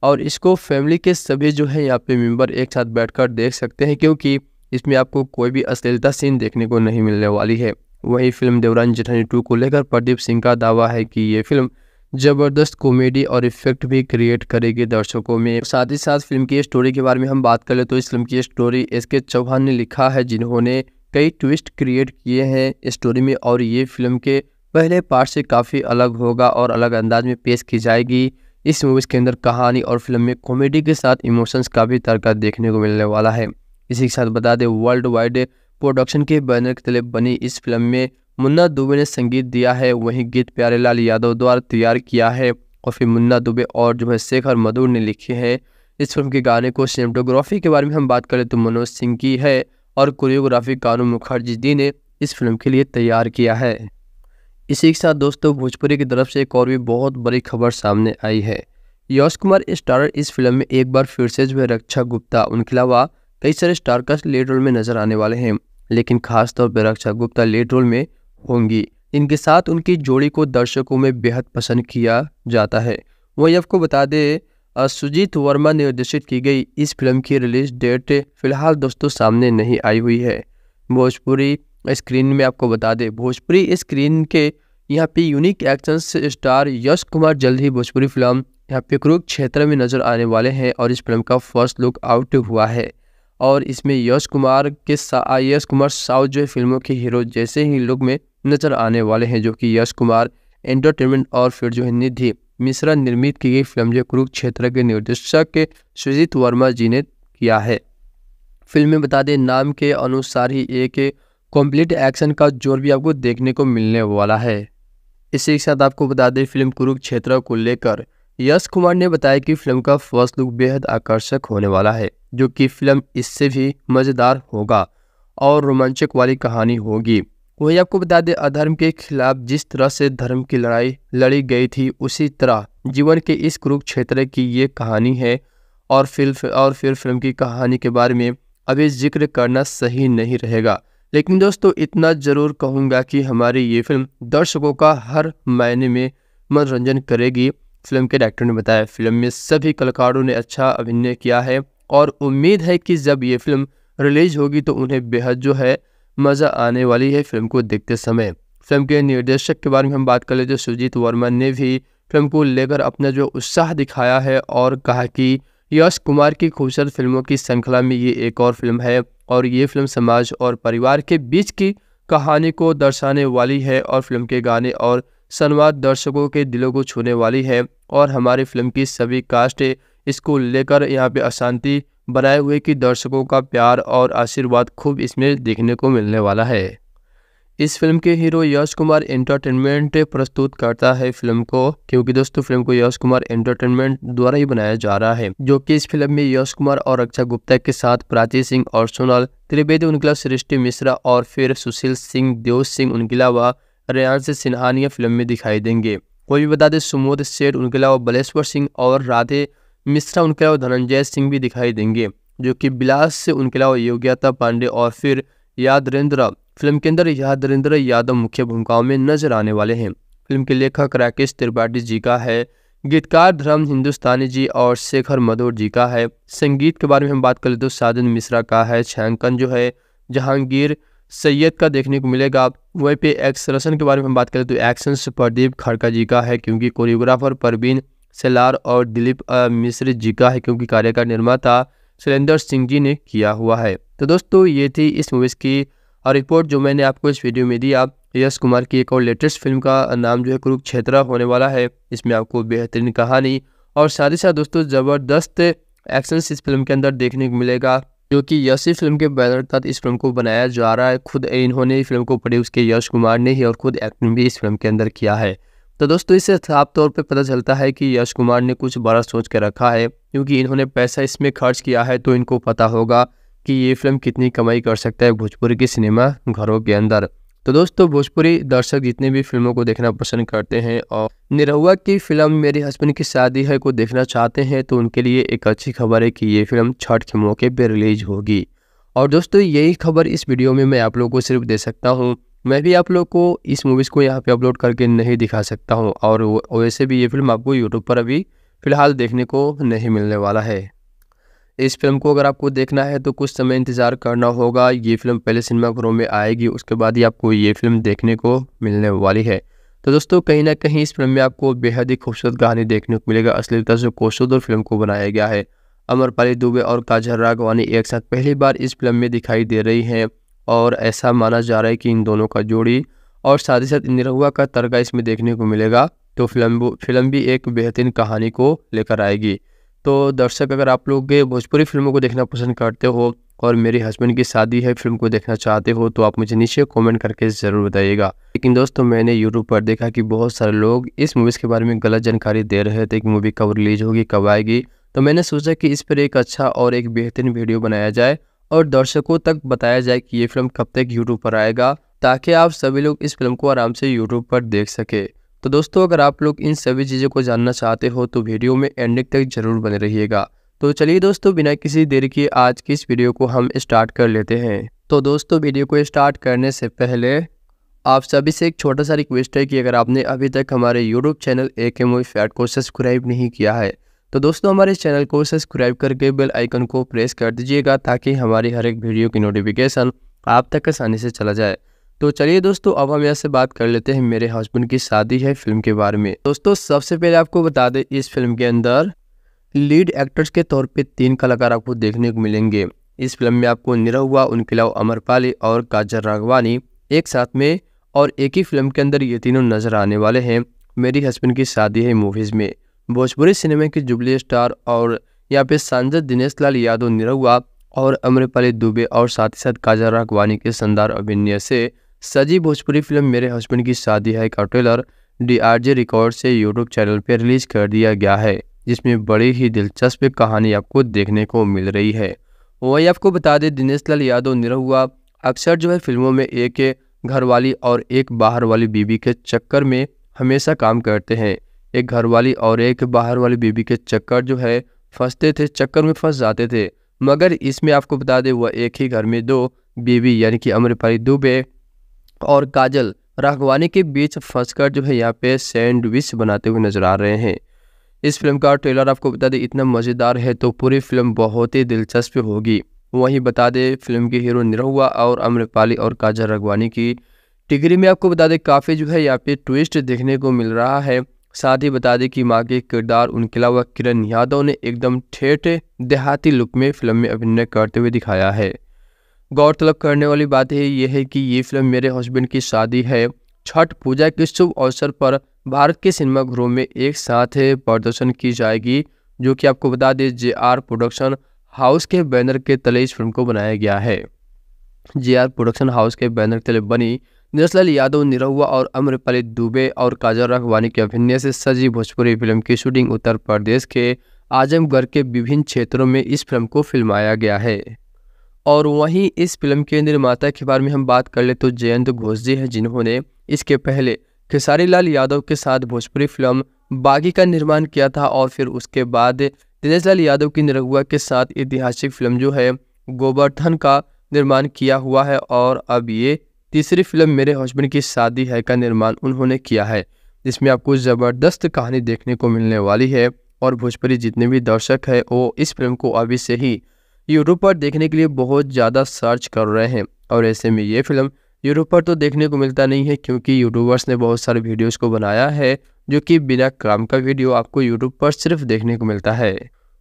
और इसको फैमिली के सभी जो है यहाँ पे मेम्बर एक साथ बैठ देख सकते हैं क्योंकि इसमें आपको कोई भी अश्लीलता सीन देखने को नहीं मिलने वाली है वही फिल्म देवरान जेठानी टू को लेकर प्रदीप सिंह का दावा है कि ये फिल्म ज़बरदस्त कॉमेडी और इफेक्ट भी क्रिएट करेगी दर्शकों में साथ ही साथ फिल्म की स्टोरी के बारे में हम बात कर ले तो इस फिल्म की स्टोरी एस के चौहान ने लिखा है जिन्होंने कई ट्विस्ट क्रिएट किए हैं स्टोरी में और ये फिल्म के पहले पार्ट से काफ़ी अलग होगा और अलग अंदाज में पेश की जाएगी इस मूवीज़ के अंदर कहानी और फिल्म में कॉमेडी के साथ इमोशंस का भी तड़का देखने को मिलने वाला है इसी के साथ बता दें वर्ल्ड वाइड प्रोडक्शन के बैनर के तले बनी इस फिल्म में मुन्ना दुबे ने संगीत दिया है वहीं गीत प्यारेलाल यादव द्वारा तैयार किया है और फिर मुन्ना दुबे और जो है शेखर मधुर ने लिखे हैं इस फिल्म के गाने को सिनेमाटोग्राफी के बारे में हम बात करें तो मनोज सिंह की है और कोरियोग्राफी कानू मुखर्जी जी ने इस फिल्म के लिए तैयार किया है इसी के साथ दोस्तों भोजपुरी की तरफ से एक और भी बहुत बड़ी खबर सामने आई है यश कुमार स्टारर इस फिल्म में एक बार फिर से जो है रक्षा गुप्ता उनके अलावा कई सारे स्टारकास्ट लेड रोल में नजर आने वाले हैं लेकिन खासतौर पर रक्षा गुप्ता लेड रोल में होंगी इनके साथ उनकी जोड़ी को दर्शकों में बेहद पसंद किया जाता है वहीं आपको बता दें सुजीत वर्मा निर्देशित की गई इस फिल्म की रिलीज डेट फिलहाल दोस्तों सामने नहीं आई हुई है भोजपुरी स्क्रीन में आपको बता दें भोजपुरी स्क्रीन के यहाँ पे unique action star Yash Kumar जल्द ही भोजपुरी फिल्म यहाँ पे क्षेत्र में नजर आने वाले हैं और इस फिल्म का फर्स्ट लुक आउट हुआ है और इसमें यश कुमार के यश कुमार साउथ जो है फिल्मों के हीरो जैसे ही लोग में नज़र आने वाले हैं जो कि यश कुमार एंटरटेनमेंट और फिर जो है निधि मिश्रा निर्मित की गई फिल्म जो कुरुक्षेत्र के निर्देशक सुजीत वर्मा जी ने किया है फिल्म में बता दें नाम के अनुसार ही एक कंप्लीट एक्शन का जोर भी आपको देखने को मिलने वाला है इसी के साथ आपको बता दें फिल्म कुरुक्षेत्र को लेकर यश कुमार ने बताया कि फिल्म का फर्स्ट लुक बेहद आकर्षक होने वाला है जो कि फिल्म इससे भी मज़ेदार होगा और रोमांचक वाली कहानी होगी वही आपको बता दें अधर्म के खिलाफ जिस तरह से धर्म की लड़ाई लड़ी गई थी उसी तरह जीवन के इस कुरुक्षेत्र की ये कहानी है और फिल्म और फिर फिल्म की कहानी के बारे में अभी जिक्र करना सही नहीं रहेगा लेकिन दोस्तों इतना ज़रूर कहूँगा कि हमारी ये फिल्म दर्शकों का हर मायने में मनोरंजन करेगी फिल्म के डायरेक्टर ने बताया फिल्म में सभी कलाकारों ने अच्छा अभिनय किया है और उम्मीद है कि जब ये फिल्म रिलीज होगी तो उन्हें बेहद जो है मज़ा आने वाली है फिल्म को देखते समय फिल्म के निर्देशक के बारे में हम बात कर ले तो सुजीत वर्मा ने भी फिल्म को लेकर अपना जो उत्साह दिखाया है और कहा कि यश कुमार की खूबसूरत फिल्मों की श्रृंखला में ये एक और फिल्म है और ये फिल्म समाज और परिवार के बीच की कहानी को दर्शाने वाली है और फिल्म के गाने और संवाद दर्शकों के दिलों को छूने वाली है और हमारी फिल्म की सभी कास्ट इसको लेकर यहाँ पे अशांति बनाए हुए कि दर्शकों का प्यार और आशीर्वाद खूब इसमें देखने को मिलने वाला है इस फिल्म के हीरो यश कुमार एंटरटेनमेंट प्रस्तुत करता है फिल्म को क्योंकि दोस्तों फिल्म को यश कुमार एंटरटेनमेंट द्वारा ही बनाया जा रहा है जो कि इस फिल्म में यश कुमार और अक्षय गुप्ता के साथ प्राची सिंह और सोनल त्रिवेदी उनके सृष्टि मिश्रा और फिर सुशील सिंह देव सिंह उनके अलावा रेयान से सिन्हानिया फिल्म में दिखाई देंगे कोई भी बता दें सुमोद सेठ उनके अलावा बलेश्वर सिंह और राधे मिश्रा उनके अलावा धनंजय सिंह भी दिखाई देंगे जो कि बिलास से उनके अलावा योग्यता पांडे और फिर यादरेंद्र फिल्म के अंदर यादरेंद्र यादव मुख्य भूमिकाओं में नजर आने वाले हैं फिल्म के लेखक राकेश त्रिपाठी जी का है गीतकार धर्म हिंदुस्तानी जी और शेखर मधोर जी का है संगीत के बारे में हम बात करें तो साधन मिश्रा का है छायांकन जो है जहांगीर सैयद का देखने को मिलेगा वहीं पे एक्स रसन के बारे में बात करें तो एक्शन प्रदीप खड़का जी का है क्योंकि कोरियोग्राफर परवीन सेलार और दिलीप मिश्र जी का है क्योंकि कार्य का निर्माता सुरेंद्र सिंह जी ने किया हुआ है तो दोस्तों ये थी इस मूवीज़ की रिपोर्ट जो मैंने आपको इस वीडियो में दी आप यश कुमार की एक और लेटेस्ट फिल्म का नाम जो है कुरुक्षेत्र होने वाला है इसमें आपको बेहतरीन कहानी और साथ ही साथ दोस्तों ज़बरदस्त एक्शन इस फिल्म के अंदर देखने को मिलेगा जो कि यश ही फिल्म के बैनर तहत इस फिल्म को बनाया जा रहा है खुद इन्होंने फिल्म को प्रोड्यूस किया यश कुमार ने ही और खुद एक्टिंग भी इस फिल्म के अंदर किया है तो दोस्तों इससे साफ तौर पर पता चलता है कि यश कुमार ने कुछ बड़ा सोच कर रखा है क्योंकि इन्होंने पैसा इसमें खर्च किया है तो इनको पता होगा कि ये फिल्म कितनी कमाई कर सकता है भोजपुर के सिनेमा घरों के अंदर तो दोस्तों भोजपुरी दर्शक जितने भी फिल्मों को देखना पसंद करते हैं और निरहुआ की फिल्म मेरे हस्बैंड की शादी है को देखना चाहते हैं तो उनके लिए एक अच्छी खबर है कि ये फिल्म छठ के मौके पर रिलीज होगी और दोस्तों यही खबर इस वीडियो में मैं आप लोगों को सिर्फ दे सकता हूँ मैं भी आप लोग को इस मूवीज़ को यहाँ पर अपलोड करके नहीं दिखा सकता हूँ और वैसे भी ये फिल्म आपको यूट्यूब पर अभी फ़िलहाल देखने को नहीं मिलने वाला है इस फिल्म को अगर आपको देखना है तो कुछ समय इंतज़ार करना होगा ये फिल्म पहले सिनेमाघरों में आएगी उसके बाद ही आपको ये फिल्म देखने को मिलने वाली है तो दोस्तों कहीं ना कहीं इस फिल्म में आपको बेहद ही खूबसूरत कहानी देखने को मिलेगा असली से कोशुद और फिल्म को बनाया गया है अमरपाली दुबे और काजर राघवानी एक साथ पहली बार इस फिल्म में दिखाई दे रही हैं और ऐसा माना जा रहा है कि इन दोनों का जोड़ी और साथ ही साथ निरहुआ का तड़का इसमें देखने को मिलेगा तो फिल्म फिल्म भी एक बेहतरीन कहानी को लेकर आएगी तो दर्शक अगर आप लोग भोजपुरी फिल्मों को देखना पसंद करते हो और मेरे हस्बैंड की शादी है फिल्म को देखना चाहते हो तो आप मुझे नीचे कमेंट करके ज़रूर बताइएगा लेकिन दोस्तों मैंने यूट्यूब पर देखा कि बहुत सारे लोग इस मूवीज़ के बारे में गलत जानकारी दे रहे थे कि मूवी कब रिलीज होगी कब आएगी तो मैंने सोचा कि इस पर एक अच्छा और एक बेहतरीन वीडियो बनाया जाए और दर्शकों तक बताया जाए कि ये फिल्म कब तक यूट्यूब पर आएगा ताकि आप सभी लोग इस फिल्म को आराम से यूट्यूब पर देख सके तो दोस्तों अगर आप लोग इन सभी चीज़ों को जानना चाहते हो तो वीडियो में एंडिंग तक जरूर बने रहिएगा तो चलिए दोस्तों बिना किसी देर के आज की इस वीडियो को हम स्टार्ट कर लेते हैं तो दोस्तों वीडियो को स्टार्ट करने से पहले आप सभी से एक छोटा सा रिक्वेस्ट है कि अगर आपने अभी तक हमारे यूट्यूब चैनल ए के मोई फैट को सब्सक्राइब नहीं किया है तो दोस्तों हमारे चैनल को सब्सक्राइब करके बेल आइकन को प्रेस कर दीजिएगा ताकि हमारी हर एक वीडियो की नोटिफिकेशन आप तक आसानी से चला जाए तो चलिए दोस्तों अब हम यहाँ से बात कर लेते हैं मेरे हस्बैंड की शादी है फिल्म के बारे में दोस्तों सबसे पहले आपको बता दें इस फिल्म के अंदर लीड एक्टर्स के तौर पे तीन कलाकार आपको देखने को मिलेंगे इस फिल्म में आपको निरहुआ उनके अलावा अमरपाली और काजर राघवानी एक साथ में और एक ही फिल्म के अंदर ये तीनों नज़र आने वाले हैं मेरी हस्बैंड की शादी है मूवीज़ में भोजपुरी सिनेमा की जुबली स्टार और यहाँ पे सांसद दिनेश लाल यादव निरहुआ और अमरपाली दुबे और साथ ही साथ काजर राघवानी के शानदार अभिनय से सजी भोजपुरी फिल्म मेरे हस्बैंड की शादी है का ट्रेलर डी रिकॉर्ड से यूट्यूब चैनल पर रिलीज कर दिया गया है जिसमें बड़ी ही दिलचस्प कहानी आपको देखने को मिल रही है वही आपको बता दें दिनेश लाल यादव निरहुआ अक्सर जो है फिल्मों में एक घरवाली और एक बाहर वाली बीबी के चक्कर में हमेशा काम करते हैं एक घरवाली और एक बाहर वाली बीबी के चक्कर जो है फंसते थे चक्कर में फंस जाते थे मगर इसमें आपको बता दें वह एक ही घर में दो बीबी यानी कि अम्रपाली दुबे और काजल राघवानी के बीच फंसकर जो है यहाँ पे सैंडविच बनाते हुए नजर आ रहे हैं इस फिल्म का ट्रेलर आपको बता दें इतना मज़ेदार है तो पूरी फिल्म बहुत ही दिलचस्प होगी वहीं बता दें फिल्म के हीरो निरहुआ और अम्रपाली और काजल राघवानी की टिकरी में आपको बता दें काफ़ी जो है यहाँ पे ट्विस्ट देखने को मिल रहा है साथ ही बता दें कि माँ के किरदार उनके अलावा किरण यादव ने एकदम ठेठ देहाती लुक में फिल्म में अभिनय करते हुए दिखाया है गौरतलब करने वाली बात है यह है कि ये फिल्म मेरे हस्बैंड की शादी है छठ पूजा के शुभ अवसर पर भारत के सिनेमाघरों में एक साथ प्रदर्शन की जाएगी जो कि आपको बता दें जे आर प्रोडक्शन हाउस के बैनर के तले इस फिल्म को बनाया गया है जे आर प्रोडक्शन हाउस के बैनर तले बनी नजलाल यादव निरहुआ और अम्रपाली दुबे और काजल रखवानी के अभिनय से सजी भोजपुरी फिल्म की शूटिंग उत्तर प्रदेश के आजमगढ़ के विभिन्न क्षेत्रों में इस फिल्म को फिल्माया गया है और वहीं इस फिल्म के निर्माता के बारे में हम बात कर ले तो जयंत घोष जी हैं जिन्होंने इसके पहले खेसारी लाल यादव के साथ भोजपुरी फिल्म बागी का निर्माण किया था और फिर उसके बाद दिनेश लाल यादव की निरगुआ के साथ ऐतिहासिक फिल्म जो है गोवर्धन का निर्माण किया हुआ है और अब ये तीसरी फिल्म मेरे हस्बैंड की शादी है का निर्माण उन्होंने किया है जिसमें आपको ज़बरदस्त कहानी देखने को मिलने वाली है और भोजपुरी जितने भी दर्शक है वो इस फिल्म को अभी से ही यूरोप पर देखने के लिए बहुत ज़्यादा सर्च कर रहे हैं और ऐसे में ये फिल्म यूरोप पर तो देखने को मिलता नहीं है क्योंकि यूट्यूबर्स ने बहुत सारे वीडियोस को बनाया है जो कि बिना काम का वीडियो आपको यूट्यूब पर सिर्फ देखने को मिलता है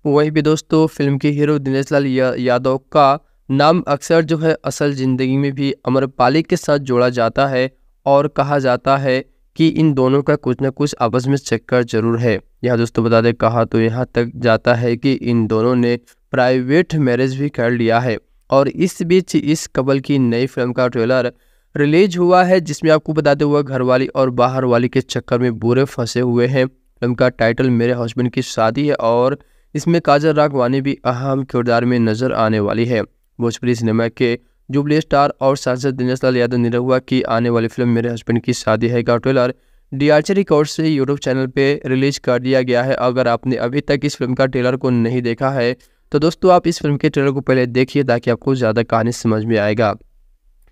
वहीं भी दोस्तों फिल्म के हीरो दिनेश लाल या, यादव का नाम अक्सर जो है असल ज़िंदगी में भी अमरपाली के साथ जोड़ा जाता है और कहा जाता है कि इन दोनों का कुछ ना कुछ आपस में चक्कर जरूर है यहाँ दोस्तों बता दें कहा तो यहाँ तक जाता है कि इन दोनों ने प्राइवेट मैरिज भी कर लिया है और इस बीच इस कपल की नई फिल्म का ट्रेलर रिलीज हुआ है जिसमें आपको बताते हुए घर वाली और बाहर वाली के चक्कर में बुरे फंसे हुए हैं फिल्म का टाइटल मेरे हस्बैंड की शादी है और इसमें काजल राघवानी भी अहम किरदार में नजर आने वाली है भोजपुरी सिनेमा के जुबली स्टार और सांसद दिनेश लाल यादव ने की आने वाली फिल्म मेरे हस्बैंड की शादी है का ट्रेलर डीआरसी रिकॉर्ड से यूट्यूब चैनल पे रिलीज कर दिया गया है अगर आपने अभी तक इस फिल्म का ट्रेलर को नहीं देखा है तो दोस्तों आप इस फिल्म के ट्रेलर को पहले देखिए ताकि आपको ज़्यादा कहानी समझ में आएगा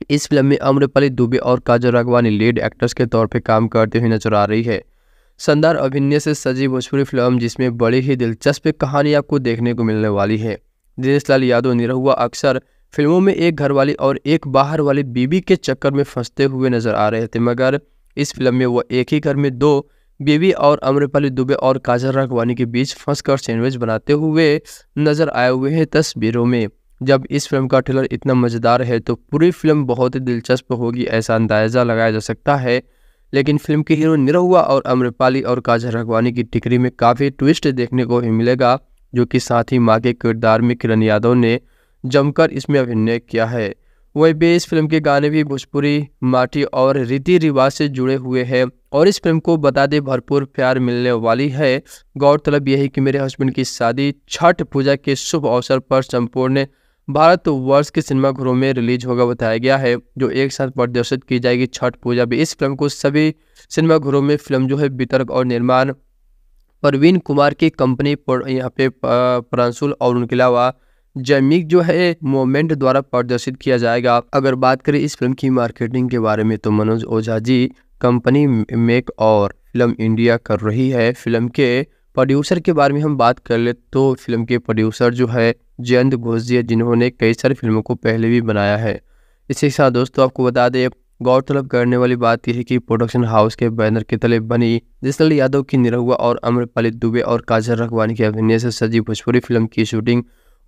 इस फिल्म में अम्रपाली दुबे और काजल राघवानी लीड एक्टर्स के तौर पर काम करते हुए नजर आ रही है शानदार अभिनय से सजी भोजपुरी फिल्म जिसमें बड़ी ही दिलचस्प कहानी आपको देखने को मिलने वाली है दिनेश लाल यादव निरहुआ अक्सर फिल्मों में एक घर वाली और एक बाहर वाली बीबी के चक्कर में फंसते हुए नजर आ रहे थे मगर इस फिल्म में वह एक ही घर में दो बेबी और अम्रपाली दुबे और काजल राघवानी के बीच फंसकर सैंडविच बनाते हुए नजर आए हुए हैं तस्वीरों में जब इस फिल्म का ट्रेलर इतना मज़ेदार है तो पूरी फिल्म बहुत ही दिलचस्प होगी ऐसा अंदाज़ा लगाया जा सकता है लेकिन फिल्म के हीरो निरहुआ और अम्रपाली और काजल राघवानी की टिकरी में काफ़ी ट्विस्ट देखने को ही मिलेगा जो कि साथ ही माँ के किरदार में किरण यादव ने जमकर इसमें अभिनय किया है वहीं पे इस फिल्म के गाने भी भोजपुरी माटी और रीति रिवाज से जुड़े हुए हैं और इस फिल्म को बता दे भरपूर प्यार मिलने वाली है गौरतलब यही कि मेरे हस्बैंड की शादी छठ पूजा के शुभ अवसर पर संपूर्ण भारत वर्ष के सिनेमाघरों में रिलीज होगा बताया गया है जो एक साथ प्रदर्शित की जाएगी छठ पूजा भी इस फिल्म को सभी सिनेमाघरों में फिल्म जो है वितरक और निर्माण परवीन कुमार की कंपनी यहाँ पे प्रांशुल और उनके अलावा जैमिक जो है मोमेंट द्वारा प्रदर्शित किया जाएगा अगर बात करें इस फिल्म की मार्केटिंग के बारे में तो मनोज ओझा जी कंपनी मेक और फिल्म इंडिया कर रही है फिल्म के प्रोड्यूसर के बारे में हम बात कर ले तो फिल्म के प्रोड्यूसर जो है जयंत घोष जी जिन्होंने कई सारी फिल्मों को पहले भी बनाया है इसी के साथ दोस्तों आपको बता दें गौरतलब करने वाली बात यह है कि प्रोडक्शन हाउस के बैनर के तले बनी जिसल यादव की निरहुआ और अमरपाली दुबे और काजल रखवानी के अभिनय से सजी भोजपुरी फिल्म की शूटिंग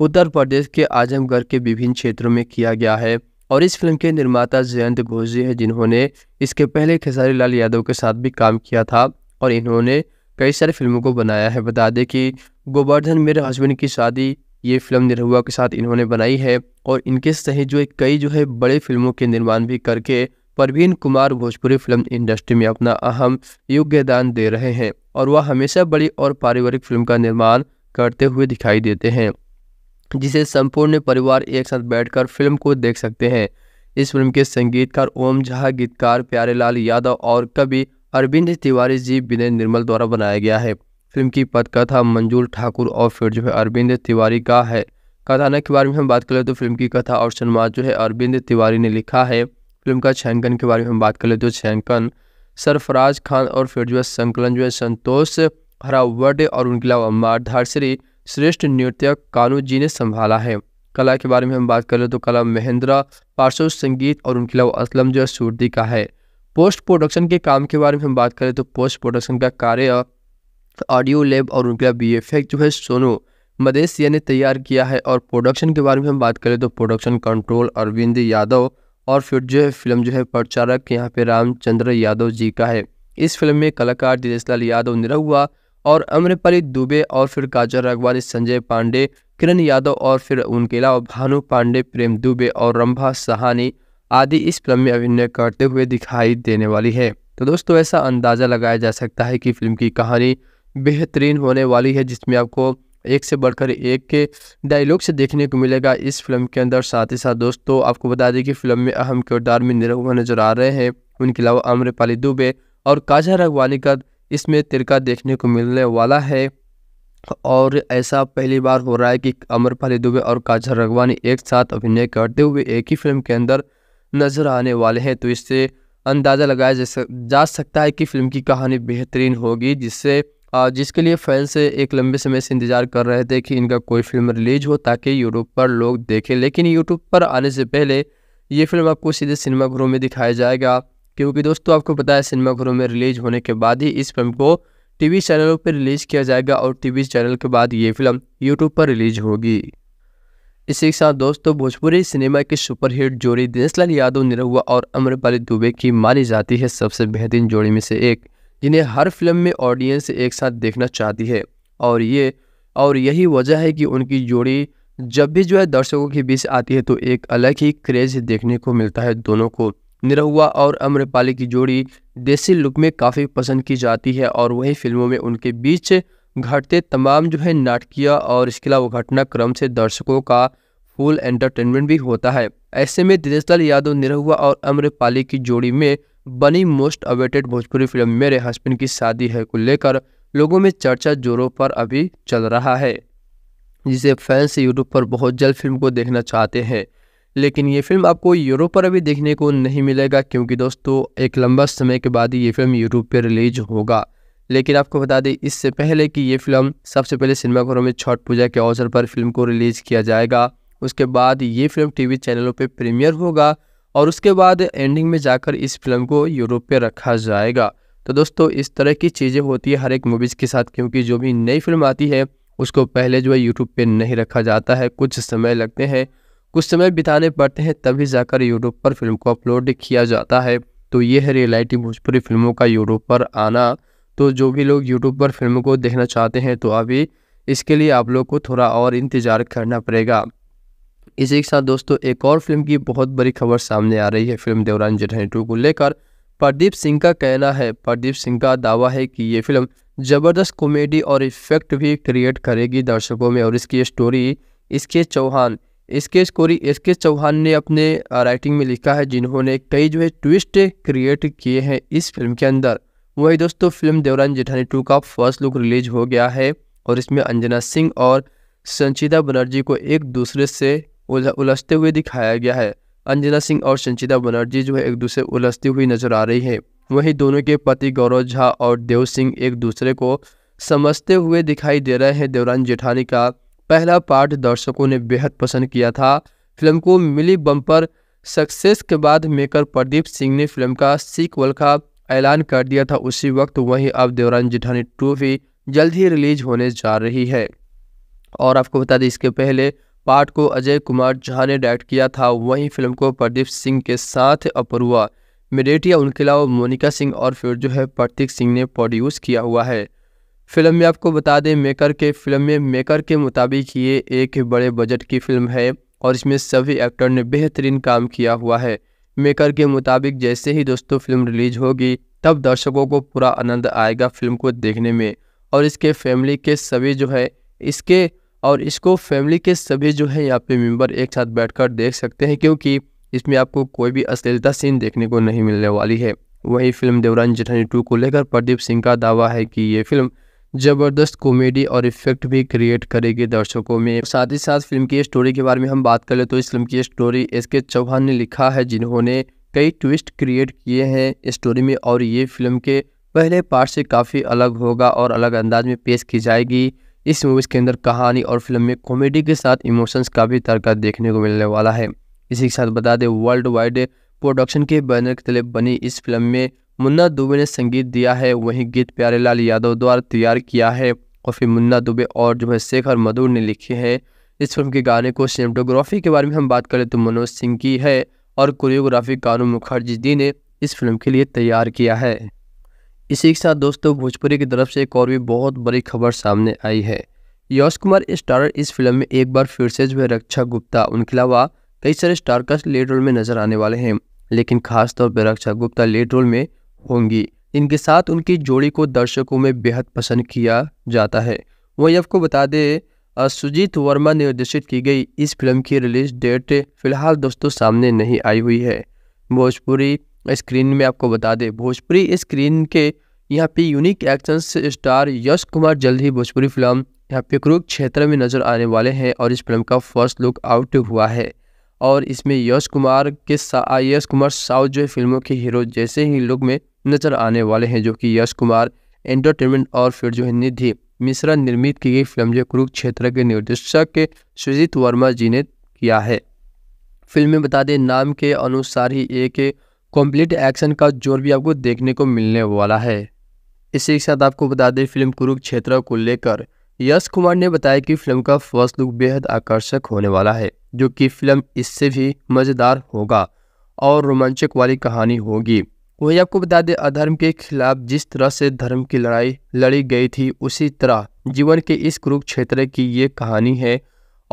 उत्तर प्रदेश के आजमगढ़ के विभिन्न क्षेत्रों में किया गया है और इस फिल्म के निर्माता जयंत घोष जी हैं जिन्होंने इसके पहले खेसारी लाल यादव के साथ भी काम किया था और इन्होंने कई सारी फिल्मों को बनाया है बता दें कि गोवर्धन मेरे हस्बैंड की शादी ये फिल्म निरहुआ के साथ इन्होंने बनाई है और इनके सहित जो कई जो है बड़े फिल्मों के निर्माण भी करके परवीन कुमार भोजपुरी फिल्म इंडस्ट्री में अपना अहम योगदान दे रहे हैं और वह हमेशा बड़ी और पारिवारिक फिल्म का निर्माण करते हुए दिखाई देते हैं जिसे संपूर्ण परिवार एक साथ बैठकर फिल्म को देख सकते हैं इस फिल्म के संगीतकार ओम झा गीतकार प्यारेलाल यादव और कवि अरविंद तिवारी जी विनय निर्मल द्वारा बनाया गया है फिल्म की पथकथा मंजूर ठाकुर और फिर जो है अरविंद तिवारी का है कथानक के बारे में हम बात करें तो फिल्म की कथा और सन्माद जो है अरविंद तिवारी ने लिखा है फिल्म का छायांकन के बारे में हम बात कर तो छायांकन सरफराज खान और फिर जो है संकलन जो है संतोष हरावटे और उनके अलावा मारधारश्री श्रेष्ठ नृत्य कानू जी ने संभाला है कला के बारे में हम बात करें तो कला महेंद्रा पार्श्व संगीत और उनके अलावा असलम जो सूर्दी का है पोस्ट प्रोडक्शन के काम के बारे में हम बात करें तो पोस्ट प्रोडक्शन का कार्य ऑडियो लैब और उनका बी एफ जो है सोनो मदेसिया ने तैयार किया है और प्रोडक्शन के बारे में हम बात करें तो प्रोडक्शन कंट्रोल अरविंद यादव और फिर जो है फिल्म जो है प्रचारक यहाँ पे रामचंद्र यादव जी का है इस फिल्म में कलाकार दिनेश लाल यादव निरहुआ और अम्रपाली दुबे और फिर काजल रघवाली संजय पांडे किरण यादव और फिर उनके अलावा भानु पांडे प्रेम दुबे और रंभा सहानी आदि इस फिल्म में अभिनय करते हुए दिखाई देने वाली है तो दोस्तों ऐसा अंदाज़ा लगाया जा सकता है कि फिल्म की कहानी बेहतरीन होने वाली है जिसमें आपको एक से बढ़कर एक के डायलॉग से देखने को मिलेगा इस फिल्म के अंदर साथ ही साथ दोस्तों आपको बता दें कि फिल्म में अहम किरदार में निरहुआ नजर आ रहे हैं उनके अलावा आम्रपाली दुबे और काजा रघवानी का इसमें तिरका देखने को मिलने वाला है और ऐसा पहली बार हो रहा है कि अमरपाली दुबे और काजल रघवानी एक साथ अभिनय करते हुए एक ही फिल्म के अंदर नजर आने वाले हैं तो इससे अंदाज़ा लगाया जा सकता है कि फिल्म की कहानी बेहतरीन होगी जिससे जिसके लिए फैंस एक लंबे समय से इंतज़ार कर रहे थे कि इनका कोई फिल्म रिलीज हो ताकि यूट्यूब पर लोग देखें लेकिन यूट्यूब पर आने से पहले ये फिल्म आपको सीधे सिनेमाघरों में दिखाया जाएगा क्योंकि दोस्तों आपको पता है सिनेमाघरों में रिलीज होने के बाद ही इस फिल्म को टीवी चैनलों पर रिलीज किया जाएगा और टीवी चैनल के बाद ये फिल्म यूट्यूब पर रिलीज होगी इसी के साथ दोस्तों भोजपुरी सिनेमा की सुपरहिट जोड़ी दिनेशलाल यादव निरहुआ और अम्रपाली दुबे की मानी जाती है सबसे बेहतरीन जोड़ी में से एक जिन्हें हर फिल्म में ऑडियंस एक साथ देखना चाहती है और ये और यही वजह है कि उनकी जोड़ी जब भी जो है दर्शकों के बीच आती है तो एक अलग ही क्रेज देखने को मिलता है दोनों को निरहुआ और अम्रपाली की जोड़ी देसी लुक में काफ़ी पसंद की जाती है और वही फिल्मों में उनके बीच घटते तमाम जो है नाटकीय और इसके अलावा घटनाक्रम से दर्शकों का फुल एंटरटेनमेंट भी होता है ऐसे में दिनेशलाल यादव निरहुआ और अम्रपाली की जोड़ी में बनी मोस्ट अवेटेड भोजपुरी फिल्म मेरे हस्बैंड की शादी है को लेकर लोगों में चर्चा जोरों पर अभी चल रहा है जिसे फैंस यूट्यूब पर बहुत जल्द फिल्म को देखना चाहते हैं लेकिन ये फिल्म आपको यूरोप पर अभी देखने को नहीं मिलेगा क्योंकि दोस्तों एक लंबा समय के बाद ये फिल्म यूरोप पर रिलीज होगा लेकिन आपको बता दें इससे पहले कि ये फिल्म सबसे पहले सिनेमाघरों में छठ पूजा के अवसर पर फिल्म को रिलीज़ किया जाएगा उसके बाद ये फिल्म टीवी चैनलों पर प्रीमियर होगा और उसके बाद एंडिंग में जाकर इस फिल्म को यूरोप पर रखा जाएगा तो दोस्तों इस तरह की चीज़ें होती है हर एक मूवीज़ के साथ क्योंकि जो भी नई फिल्म आती है उसको पहले जो है यूट्यूब पे नहीं रखा जाता है कुछ समय लगते हैं कुछ समय बिताने पड़ते हैं तभी जाकर यूट्यूब पर फिल्म को अपलोड किया जाता है तो ये है रियलिटी भोजपुरी फिल्मों का यूट्यूब पर आना तो जो भी लोग यूट्यूब पर फिल्म को देखना चाहते हैं तो अभी इसके लिए आप लोग को थोड़ा और इंतज़ार करना पड़ेगा इसी के साथ दोस्तों एक और फिल्म की बहुत बड़ी खबर सामने आ रही है फिल्म देवरान जेठानी टू को लेकर प्रदीप सिंह का कहना है प्रदीप सिंह का दावा है कि ये फिल्म ज़बरदस्त कॉमेडी और इफेक्ट भी क्रिएट करेगी दर्शकों में और इसकी स्टोरी इसके चौहान एस के कोरी एस के चौहान ने अपने राइटिंग में लिखा है जिन्होंने कई जो है ट्विस्ट क्रिएट किए हैं इस फिल्म के अंदर वही दोस्तों फिल्म देवरान जेठानी टू का फर्स्ट लुक रिलीज हो गया है और इसमें अंजना सिंह और संचिता बनर्जी को एक दूसरे से उलझते हुए दिखाया गया है अंजना सिंह और संचिता बनर्जी जो है एक दूसरे उलझती हुई नजर आ रही है वहीं दोनों के पति गौरव झा और देव सिंह एक दूसरे को समझते हुए दिखाई दे रहे हैं देवरान जेठानी का पहला पार्ट दर्शकों ने बेहद पसंद किया था फिल्म को मिली बम्पर सक्सेस के बाद मेकर प्रदीप सिंह ने फिल्म का सीक्वल का ऐलान कर दिया था उसी वक्त वहीं अब देवरान जिठानी टू भी जल्द ही रिलीज होने जा रही है और आपको बता दें इसके पहले पार्ट को अजय कुमार झा ने डायरेक्ट किया था वहीं फिल्म को प्रदीप सिंह के साथ अपरुआ मेडेटिया उनके अलावा मोनिका सिंह और फिर जो है प्रतीक सिंह ने प्रोड्यूस किया हुआ है फिल्म में आपको बता दें मेकर के फिल्म में मेकर के मुताबिक ये एक बड़े बजट की फिल्म है और इसमें सभी एक्टर ने बेहतरीन काम किया हुआ है मेकर के मुताबिक जैसे ही दोस्तों फिल्म रिलीज होगी तब दर्शकों को पूरा आनंद आएगा फिल्म को देखने में और इसके फैमिली के सभी जो है इसके और इसको फैमिली के सभी जो है यहाँ पे मेम्बर एक साथ बैठ देख सकते हैं क्योंकि इसमें आपको कोई भी अश्लीलता सीन देखने को नहीं मिलने वाली है वही फिल्म देवरान जेठानी टू को लेकर प्रदीप सिंह का दावा है कि ये फिल्म ज़बरदस्त कॉमेडी और इफेक्ट भी क्रिएट करेगी दर्शकों में साथ ही साथ फिल्म की स्टोरी के बारे में हम बात करें तो इस फिल्म की स्टोरी एस के चौहान ने लिखा है जिन्होंने कई ट्विस्ट क्रिएट किए हैं स्टोरी में और ये फिल्म के पहले पार्ट से काफ़ी अलग होगा और अलग अंदाज में पेश की जाएगी इस मूवीज़ के अंदर कहानी और फिल्म में कॉमेडी के साथ इमोशंस का भी तड़का देखने को मिलने वाला है इसी के साथ बता दें वर्ल्ड वाइड प्रोडक्शन के बैनर के तले बनी इस फिल्म में मुन्ना दुबे ने संगीत दिया है वहीं गीत प्यारेलाल यादव द्वारा तैयार किया है और फिर मुन्ना दुबे और जो है शेखर मधुर ने लिखे हैं इस फिल्म के गाने को सिनेटोग्राफी के बारे में हम बात करें तो मनोज सिंह की है और कोरियोग्राफी कानू मुखर्जी जी ने इस फिल्म के लिए तैयार किया है इसी के साथ दोस्तों भोजपुरी की तरफ से एक और भी बहुत बड़ी खबर सामने आई है यश कुमार स्टारर इस फिल्म में एक बार फिर से जो है रक्षा गुप्ता उनके अलावा कई सारे स्टारकास्ट लीड रोल में नजर आने वाले हैं लेकिन खासतौर पर रक्षा गुप्ता लीड रोल में होंगी इनके साथ उनकी जोड़ी को दर्शकों में बेहद पसंद किया जाता है वहीं आपको बता दें सुजीत वर्मा निर्देशित की गई इस फिल्म की रिलीज डेट फिलहाल दोस्तों सामने नहीं आई हुई है भोजपुरी स्क्रीन में आपको बता दें भोजपुरी स्क्रीन के यहाँ पे unique action star Yash Kumar जल्द ही भोजपुरी फिल्म यहाँ पे क्षेत्र में नजर आने वाले हैं और इस फिल्म का फर्स्ट लुक आउट हुआ है और इसमें यश कुमार के यश कुमार साउथ जो फिल्मों के हीरो जैसे ही लुक में नज़र आने वाले हैं जो कि यश कुमार एंटरटेनमेंट और फिर जो है निधि मिश्रा निर्मित की गई फिल्म जो कुरुक्षेत्र के निर्देशक सुजीत वर्मा जी ने किया है फिल्म में बता दें नाम के अनुसार ही एक कंप्लीट एक्शन का जोर भी आपको देखने को मिलने वाला है इसी के साथ आपको बता दें फिल्म कुरुक्षेत्र को लेकर यश कुमार ने बताया कि फिल्म का फर्स्ट लुक बेहद आकर्षक होने वाला है जो कि फिल्म इससे भी मज़ेदार होगा और रोमांचक वाली कहानी होगी वही आपको बता दें अधर्म के खिलाफ जिस तरह से धर्म की लड़ाई लड़ी गई थी उसी तरह जीवन के इस कुरुक्षेत्र की ये कहानी है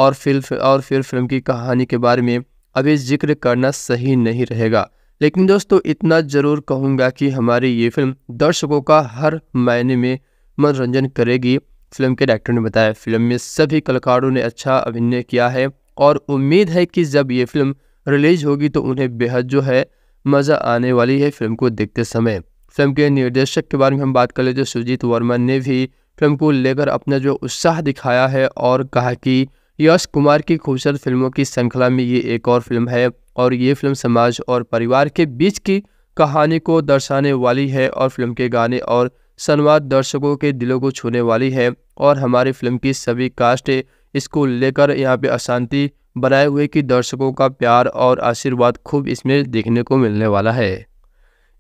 और फिल्म और फिर फिल्म की कहानी के बारे में अभी जिक्र करना सही नहीं रहेगा लेकिन दोस्तों इतना ज़रूर कहूँगा कि हमारी ये फिल्म दर्शकों का हर मायने में मनोरंजन करेगी फिल्म के डायरेक्टर ने बताया फिल्म में सभी कलाकारों ने अच्छा अभिनय किया है और उम्मीद है कि जब ये फिल्म रिलीज होगी तो उन्हें बेहद जो है मज़ा आने वाली है फिल्म को देखते समय फिल्म के निर्देशक के बारे में हम बात कर लेते तो सुजीत वर्मा ने भी फिल्म को लेकर अपना जो उत्साह दिखाया है और कहा कि यश कुमार की खूबसूरत फिल्मों की श्रृंखला में ये एक और फिल्म है और ये फिल्म समाज और परिवार के बीच की कहानी को दर्शाने वाली है और फिल्म के गाने और संवाद दर्शकों के दिलों को छूने वाली है और हमारी फिल्म की सभी कास्ट इसको लेकर यहाँ पे अशांति बनाए हुए कि दर्शकों का प्यार और आशीर्वाद खूब इसमें देखने को मिलने वाला है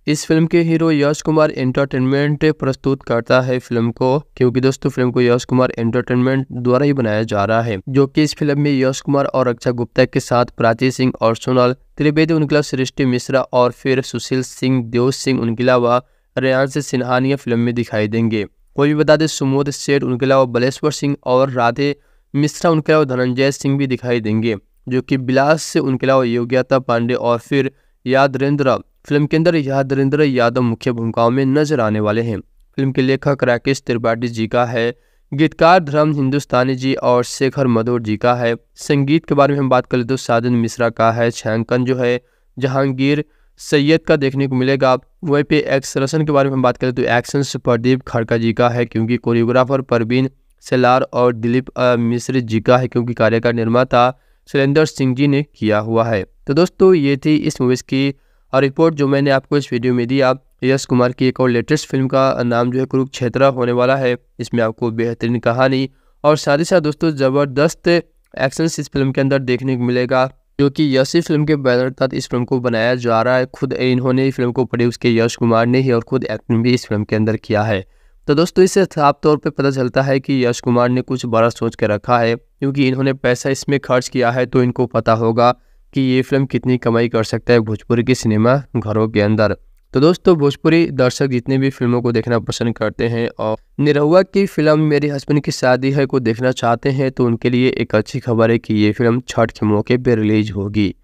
इस फिल्म के हीरो यश कुमार एंटरटेनमेंट प्रस्तुत करता है फिल्म को क्योंकि दोस्तों फिल्म को यश कुमार एंटरटेनमेंट द्वारा ही बनाया जा रहा है जो कि इस फिल्म में यश कुमार और अक्षय गुप्ता के साथ प्राची सिंह और सोनल त्रिवेदी उनके सृष्टि मिश्रा और फिर सुशील सिंह देव सिंह उनके अलावा रेहान से सिन्हानिया फिल्म में दिखाई देंगे कोई भी बता दें सुमोद सेठ उनके अलावा बलेश्वर सिंह और राधे मिश्रा उनके अलावा धनंजय सिंह भी दिखाई देंगे जो कि बिलास से उनके अलावा योग्यता पांडे और फिर यादरेंद्र फिल्म के अंदर यादरेंद्र यादव मुख्य भूमिकाओं में नजर आने वाले हैं फिल्म के लेखक राकेश त्रिपाठी जी का है गीतकार धर्म हिंदुस्तानी जी और शेखर मधोर जी का है संगीत के बारे में हम बात करें तो साधन मिश्रा का है छायांकन जो है जहांगीर सैयद का देखने को मिलेगा वहीं पे एक्स रसन के बारे में बात करें तो एक्शन प्रदीप खड़का जी का है क्योंकि कोरियोग्राफर परवीन सेलार और दिलीप मिश्र जी का है क्योंकि कार्य का निर्माता सुरेंद्र सिंह जी ने किया हुआ है तो दोस्तों ये थी इस मूवीज़ की रिपोर्ट जो मैंने आपको इस वीडियो में दी आप यश कुमार की एक और लेटेस्ट फिल्म का नाम जो है कुरुक्षेत्र होने वाला है इसमें आपको बेहतरीन कहानी और साथ ही साथ दोस्तों ज़बरदस्त एक्शंस इस फिल्म के अंदर देखने को मिलेगा जो कि यश फिल्म के बैनर तक इस फिल्म को बनाया जा रहा है खुद इन्होंने फिल्म को प्रोड्यूस किया यश कुमार ने ही और खुद एक्टिंग भी इस फिल्म के अंदर किया है तो दोस्तों इससे साफ तौर पर पता चलता है कि यश कुमार ने कुछ बड़ा सोच कर रखा है क्योंकि इन्होंने पैसा इसमें खर्च किया है तो इनको पता होगा कि ये फिल्म कितनी कमाई कर सकता है भोजपुर के सिनेमा घरों के अंदर तो दोस्तों भोजपुरी दर्शक जितने भी फिल्मों को देखना पसंद करते हैं और निरहुआ की फिल्म मेरे हस्बैंड की शादी है को देखना चाहते हैं तो उनके लिए एक अच्छी खबर है कि ये फिल्म छठ के मौके पर रिलीज होगी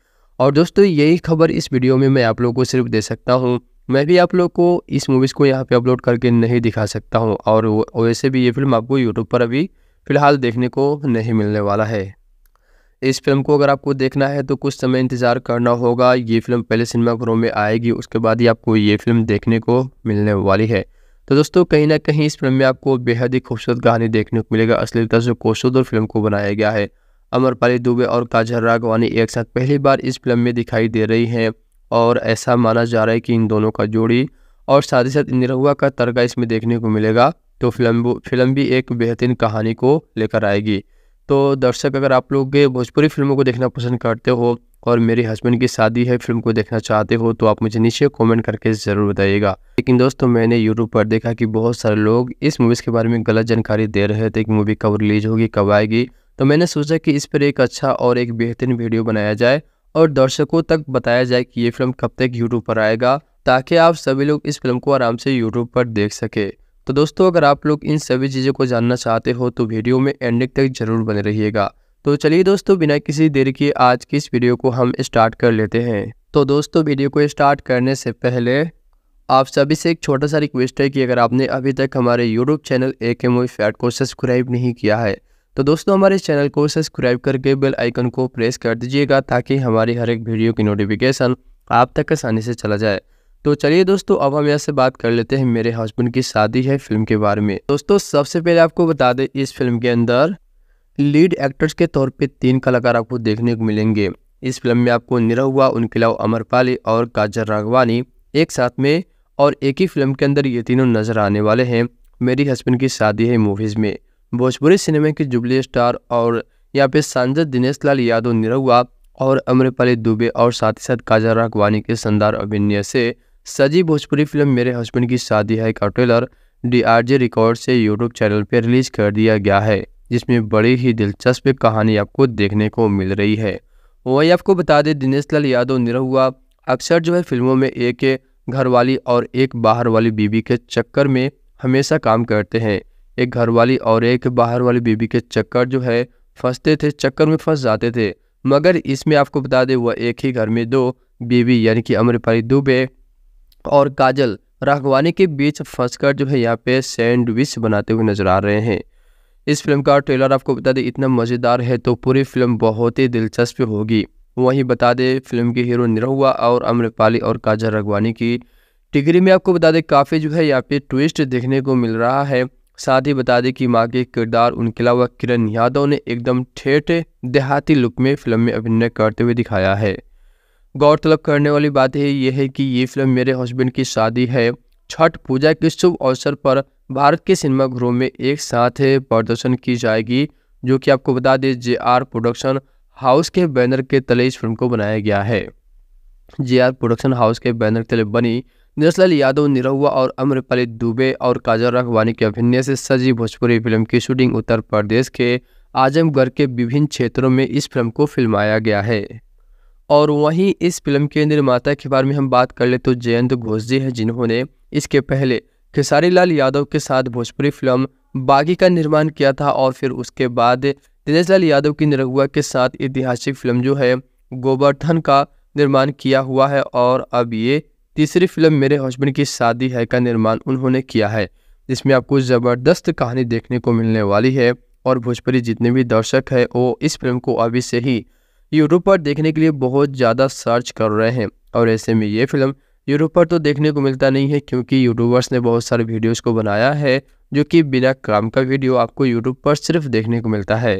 और दोस्तों यही खबर इस वीडियो में मैं आप लोगों को सिर्फ दे सकता हूँ मैं भी आप लोग को इस मूवीज़ को यहाँ पर अपलोड करके नहीं दिखा सकता हूँ और वैसे भी ये फिल्म आपको यूट्यूब पर अभी फ़िलहाल देखने को नहीं मिलने वाला है इस फिल्म को अगर आपको देखना है तो कुछ समय इंतज़ार करना होगा ये फिल्म पहले सिनेमाघरों में आएगी उसके बाद ही आपको ये फिल्म देखने को मिलने वाली है तो दोस्तों कहीं ना कहीं इस फिल्म में आपको बेहद ही खूबसूरत कहानी देखने को मिलेगा असलियता से कोशुद और फिल्म को बनाया गया है अमरपाली दुबे और काजर राघवानी एक साथ पहली बार इस फिल्म में दिखाई दे रही हैं और ऐसा माना जा रहा है कि इन दोनों का जोड़ी और साथ ही साथ निरहुआ का तरगा इसमें देखने को मिलेगा तो फिल्म फिल्म भी एक बेहतरीन कहानी को लेकर आएगी तो दर्शक अगर आप लोग भोजपुरी फिल्मों को देखना पसंद करते हो और मेरे हस्बैंड की शादी है फिल्म को देखना चाहते हो तो आप मुझे नीचे कमेंट करके ज़रूर बताइएगा लेकिन दोस्तों मैंने यूट्यूब पर देखा कि बहुत सारे लोग इस मूवीज़ के बारे में गलत जानकारी दे रहे थे कि मूवी कब रिलीज होगी कब आएगी तो मैंने सोचा कि इस पर एक अच्छा और एक बेहतरीन वीडियो बनाया जाए और दर्शकों तक बताया जाए कि ये फिल्म कब तक यूट्यूब पर आएगा ताकि आप सभी लोग इस फिल्म को आराम से यूट्यूब पर देख सके तो दोस्तों अगर आप लोग इन सभी चीज़ों को जानना चाहते हो तो वीडियो में एंडिंग तक जरूर बने रहिएगा तो चलिए दोस्तों बिना किसी देर के आज की इस वीडियो को हम स्टार्ट कर लेते हैं तो दोस्तों वीडियो को स्टार्ट करने से पहले आप सभी से एक छोटा सा रिक्वेस्ट है कि अगर आपने अभी तक हमारे यूट्यूब चैनल ए के मोई फैट को सब्सक्राइब नहीं किया है तो दोस्तों हमारे चैनल को सब्सक्राइब करके बेल आइकन को प्रेस कर दीजिएगा ताकि हमारी हर एक वीडियो की नोटिफिकेशन आप तक आसानी से चला जाए तो चलिए दोस्तों अब हम यहाँ से बात कर लेते हैं मेरे हस्बैंड की शादी है फिल्म के बारे में दोस्तों सबसे पहले आपको बता दें इस फिल्म के अंदर लीड एक्टर्स के तौर पे तीन कलाकार आपको देखने को मिलेंगे इस फिल्म में आपको निरहुआ उनके अलावा अमरपाली और काजर राघवानी एक साथ में और एक ही फिल्म के अंदर ये तीनों नज़र आने वाले हैं मेरी हस्बैंड की शादी है मूवीज़ में भोजपुरी सिनेमा के जुबली स्टार और यहाँ पे सांसद दिनेश लाल यादव निरहुआ और अमरपाली दुबे और साथ ही साथ काजर राघवानी के शानदार अभिनय से सजी भोजपुरी फिल्म मेरे हस्बैंड की शादी है का trailer D R J record से यूट्यूब चैनल पर रिलीज कर दिया गया है जिसमें बड़ी ही दिलचस्प कहानी आपको देखने को मिल रही है वही आपको बता दें दिनेश लाल यादव निरहुआ अक्सर जो है फिल्मों में एक घरवाली और एक बाहर वाली बीबी के चक्कर में हमेशा काम करते हैं एक घरवाली और एक बाहर वाली बीबी के चक्कर जो है फंसते थे चक्कर में फंस जाते थे मगर इसमें आपको बता दें वह एक ही घर में दो बीवी यानी कि अम्रपाली दुबे और काजल राघवानी के बीच फंसकर जो है यहाँ पे सैंडविच बनाते हुए नजर आ रहे हैं इस फिल्म का ट्रेलर आपको बता दें इतना मज़ेदार है तो पूरी फिल्म बहुत ही दिलचस्प होगी वहीं बता दें फिल्म के हीरो निरहुआ और अम्रपाली और काजल रघवानी की डिग्री में आपको बता दें काफ़ी जो है यहाँ पे ट्विस्ट देखने को मिल रहा है साथ ही बता दें कि माँ के किरदार उनके अलावा किरण यादव ने एकदम ठेठ देहाती लुक में फिल्म में अभिनय करते हुए दिखाया है गौरतलब करने वाली बात है यह है कि ये फिल्म मेरे हस्बैंड की शादी है छठ पूजा के शुभ अवसर पर भारत के सिनेमाघरों में एक साथ प्रदर्शन की जाएगी जो कि आपको बता दें जे आर प्रोडक्शन हाउस के बैनर के तले इस फिल्म को बनाया गया है जे आर प्रोडक्शन हाउस के बैनर के तले बनी दरअसल यादव निरहुआ और अम्रपाली दुबे और काजल राघवानी के अभिनय से सजी भोजपुरी फिल्म की शूटिंग उत्तर प्रदेश के आजमगढ़ के विभिन्न क्षेत्रों में इस फिल्म को फिल्माया गया है और वहीं इस फिल्म के निर्माता के बारे में हम बात कर ले तो जयंत घोष जी हैं जिन्होंने इसके पहले खेसारी लाल यादव के साथ भोजपुरी फिल्म बागी का निर्माण किया था और फिर उसके बाद दिनेश लाल यादव की निरहुआ के साथ ऐतिहासिक फिल्म जो है गोवर्धन का निर्माण किया हुआ है और अब ये तीसरी फिल्म मेरे हस्बैंड की शादी है का निर्माण उन्होंने किया है जिसमें आपको ज़बरदस्त कहानी देखने को मिलने वाली है और भोजपुरी जितने भी दर्शक है वो इस फिल्म को अभी से ही यूरोप पर देखने के लिए बहुत ज़्यादा सर्च कर रहे हैं और ऐसे में ये फिल्म यूरोप पर तो देखने को मिलता नहीं है क्योंकि यूट्यूबर्स ने बहुत सारे वीडियोज को बनाया है जो कि बिना काम का वीडियो आपको यूट्यूब पर सिर्फ देखने को मिलता है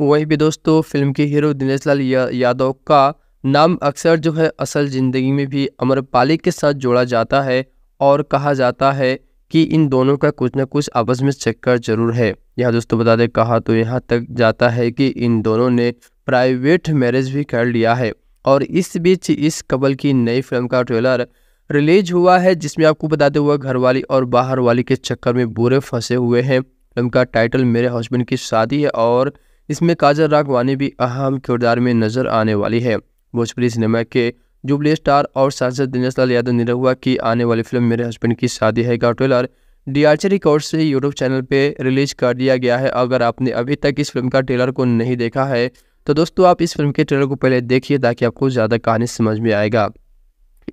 वहीं भी दोस्तों फिल्म के हीरो दिनेश लाल यादव का नाम अक्सर जो है असल ज़िंदगी में भी अमरपाली के साथ जोड़ा जाता है और कहा जाता है कि इन दोनों का कुछ ना कुछ आपस में चक्कर जरूर है यहाँ दोस्तों बता दें कहा तो यहाँ तक जाता है कि इन दोनों ने प्राइवेट मैरिज भी कर लिया है और इस बीच इस कबल की नई फिल्म का ट्रेलर रिलीज हुआ है जिसमें आपको बताते हुए घर वाली और बाहर वाली के चक्कर में बुरे फंसे हुए हैं फिल्म का टाइटल मेरे हस्बैंड की शादी है और इसमें काजल राघवानी भी अहम किरदार में नजर आने वाली है भोजपुरी सिनेमा के जुबली स्टार और सांसद दिनेश लाल यादव ने की आने वाली फिल्म मेरे हस्बैंड की शादी है का ट्रेलर डीआरचे रिकॉर्ड से यूट्यूब चैनल पे रिलीज कर दिया गया है अगर आपने अभी तक इस फिल्म का ट्रेलर को नहीं देखा है तो दोस्तों आप इस फिल्म के ट्रेलर को पहले देखिए ताकि आपको ज़्यादा कहानी समझ में आएगा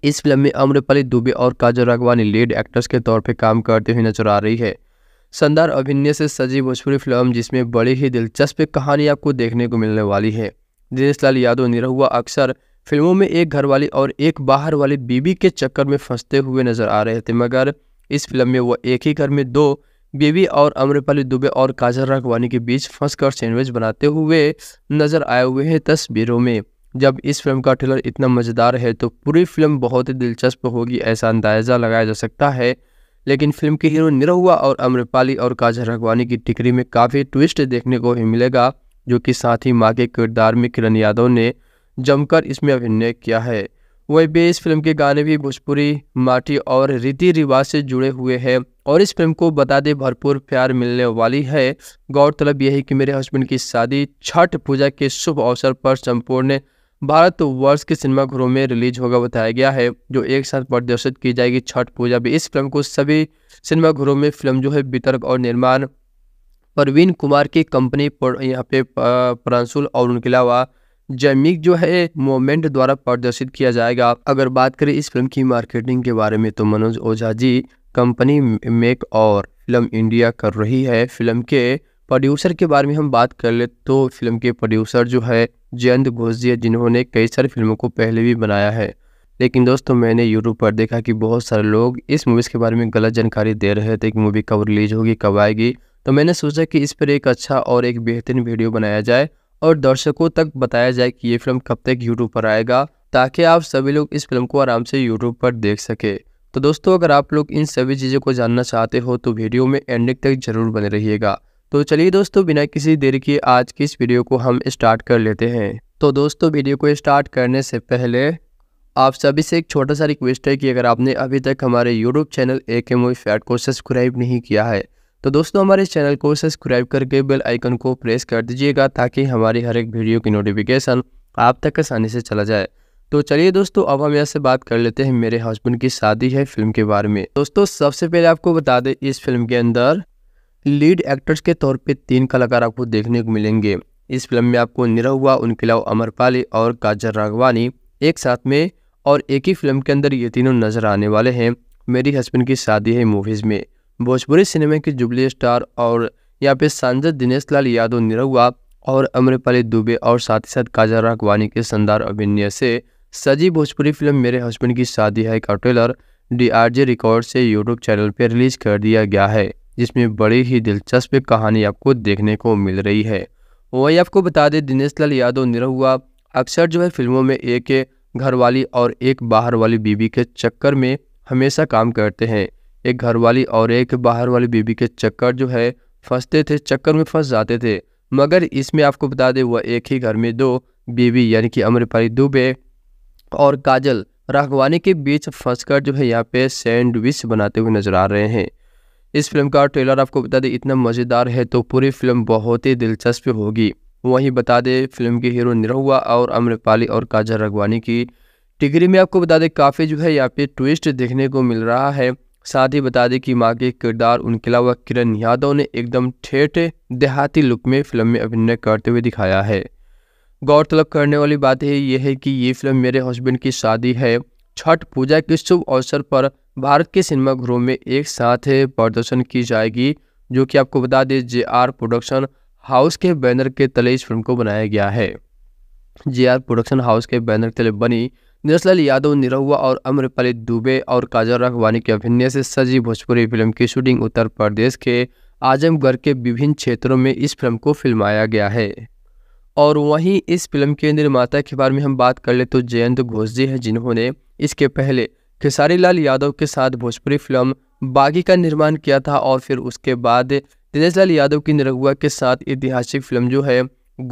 इस फिल्म में आम्रपाली दुबे और काजल राघवानी लीड एक्टर्स के तौर पर काम करते हुए नजर आ रही है शानदार अभिनय से सजी भोजपुरी फिल्म जिसमें बड़ी ही दिलचस्प कहानी आपको देखने को मिलने वाली है दिनेश लाल यादव निरहुआ अक्सर फिल्मों में एक घरवाली और एक बाहर वाली बीबी के चक्कर में फंसते हुए नजर आ रहे थे मगर इस फिल्म में वो एक ही घर में दो बेबी और अम्रपाली दुबे और काजल राघवानी के बीच फंसकर सैंडविच बनाते हुए नजर आए हुए हैं तस्वीरों में जब इस फिल्म का ट्रेलर इतना मज़ेदार है तो पूरी फिल्म बहुत ही दिलचस्प होगी ऐसा अंदाज़ा लगाया जा सकता है लेकिन फिल्म के हीरो निरहुआ और अम्रपाली और काजल राघवानी की टिकरी में काफ़ी ट्विस्ट देखने को ही मिलेगा जो कि साथ ही माँ के किरदार में किरण यादव ने जमकर इसमें अभिनय किया है वहीं पे इस फिल्म के गाने भी भोजपुरी माटी और रीति रिवाज से जुड़े हुए हैं और इस फिल्म को बता दे भरपूर प्यार मिलने वाली है गौरतलब यह है कि मेरे हस्बैंड की शादी छठ पूजा के शुभ अवसर पर संपूर्ण भारत वर्ष के सिनेमाघरों में रिलीज होगा बताया गया है जो एक साथ प्रदर्शित की जाएगी छठ पूजा भी इस फिल्म को सभी सिनेमाघरों में फिल्म जो है वितरक और निर्माण परवीन कुमार की कंपनी यहाँ पे प्रांशुल और उनके अलावा जैमिक जो है मोमेंट द्वारा प्रदर्शित किया जाएगा अगर बात करें इस फिल्म की मार्केटिंग के बारे में तो मनोज ओझा जी कंपनी मेक और फिल्म इंडिया कर रही है फिल्म के प्रोड्यूसर के बारे में हम बात कर ले तो फिल्म के प्रोड्यूसर जो है जयंत घोषजी जिन्होंने कई सारी फिल्मों को पहले भी बनाया है लेकिन दोस्तों मैंने यूट्यूब पर देखा कि बहुत सारे लोग इस मूवीज़ के बारे में गलत जानकारी दे रहे थे कि मूवी कब रिलीज होगी कब आएगी तो मैंने सोचा कि इस पर एक अच्छा और एक बेहतरीन वीडियो बनाया जाए और दर्शकों तक बताया जाए कि ये फिल्म कब तक यूट्यूब पर आएगा ताकि आप सभी लोग इस फिल्म को आराम से यूट्यूब पर देख सके तो दोस्तों अगर आप लोग इन सभी चीज़ों को जानना चाहते हो तो वीडियो में एंडिंग तक जरूर बने रहिएगा तो चलिए दोस्तों बिना किसी देर के आज की इस वीडियो को हम स्टार्ट कर लेते हैं तो दोस्तों वीडियो को स्टार्ट करने से पहले आप सभी से एक छोटा सा रिक्वेस्ट है कि अगर आपने अभी तक हमारे यूट्यूब चैनल ए के मूवी फैट को सब्सक्राइब नहीं किया है तो दोस्तों हमारे चैनल को सब्सक्राइब करके बेल आइकन को प्रेस कर दीजिएगा ताकि हमारी हर एक वीडियो की नोटिफिकेशन आप तक आसानी से चला जाए तो चलिए दोस्तों अब हम यहाँ से बात कर लेते हैं मेरे हस्बैंड की शादी है फिल्म के बारे में दोस्तों सबसे पहले आपको बता दें इस फिल्म के अंदर लीड एक्टर्स के तौर पर तीन कलाकार आपको देखने को मिलेंगे इस फिल्म में आपको निरहुआ उनके अलावा अमरपाली और काजर राघवानी एक साथ में और एक ही फिल्म के अंदर ये तीनों नज़र आने वाले हैं मेरी हस्बैंड की शादी है मूवीज़ में भोजपुरी सिनेमा के जुबली स्टार और यहाँ पे सांसद दिनेश लाल यादव निरहुआ और अम्रपाली दुबे और साथ ही साथ काजा राघवानी के शानदार अभिनय से सजी भोजपुरी फिल्म मेरे हस्बैंड की शादी है का ट्रेलर डी रिकॉर्ड से यूट्यूब चैनल पर रिलीज कर दिया गया है जिसमें बड़ी ही दिलचस्प कहानी आपको देखने को मिल रही है वही आपको बता दें दिनेश लाल यादव निरहुआ अक्सर जो है फिल्मों में एक घर वाली और एक बाहर वाली बीबी के चक्कर में हमेशा काम करते हैं एक घर वाली और एक बाहर वाली बीबी के चक्कर जो है फंसते थे चक्कर में फंस जाते थे मगर इसमें आपको बता दें वह एक ही घर में दो बीवी यानी कि अमरपाली दुबे और काजल राघवानी के बीच फंसकर जो है यहाँ पे सैंडविच बनाते हुए नजर आ रहे हैं इस फिल्म का ट्रेलर आपको बता दें इतना मज़ेदार है तो पूरी फिल्म बहुत ही दिलचस्प होगी वहीं बता दें फिल्म के हीरो निरहुआ और अम्रपाली और काजल रघवानी की टिगरी में आपको बता दें काफ़ी जो है यहाँ पे ट्विस्ट देखने को मिल रहा है साथ ही बता दें कि माँ के किरदार उनके अलावा किरण यादव ने एकदम ठेठ देहाती लुक में फिल्म में अभिनय करते हुए दिखाया है गौरतलब करने वाली बात है यह है कि ये फिल्म मेरे हस्बैंड की शादी है छठ पूजा के शुभ अवसर पर भारत के सिनेमाघरों में एक साथ प्रदर्शन की जाएगी जो कि आपको बता दें जे आर प्रोडक्शन हाउस के बैनर के तले इस फिल्म को बनाया गया है जे आर प्रोडक्शन हाउस के बैनर के तले बनी नेशनल यादव निरहुआ और अम्रपाली दुबे और काजल रखवानी के अभिनय से सजी भोजपुरी फिल्म की शूटिंग उत्तर प्रदेश के आजमगढ़ के विभिन्न क्षेत्रों में इस फिल्म को फिल्माया गया है और वहीं इस फिल्म के निर्माता के बारे में हम बात कर ले तो जयंत घोष जी हैं जिन्होंने इसके पहले खेसारी लाल यादव के साथ भोजपुरी फिल्म बागी का निर्माण किया था और फिर उसके बाद दिनेश लाल यादव की निरहुआ के साथ ऐतिहासिक फिल्म जो है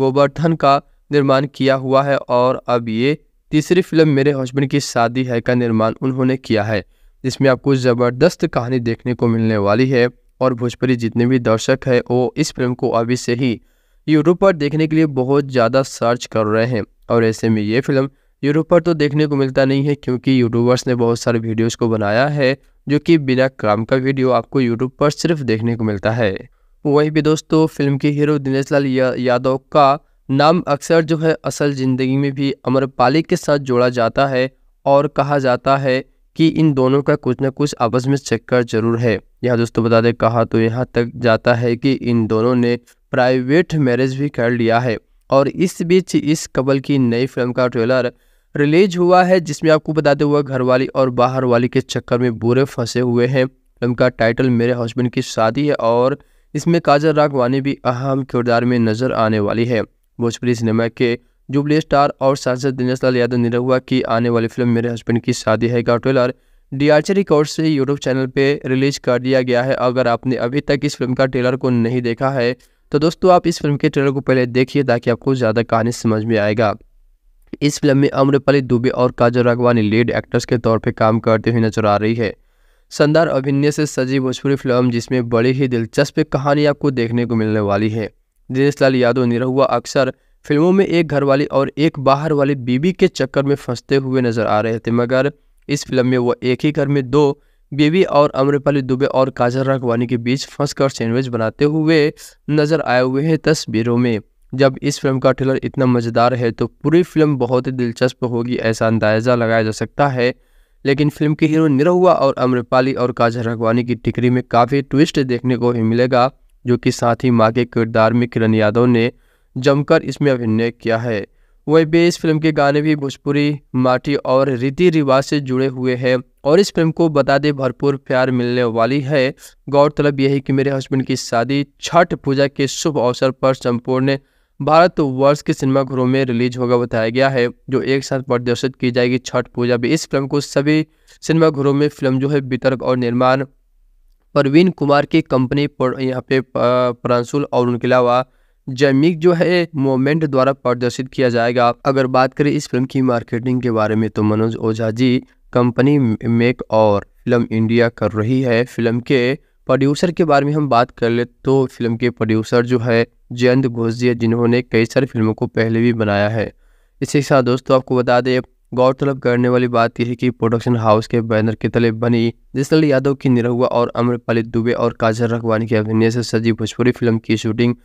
गोवर्धन का निर्माण किया हुआ है और अब ये तीसरी फिल्म मेरे हस्बैंड की शादी है का निर्माण उन्होंने किया है जिसमें आपको ज़बरदस्त कहानी देखने को मिलने वाली है और भोजपुरी जितने भी दर्शक है वो इस फिल्म को अभी से ही यूट्यूब पर देखने के लिए बहुत ज़्यादा सर्च कर रहे हैं और ऐसे में ये फिल्म यूट्यूब पर तो देखने को मिलता नहीं है क्योंकि यूट्यूबर्स ने बहुत सारे वीडियोस को बनाया है जो कि बिना काम का वीडियो आपको यूट्यूब पर सिर्फ देखने को मिलता है वही भी दोस्तों फिल्म के हीरो दिनेश लाल या, यादव का नाम अक्सर जो है असल ज़िंदगी में भी अम्रपाली के साथ जोड़ा जाता है और कहा जाता है कि इन दोनों का कुछ ना कुछ आपस में चक्कर जरूर है यहाँ दोस्तों बता दें कहा तो यहाँ तक जाता है कि इन दोनों ने प्राइवेट मैरिज भी कर लिया है और इस बीच इस कबल की नई फिल्म का ट्रेलर रिलीज हुआ है जिसमें आपको बताते हुए घर वाली और बाहर वाली के चक्कर में बुरे फंसे हुए हैं फिल्म का टाइटल मेरे हस्बैंड की शादी है और इसमें काजल रागवानी भी अहम किरदार में नज़र आने वाली है भोजपुरी सिनेमा के जुबली स्टार और सांसद दिनेश लाल यादव निरहुआ की आने वाली फिल्म मेरे हस्बैंड की शादी है का ट्रेलर डीआरचे रिकॉर्ड से यूट्यूब चैनल पे रिलीज कर दिया गया है अगर आपने अभी तक इस फिल्म का ट्रेलर को नहीं देखा है तो दोस्तों आप इस फिल्म के ट्रेलर को पहले देखिए ताकि आपको ज़्यादा कहानी समझ में आएगा इस फिल्म में अम्रपाली दुबे और काजल राघवानी लीड एक्टर्स के तौर पर काम करते हुए नजर आ रही है शानदार अभिनय से सजी भोजपुरी फिल्म जिसमें बड़ी ही दिलचस्प कहानी आपको देखने को मिलने वाली है दिनेशलाल यादव निरहुआ अक्सर फिल्मों में एक घर वाली और एक बाहर वाली बीबी के चक्कर में फंसते हुए नजर आ रहे थे मगर इस फिल्म में वह एक ही घर में दो बीबी और अम्रपाली दुबे और काजल राघवानी के बीच फंसकर सैंडविच बनाते हुए नजर आए हुए हैं तस्वीरों में जब इस फिल्म का ट्रेलर इतना मज़ेदार है तो पूरी फिल्म बहुत ही दिलचस्प होगी ऐसा अंदाज़ा लगाया जा सकता है लेकिन फिल्म के हीरो निरहुआ और अम्रपाली और काजल राघवानी की टिकरी में काफ़ी ट्विस्ट देखने को ही मिलेगा जो कि साथ ही माँ के किरदार में किरण यादव ने जमकर इसमें अभिनय किया है वह बे इस फिल्म के गाने भी भोजपुरी माटी और रीति रिवाज से जुड़े हुए हैं और इस फिल्म को बता दे भरपूर प्यार मिलने वाली है गौरतलब यही कि मेरे हस्बैंड की शादी छठ पूजा के शुभ अवसर पर संपूर्ण भारत वर्ष के सिनेमाघरों में रिलीज होगा बताया गया है जो एक साथ प्रदर्शित की जाएगी छठ पूजा भी इस फिल्म को सभी सिनेमाघरों में फिल्म जो है वितरक और निर्माण परवीन कुमार की कंपनी पर यहाँ पे प्रांशुल और उनके अलावा जैमिक जो है मोमेंट द्वारा प्रदर्शित किया जाएगा अगर बात करें इस फिल्म की मार्केटिंग के बारे में तो मनोज ओझा जी कंपनी मेक और फिल्म इंडिया कर रही है फिल्म के प्रोड्यूसर के बारे में हम बात कर ले तो फिल्म के प्रोड्यूसर जो है जयंत घोष जी जिन्होंने कई सारी फिल्मों को पहले भी बनाया है इसी के साथ दोस्तों आपको बता दें गौरतलब करने वाली बात यह है कि प्रोडक्शन हाउस के बैनर के तले बनी जिसल यादव की निरहुआ और अमृतपाली दुबे और काजल रखवानी के अभिनय से सजी भोजपुरी फिल्म की शूटिंग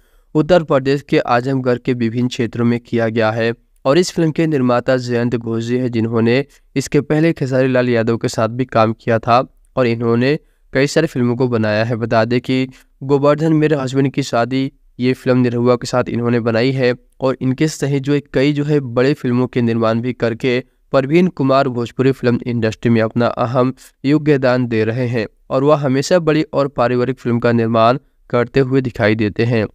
उत्तर प्रदेश के आजमगढ़ के विभिन्न क्षेत्रों में किया गया है और इस फिल्म के निर्माता जयंत घोष जी हैं जिन्होंने इसके पहले खेसारी लाल यादव के साथ भी काम किया था और इन्होंने कई सारी फिल्मों को बनाया है बता दें कि गोवर्धन मेरे हस्बैंड की शादी ये फिल्म निरहुआ के साथ इन्होंने बनाई है और इनके सहित जो कई जो है बड़े फिल्मों के निर्माण भी करके परवीन कुमार भोजपुरी फिल्म इंडस्ट्री में अपना अहम योगदान दे रहे हैं और वह हमेशा बड़ी और पारिवारिक फिल्म का निर्माण करते हुए दिखाई देते हैं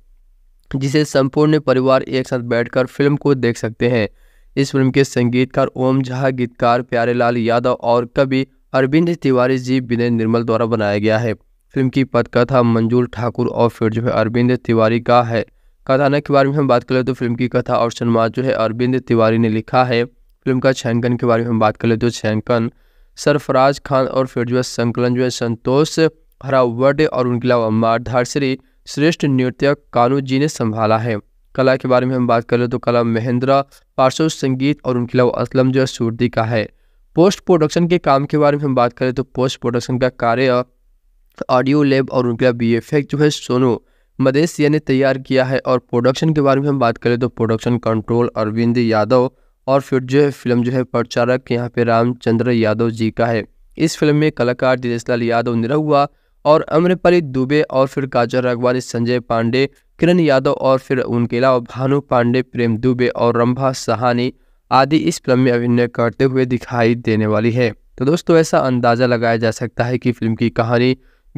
जिसे संपूर्ण परिवार एक साथ बैठकर फिल्म को देख सकते हैं इस फिल्म के संगीतकार ओम झा गीतकार प्यारेलाल यादव और कवि अरविंद तिवारी जी विनय निर्मल द्वारा बनाया गया है फिल्म की पथकथा मंजूर ठाकुर और फिर जो है अरविंद तिवारी का है कथानक के बारे में हम बात करें तो फिल्म की कथा और सन्मान जो है अरविंद तिवारी ने लिखा है फिल्म का छायांकन के बारे में हम बात कर लेते तो छैंकन सरफराज खान और फिर जो है संकलन जो है संतोष हरावट और उनके अलावा मारधारश्री श्रेष्ठ नृत्य कानू जी ने संभाला है कला के बारे में हम बात कर ले तो कला महेंद्रा पार्श्व संगीत और उनके अलावा असलम जो है सूर्दी का है पोस्ट प्रोडक्शन के काम के बारे में हम बात करें तो पोस्ट प्रोडक्शन का कार्य ऑडियो लेब और उनके बी एफ जो है सोनू मदेसिया ने तैयार किया है और प्रोडक्शन के बारे में हम बात करें तो प्रोडक्शन कंट्रोल अरविंद यादव और फिर जो है फिल्म जो है प्रचारक यहाँ पे रामचंद्र यादव जी का है इस फिल्म में कलाकार दिनेशलाल यादव निरहुआ और अमृतपाली दुबे और फिर काजल रघवानी संजय पांडे किरण यादव और फिर उनके अलावा भानु पांडे प्रेम दुबे और रंभा सहानी आदि इस फिल्म में अभिनय करते हुए दिखाई देने वाली है तो दोस्तों ऐसा अंदाज़ा लगाया जा सकता है कि फिल्म की कहानी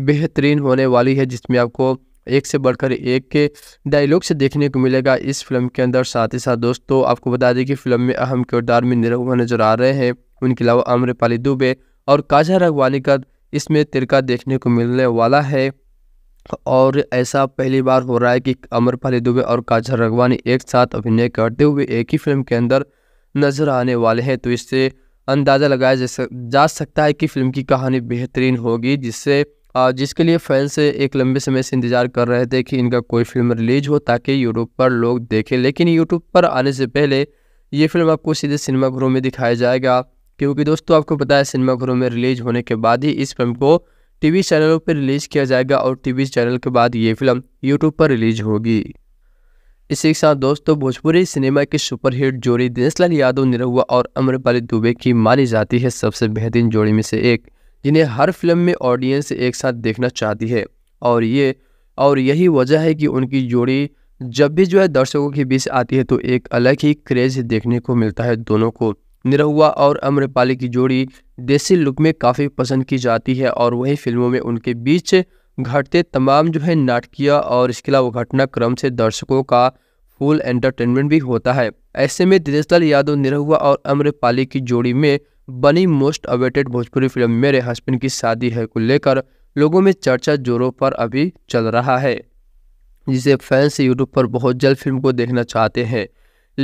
बेहतरीन होने वाली है जिसमें आपको एक से बढ़कर एक के डायलॉग से देखने को मिलेगा इस फिल्म के अंदर साथ ही साथ दोस्तों आपको बता दें कि फिल्म में अहम किरदार में निरहुआ नजर आ रहे हैं उनके अलावा अम्रपाली दुबे और काजा रगवानी का इसमें तिरका देखने को मिलने वाला है और ऐसा पहली बार हो रहा है कि अमरपाली दुबे और काजा रगवानी एक साथ अभिनय करते हुए एक ही फिल्म के अंदर नजर आने वाले हैं तो इससे अंदाज़ा लगाया जा सकता है कि फिल्म की कहानी बेहतरीन होगी जिससे जिसके लिए फैंस एक लंबे समय से इंतज़ार कर रहे थे कि इनका कोई फिल्म रिलीज हो ताकि यूट्यूब पर लोग देखें लेकिन यूट्यूब पर आने से पहले ये फिल्म आपको सीधे सिनेमाघरों में दिखाया जाएगा क्योंकि दोस्तों आपको पता है सिनेमाघरों में रिलीज होने के बाद ही इस फिल्म को टीवी चैनलों पर रिलीज़ किया जाएगा और टीवी चैनल के बाद ये फिल्म यूट्यूब पर रिलीज होगी इसी के साथ दोस्तों भोजपुरी सिनेमा की सुपरहिट जोड़ी दिनेशलाल यादव निरहुआ और अमरपाली दुबे की मानी जाती है सबसे बेहतरीन जोड़ी में से एक जिन्हें हर फिल्म में ऑडियंस एक साथ देखना चाहती है और ये और यही वजह है कि उनकी जोड़ी जब भी जो है दर्शकों के बीच आती है तो एक अलग ही क्रेज देखने को मिलता है दोनों को निरहुआ और अम्रपाली की जोड़ी देसी लुक में काफ़ी पसंद की जाती है और वही फिल्मों में उनके बीच घटते तमाम जो है नाटकीय और इसके अलावा घटनाक्रम से दर्शकों का फुल एंटरटेनमेंट भी होता है ऐसे में दिनेश यादव निरहुआ और अम्रपाली की जोड़ी में बनी मोस्ट अवेटेड भोजपुरी फिल्म मेरे हस्बैंड की शादी है को लेकर लोगों में चर्चा जोरों पर अभी चल रहा है जिसे फैंस यूट्यूब पर बहुत जल्द फिल्म को देखना चाहते हैं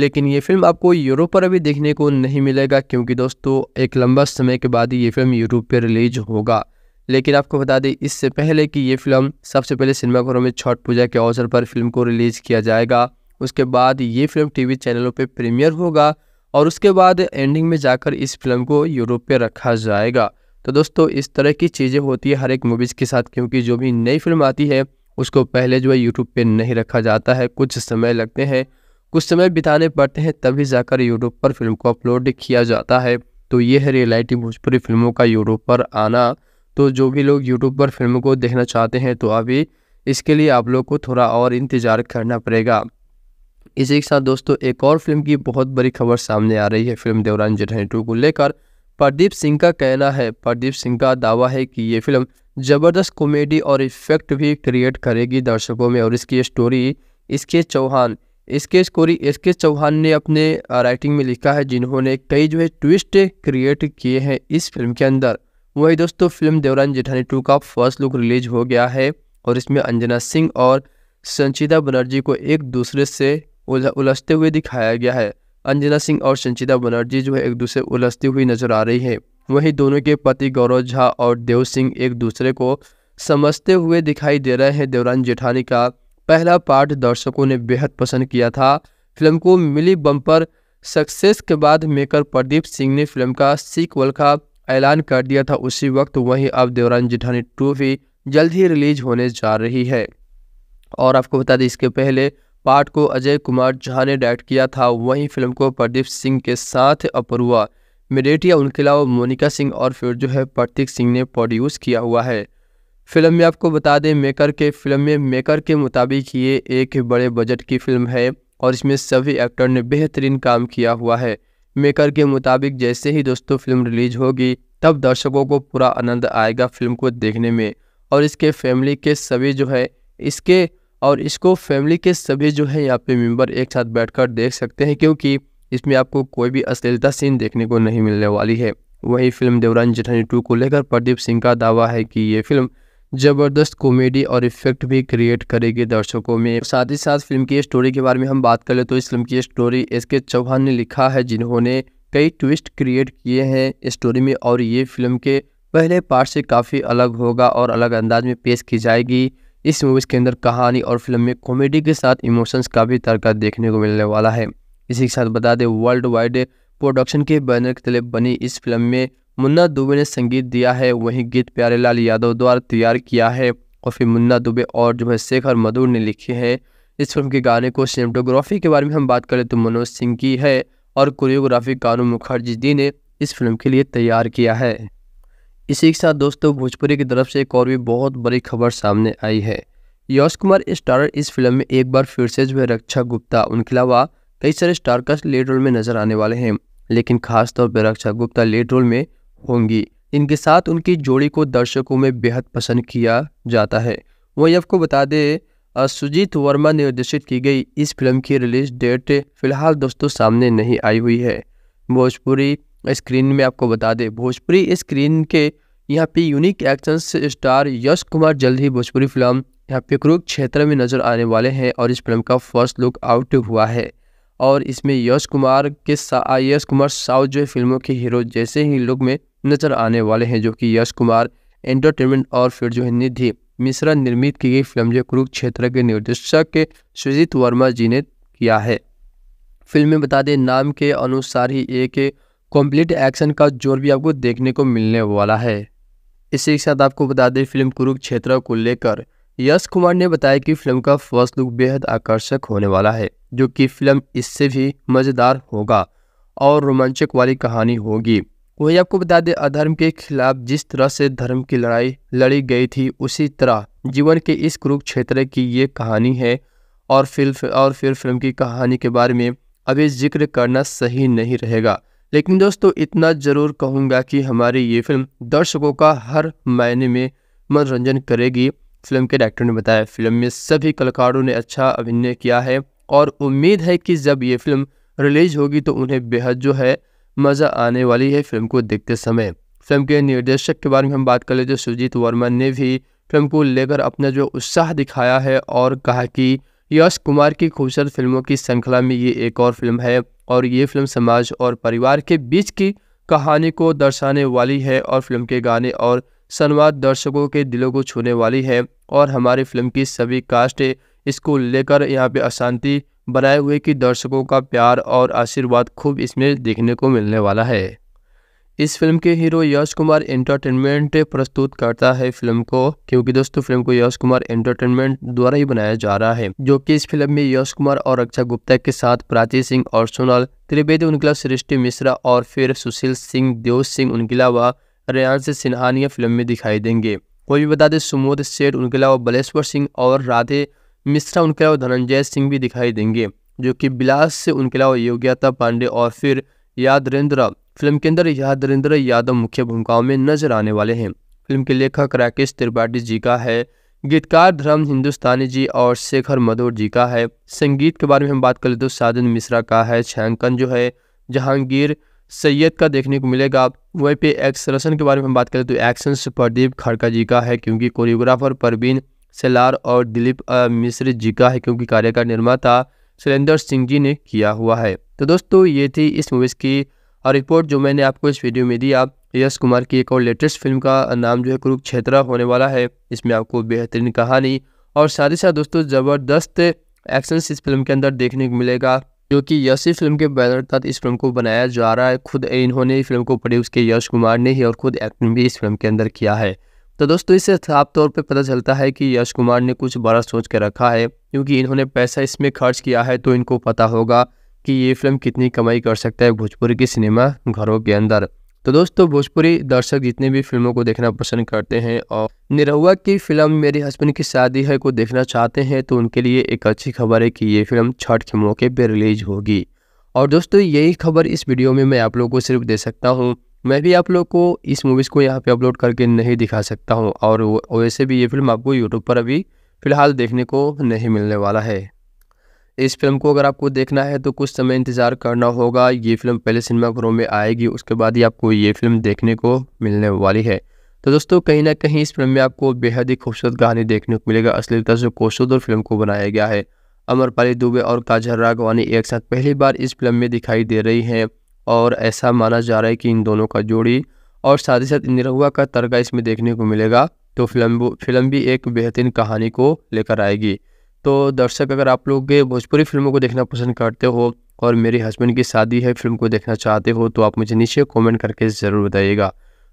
लेकिन ये फिल्म आपको यूरोप पर अभी देखने को नहीं मिलेगा क्योंकि दोस्तों एक लंबा समय के बाद ही ये फिल्म यूरोप पर रिलीज होगा लेकिन आपको बता दें इससे पहले कि ये फिल्म सबसे पहले सिनेमाघरों में छठ पूजा के अवसर पर फिल्म को रिलीज़ किया जाएगा उसके बाद ये फिल्म टीवी चैनलों पर प्रीमियर होगा और उसके बाद एंडिंग में जाकर इस फिल्म को यूरोप पे रखा जाएगा तो दोस्तों इस तरह की चीज़ें होती है हर एक मूवीज़ के साथ क्योंकि जो भी नई फिल्म आती है उसको पहले जो है यूट्यूब पर नहीं रखा जाता है कुछ समय लगते हैं कुछ समय बिताने पड़ते हैं तभी जाकर यूट्यूब पर फिल्म को अपलोड किया जाता है तो ये है रियलिटी भोजपुरी फिल्मों का यूट्यूब पर आना तो जो भी लोग यूट्यूब पर फिल्म को देखना चाहते हैं तो अभी इसके लिए आप लोग को थोड़ा और इंतज़ार करना पड़ेगा इसी के साथ दोस्तों एक और फिल्म की बहुत बड़ी खबर सामने आ रही है फिल्म देवरान जेठानी टू को लेकर प्रदीप सिंह का कहना है प्रदीप सिंह का दावा है कि ये फिल्म ज़बरदस्त कॉमेडी और इफेक्ट भी क्रिएट करेगी दर्शकों में और इसकी स्टोरी इसके चौहान इसके स्कोरी एस के चौहान ने अपने राइटिंग में लिखा है जिन्होंने कई जो है ट्विस्ट क्रिएट किए हैं इस फिल्म के अंदर वही दोस्तों फिल्म देवरान जेठानी टू का फर्स्ट लुक रिलीज हो गया है और इसमें अंजना सिंह और संचिता बनर्जी को एक दूसरे से उलझते हुए दिखाया गया है अंजना सिंह और संचिता बनर्जी जो है एक दूसरे उलझती हुई नजर आ रही है वहीं दोनों के पति गौरव झा और देव सिंह एक दूसरे को समझते हुए दिखाई दे रहे हैं देवरान जेठानी का पहला पार्ट दर्शकों ने बेहद पसंद किया था फिल्म को मिली बम्पर सक्सेस के बाद मेकर प्रदीप सिंह ने फिल्म का सीक्वल का ऐलान कर दिया था उसी वक्त वहीं अब देवरान जेठानी टू भी जल्द ही रिलीज होने जा रही है और आपको बता दें इसके पहले पार्ट को अजय कुमार झा ने डायरेक्ट किया था वहीं फिल्म को प्रदीप सिंह के साथ अपरुआ मेरेटिया उनके अलावा मोनिका सिंह और फिर जो है प्रतीक सिंह ने प्रोड्यूस किया हुआ है फिल्म में आपको बता दें मेकर के फिल्म में मेकर के मुताबिक ये एक बड़े बजट की फिल्म है और इसमें सभी एक्टर ने बेहतरीन काम किया हुआ है मेकर के मुताबिक जैसे ही दोस्तों फिल्म रिलीज होगी तब दर्शकों को पूरा आनंद आएगा फिल्म को देखने में और इसके फैमिली के सभी जो है इसके और इसको फैमिली के सभी जो है यहाँ पे मेम्बर एक साथ बैठकर देख सकते हैं क्योंकि इसमें आपको कोई भी अश्लीलता सीन देखने को नहीं मिलने वाली है वहीं फिल्म देवरान जेठानी टू को लेकर प्रदीप सिंह का दावा है कि ये फिल्म जबरदस्त कॉमेडी और इफेक्ट भी क्रिएट करेगी दर्शकों में साथ ही साथ फिल्म की स्टोरी के बारे में हम बात कर ले तो इस फिल्म की स्टोरी एस के चौहान ने लिखा है जिन्होंने कई ट्विस्ट क्रिएट किए हैं स्टोरी में और ये फिल्म के पहले पार्ट से काफ़ी अलग होगा और अलग अंदाज में पेश की जाएगी इस मूवीज़ के अंदर कहानी और फिल्म में कॉमेडी के साथ इमोशंस का भी तड़का देखने को मिलने वाला है इसी के साथ बता दें वर्ल्ड वाइड प्रोडक्शन के बैनर के तले बनी इस फिल्म में मुन्ना दुबे ने संगीत दिया है वहीं गीत प्यारेलाल यादव द्वारा तैयार किया है और फिर मुन्ना दुबे और जो है शेखर मधुर ने लिखे हैं इस फिल्म के गाने को सीनेटोग्राफी के बारे में हम बात करें तो मनोज सिंह की है और कोरियोग्राफी कानू मुखर्जी जी ने इस फिल्म के लिए तैयार किया है इसी के साथ दोस्तों भोजपुरी की तरफ से एक और भी बहुत बड़ी खबर सामने आई है यश कुमार स्टारर इस फिल्म में एक बार फिर से जो है रक्षा गुप्ता उनके अलावा कई सारे स्टारकास्ट लीड रोल में नजर आने वाले हैं लेकिन खासतौर पर रक्षा गुप्ता लीड रोल में होंगी इनके साथ उनकी जोड़ी को दर्शकों में बेहद पसंद किया जाता है वही आपको बता दें सुजीत वर्मा निर्देशित की गई इस फिल्म की रिलीज डेट फिलहाल दोस्तों सामने नहीं आई हुई है भोजपुरी स्क्रीन में आपको बता दें भोजपुरी स्क्रीन के यहाँ पे unique action star Yash Kumar जल्द ही भोजपुरी फिल्म यहाँ पे क्षेत्र में नजर आने वाले हैं और इस फिल्म का फर्स्ट लुक आउट हुआ है और इसमें यश कुमार के यश कुमार साउथ जो फिल्मों के हीरो जैसे ही लुक में नजर आने वाले हैं जो कि यश कुमार एंटरटेनमेंट और फिर जो है निधि मिश्रा निर्मित की गई फिल्म जो कुरुक्षेत्र के निर्देशक सुजीत वर्मा जी ने किया है फिल्म में बता दें नाम के अनुसार ही एक कॉम्प्लीट एक्शन का जोर भी आपको देखने को मिलने वाला है इसी के साथ आपको बता दें फिल्म कुरुक्षेत्र को लेकर यश कुमार ने बताया कि फिल्म का फर्स्ट लुक बेहद आकर्षक होने वाला है जो कि फिल्म इससे भी मज़ेदार होगा और रोमांचक वाली कहानी होगी वही आपको बता दें अधर्म के खिलाफ जिस तरह से धर्म की लड़ाई लड़ी गई थी उसी तरह जीवन के इस कुरुक्षेत्र की ये कहानी है और फिल्म और फिर फिल्म की कहानी के बारे में अभी जिक्र करना सही नहीं रहेगा लेकिन दोस्तों इतना ज़रूर कहूँगा कि हमारी ये फिल्म दर्शकों का हर मायने में मनोरंजन करेगी फिल्म के डायरेक्टर ने बताया फिल्म में सभी कलाकारों ने अच्छा अभिनय किया है और उम्मीद है कि जब ये फिल्म रिलीज होगी तो उन्हें बेहद जो है मज़ा आने वाली है फिल्म को देखते समय फिल्म के निर्देशक के बारे में हम बात कर लेते सुजीत वर्मा ने भी फिल्म को लेकर अपना जो उत्साह दिखाया है और कहा कि यश कुमार की खूबसूरत फिल्मों की श्रृंखला में ये एक और फिल्म है और ये फिल्म समाज और परिवार के बीच की कहानी को दर्शाने वाली है और फिल्म के गाने और संवाद दर्शकों के दिलों को छूने वाली है और हमारी फिल्म की सभी कास्ट इसको लेकर यहाँ पे अशांति बनाए हुए कि दर्शकों का प्यार और आशीर्वाद खूब इसमें देखने को मिलने वाला है इस फिल्म के हीरो यश कुमार एंटरटेनमेंट प्रस्तुत करता है फिल्म को क्योंकि दोस्तों फिल्म को यश कुमार एंटरटेनमेंट द्वारा ही बनाया जा रहा है जो कि इस फिल्म में यश कुमार और अक्षय गुप्ता के साथ प्राची सिंह और सोनल त्रिवेदी उनके अलावा सृष्टि मिश्रा और फिर सुशील सिंह देव सिंह उनके अलावा रेयांश सिन्हानिया फिल्म में दिखाई देंगे कोई भी बता दें सुमोद सेठ उनके अलावा बलेश्वर सिंह और राधे मिश्रा उनके अलावा धनंजय सिंह भी दिखाई देंगे जो कि बिलास से उनके अलावा योग्यता पांडे और फिर यादरेंद्र फिल्म के अंदर यहाँ दरिंद्र यादव मुख्य भूमिकाओं में नजर आने वाले हैं फिल्म के लेखक राकेश त्रिपाठी जी का है गीतकार धर्म हिंदुस्तानी जी और शेखर मधोर जी का है संगीत के बारे में हम बात करें तो साधन मिश्रा का है छायांकन जो है जहांगीर सैयद का देखने को मिलेगा वहीं पे एक्सरसन के बारे में हम बात करें तो एक्शन प्रदीप खड़का जी का है क्योंकि कोरियोग्राफर परवीन सेलार और दिलीप मिश्र जी का है क्योंकि कार्य का निर्माता सुरेंद्र सिंह जी ने किया हुआ है तो दोस्तों ये थी इस मूवीज़ की और रिपोर्ट जो मैंने आपको इस वीडियो में दिया यश कुमार की एक और लेटेस्ट फिल्म का नाम जो है कुरुक्षेत्र होने वाला है इसमें आपको बेहतरीन कहानी और साथ ही साथ दोस्तों ज़बरदस्त एक्शन इस फिल्म के अंदर देखने को मिलेगा जो कि यश फिल्म के बैनर तक इस फिल्म को बनाया जा रहा है खुद इन्होंने फिल्म को प्रोड्यूस किया यश कुमार ने ही और खुद एक्टिंग भी इस फिल्म के अंदर किया है तो दोस्तों इससे साफ तौर पर पता चलता है कि यश कुमार ने कुछ बड़ा सोच कर रखा है क्योंकि इन्होंने पैसा इसमें खर्च किया है तो इनको पता होगा कि ये फिल्म कितनी कमाई कर सकता है भोजपुरी की सिनेमा घरों के अंदर तो दोस्तों भोजपुरी दर्शक जितने भी फिल्मों को देखना पसंद करते हैं और निरहुआ की फिल्म मेरे हस्बैंड की शादी है को देखना चाहते हैं तो उनके लिए एक अच्छी खबर है कि ये फिल्म छठ के मौके पर रिलीज होगी और दोस्तों यही खबर इस वीडियो में मैं आप लोगों को सिर्फ दे सकता हूँ मैं भी आप लोग को इस मूवीज़ को यहाँ पे अपलोड करके नहीं दिखा सकता हूँ और वैसे भी ये फिल्म आपको यूट्यूब पर अभी फ़िलहाल देखने को नहीं मिलने वाला है इस फिल्म को अगर आपको देखना है तो कुछ समय इंतज़ार करना होगा ये फिल्म पहले सिनेमाघरों में आएगी उसके बाद ही आपको ये फिल्म देखने को मिलने वाली है तो दोस्तों कहीं ना कहीं इस फिल्म में आपको बेहद ही खूबसूरत कहानी देखने को मिलेगा असलिता से कोशुद और फिल्म को बनाया गया है अमरपाली दुबे और काजर राघवानी एक साथ पहली बार इस फिल्म में दिखाई दे रही हैं और ऐसा माना जा रहा है कि इन दोनों का जोड़ी और साथ ही साथ निरहुआ का तरगा इसमें देखने को मिलेगा तो फिल्म फिल्म भी एक बेहतरीन कहानी को लेकर आएगी तो दर्शक अगर आप लोग भोजपुरी फिल्मों को देखना पसंद करते हो और मेरे हस्बैंड की शादी है फिल्म को देखना चाहते हो तो आप मुझे नीचे कमेंट करके ज़रूर बताइएगा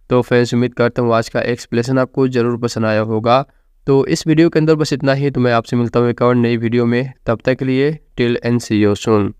तो फ्रेंड्स उम्मीद करता हूँ आज का एक्सप्लेसन आपको ज़रूर पसंद आया होगा तो इस वीडियो के अंदर बस इतना ही तो मैं आपसे मिलता हूँ एक और नई वीडियो में तब तक के लिए till and see you Son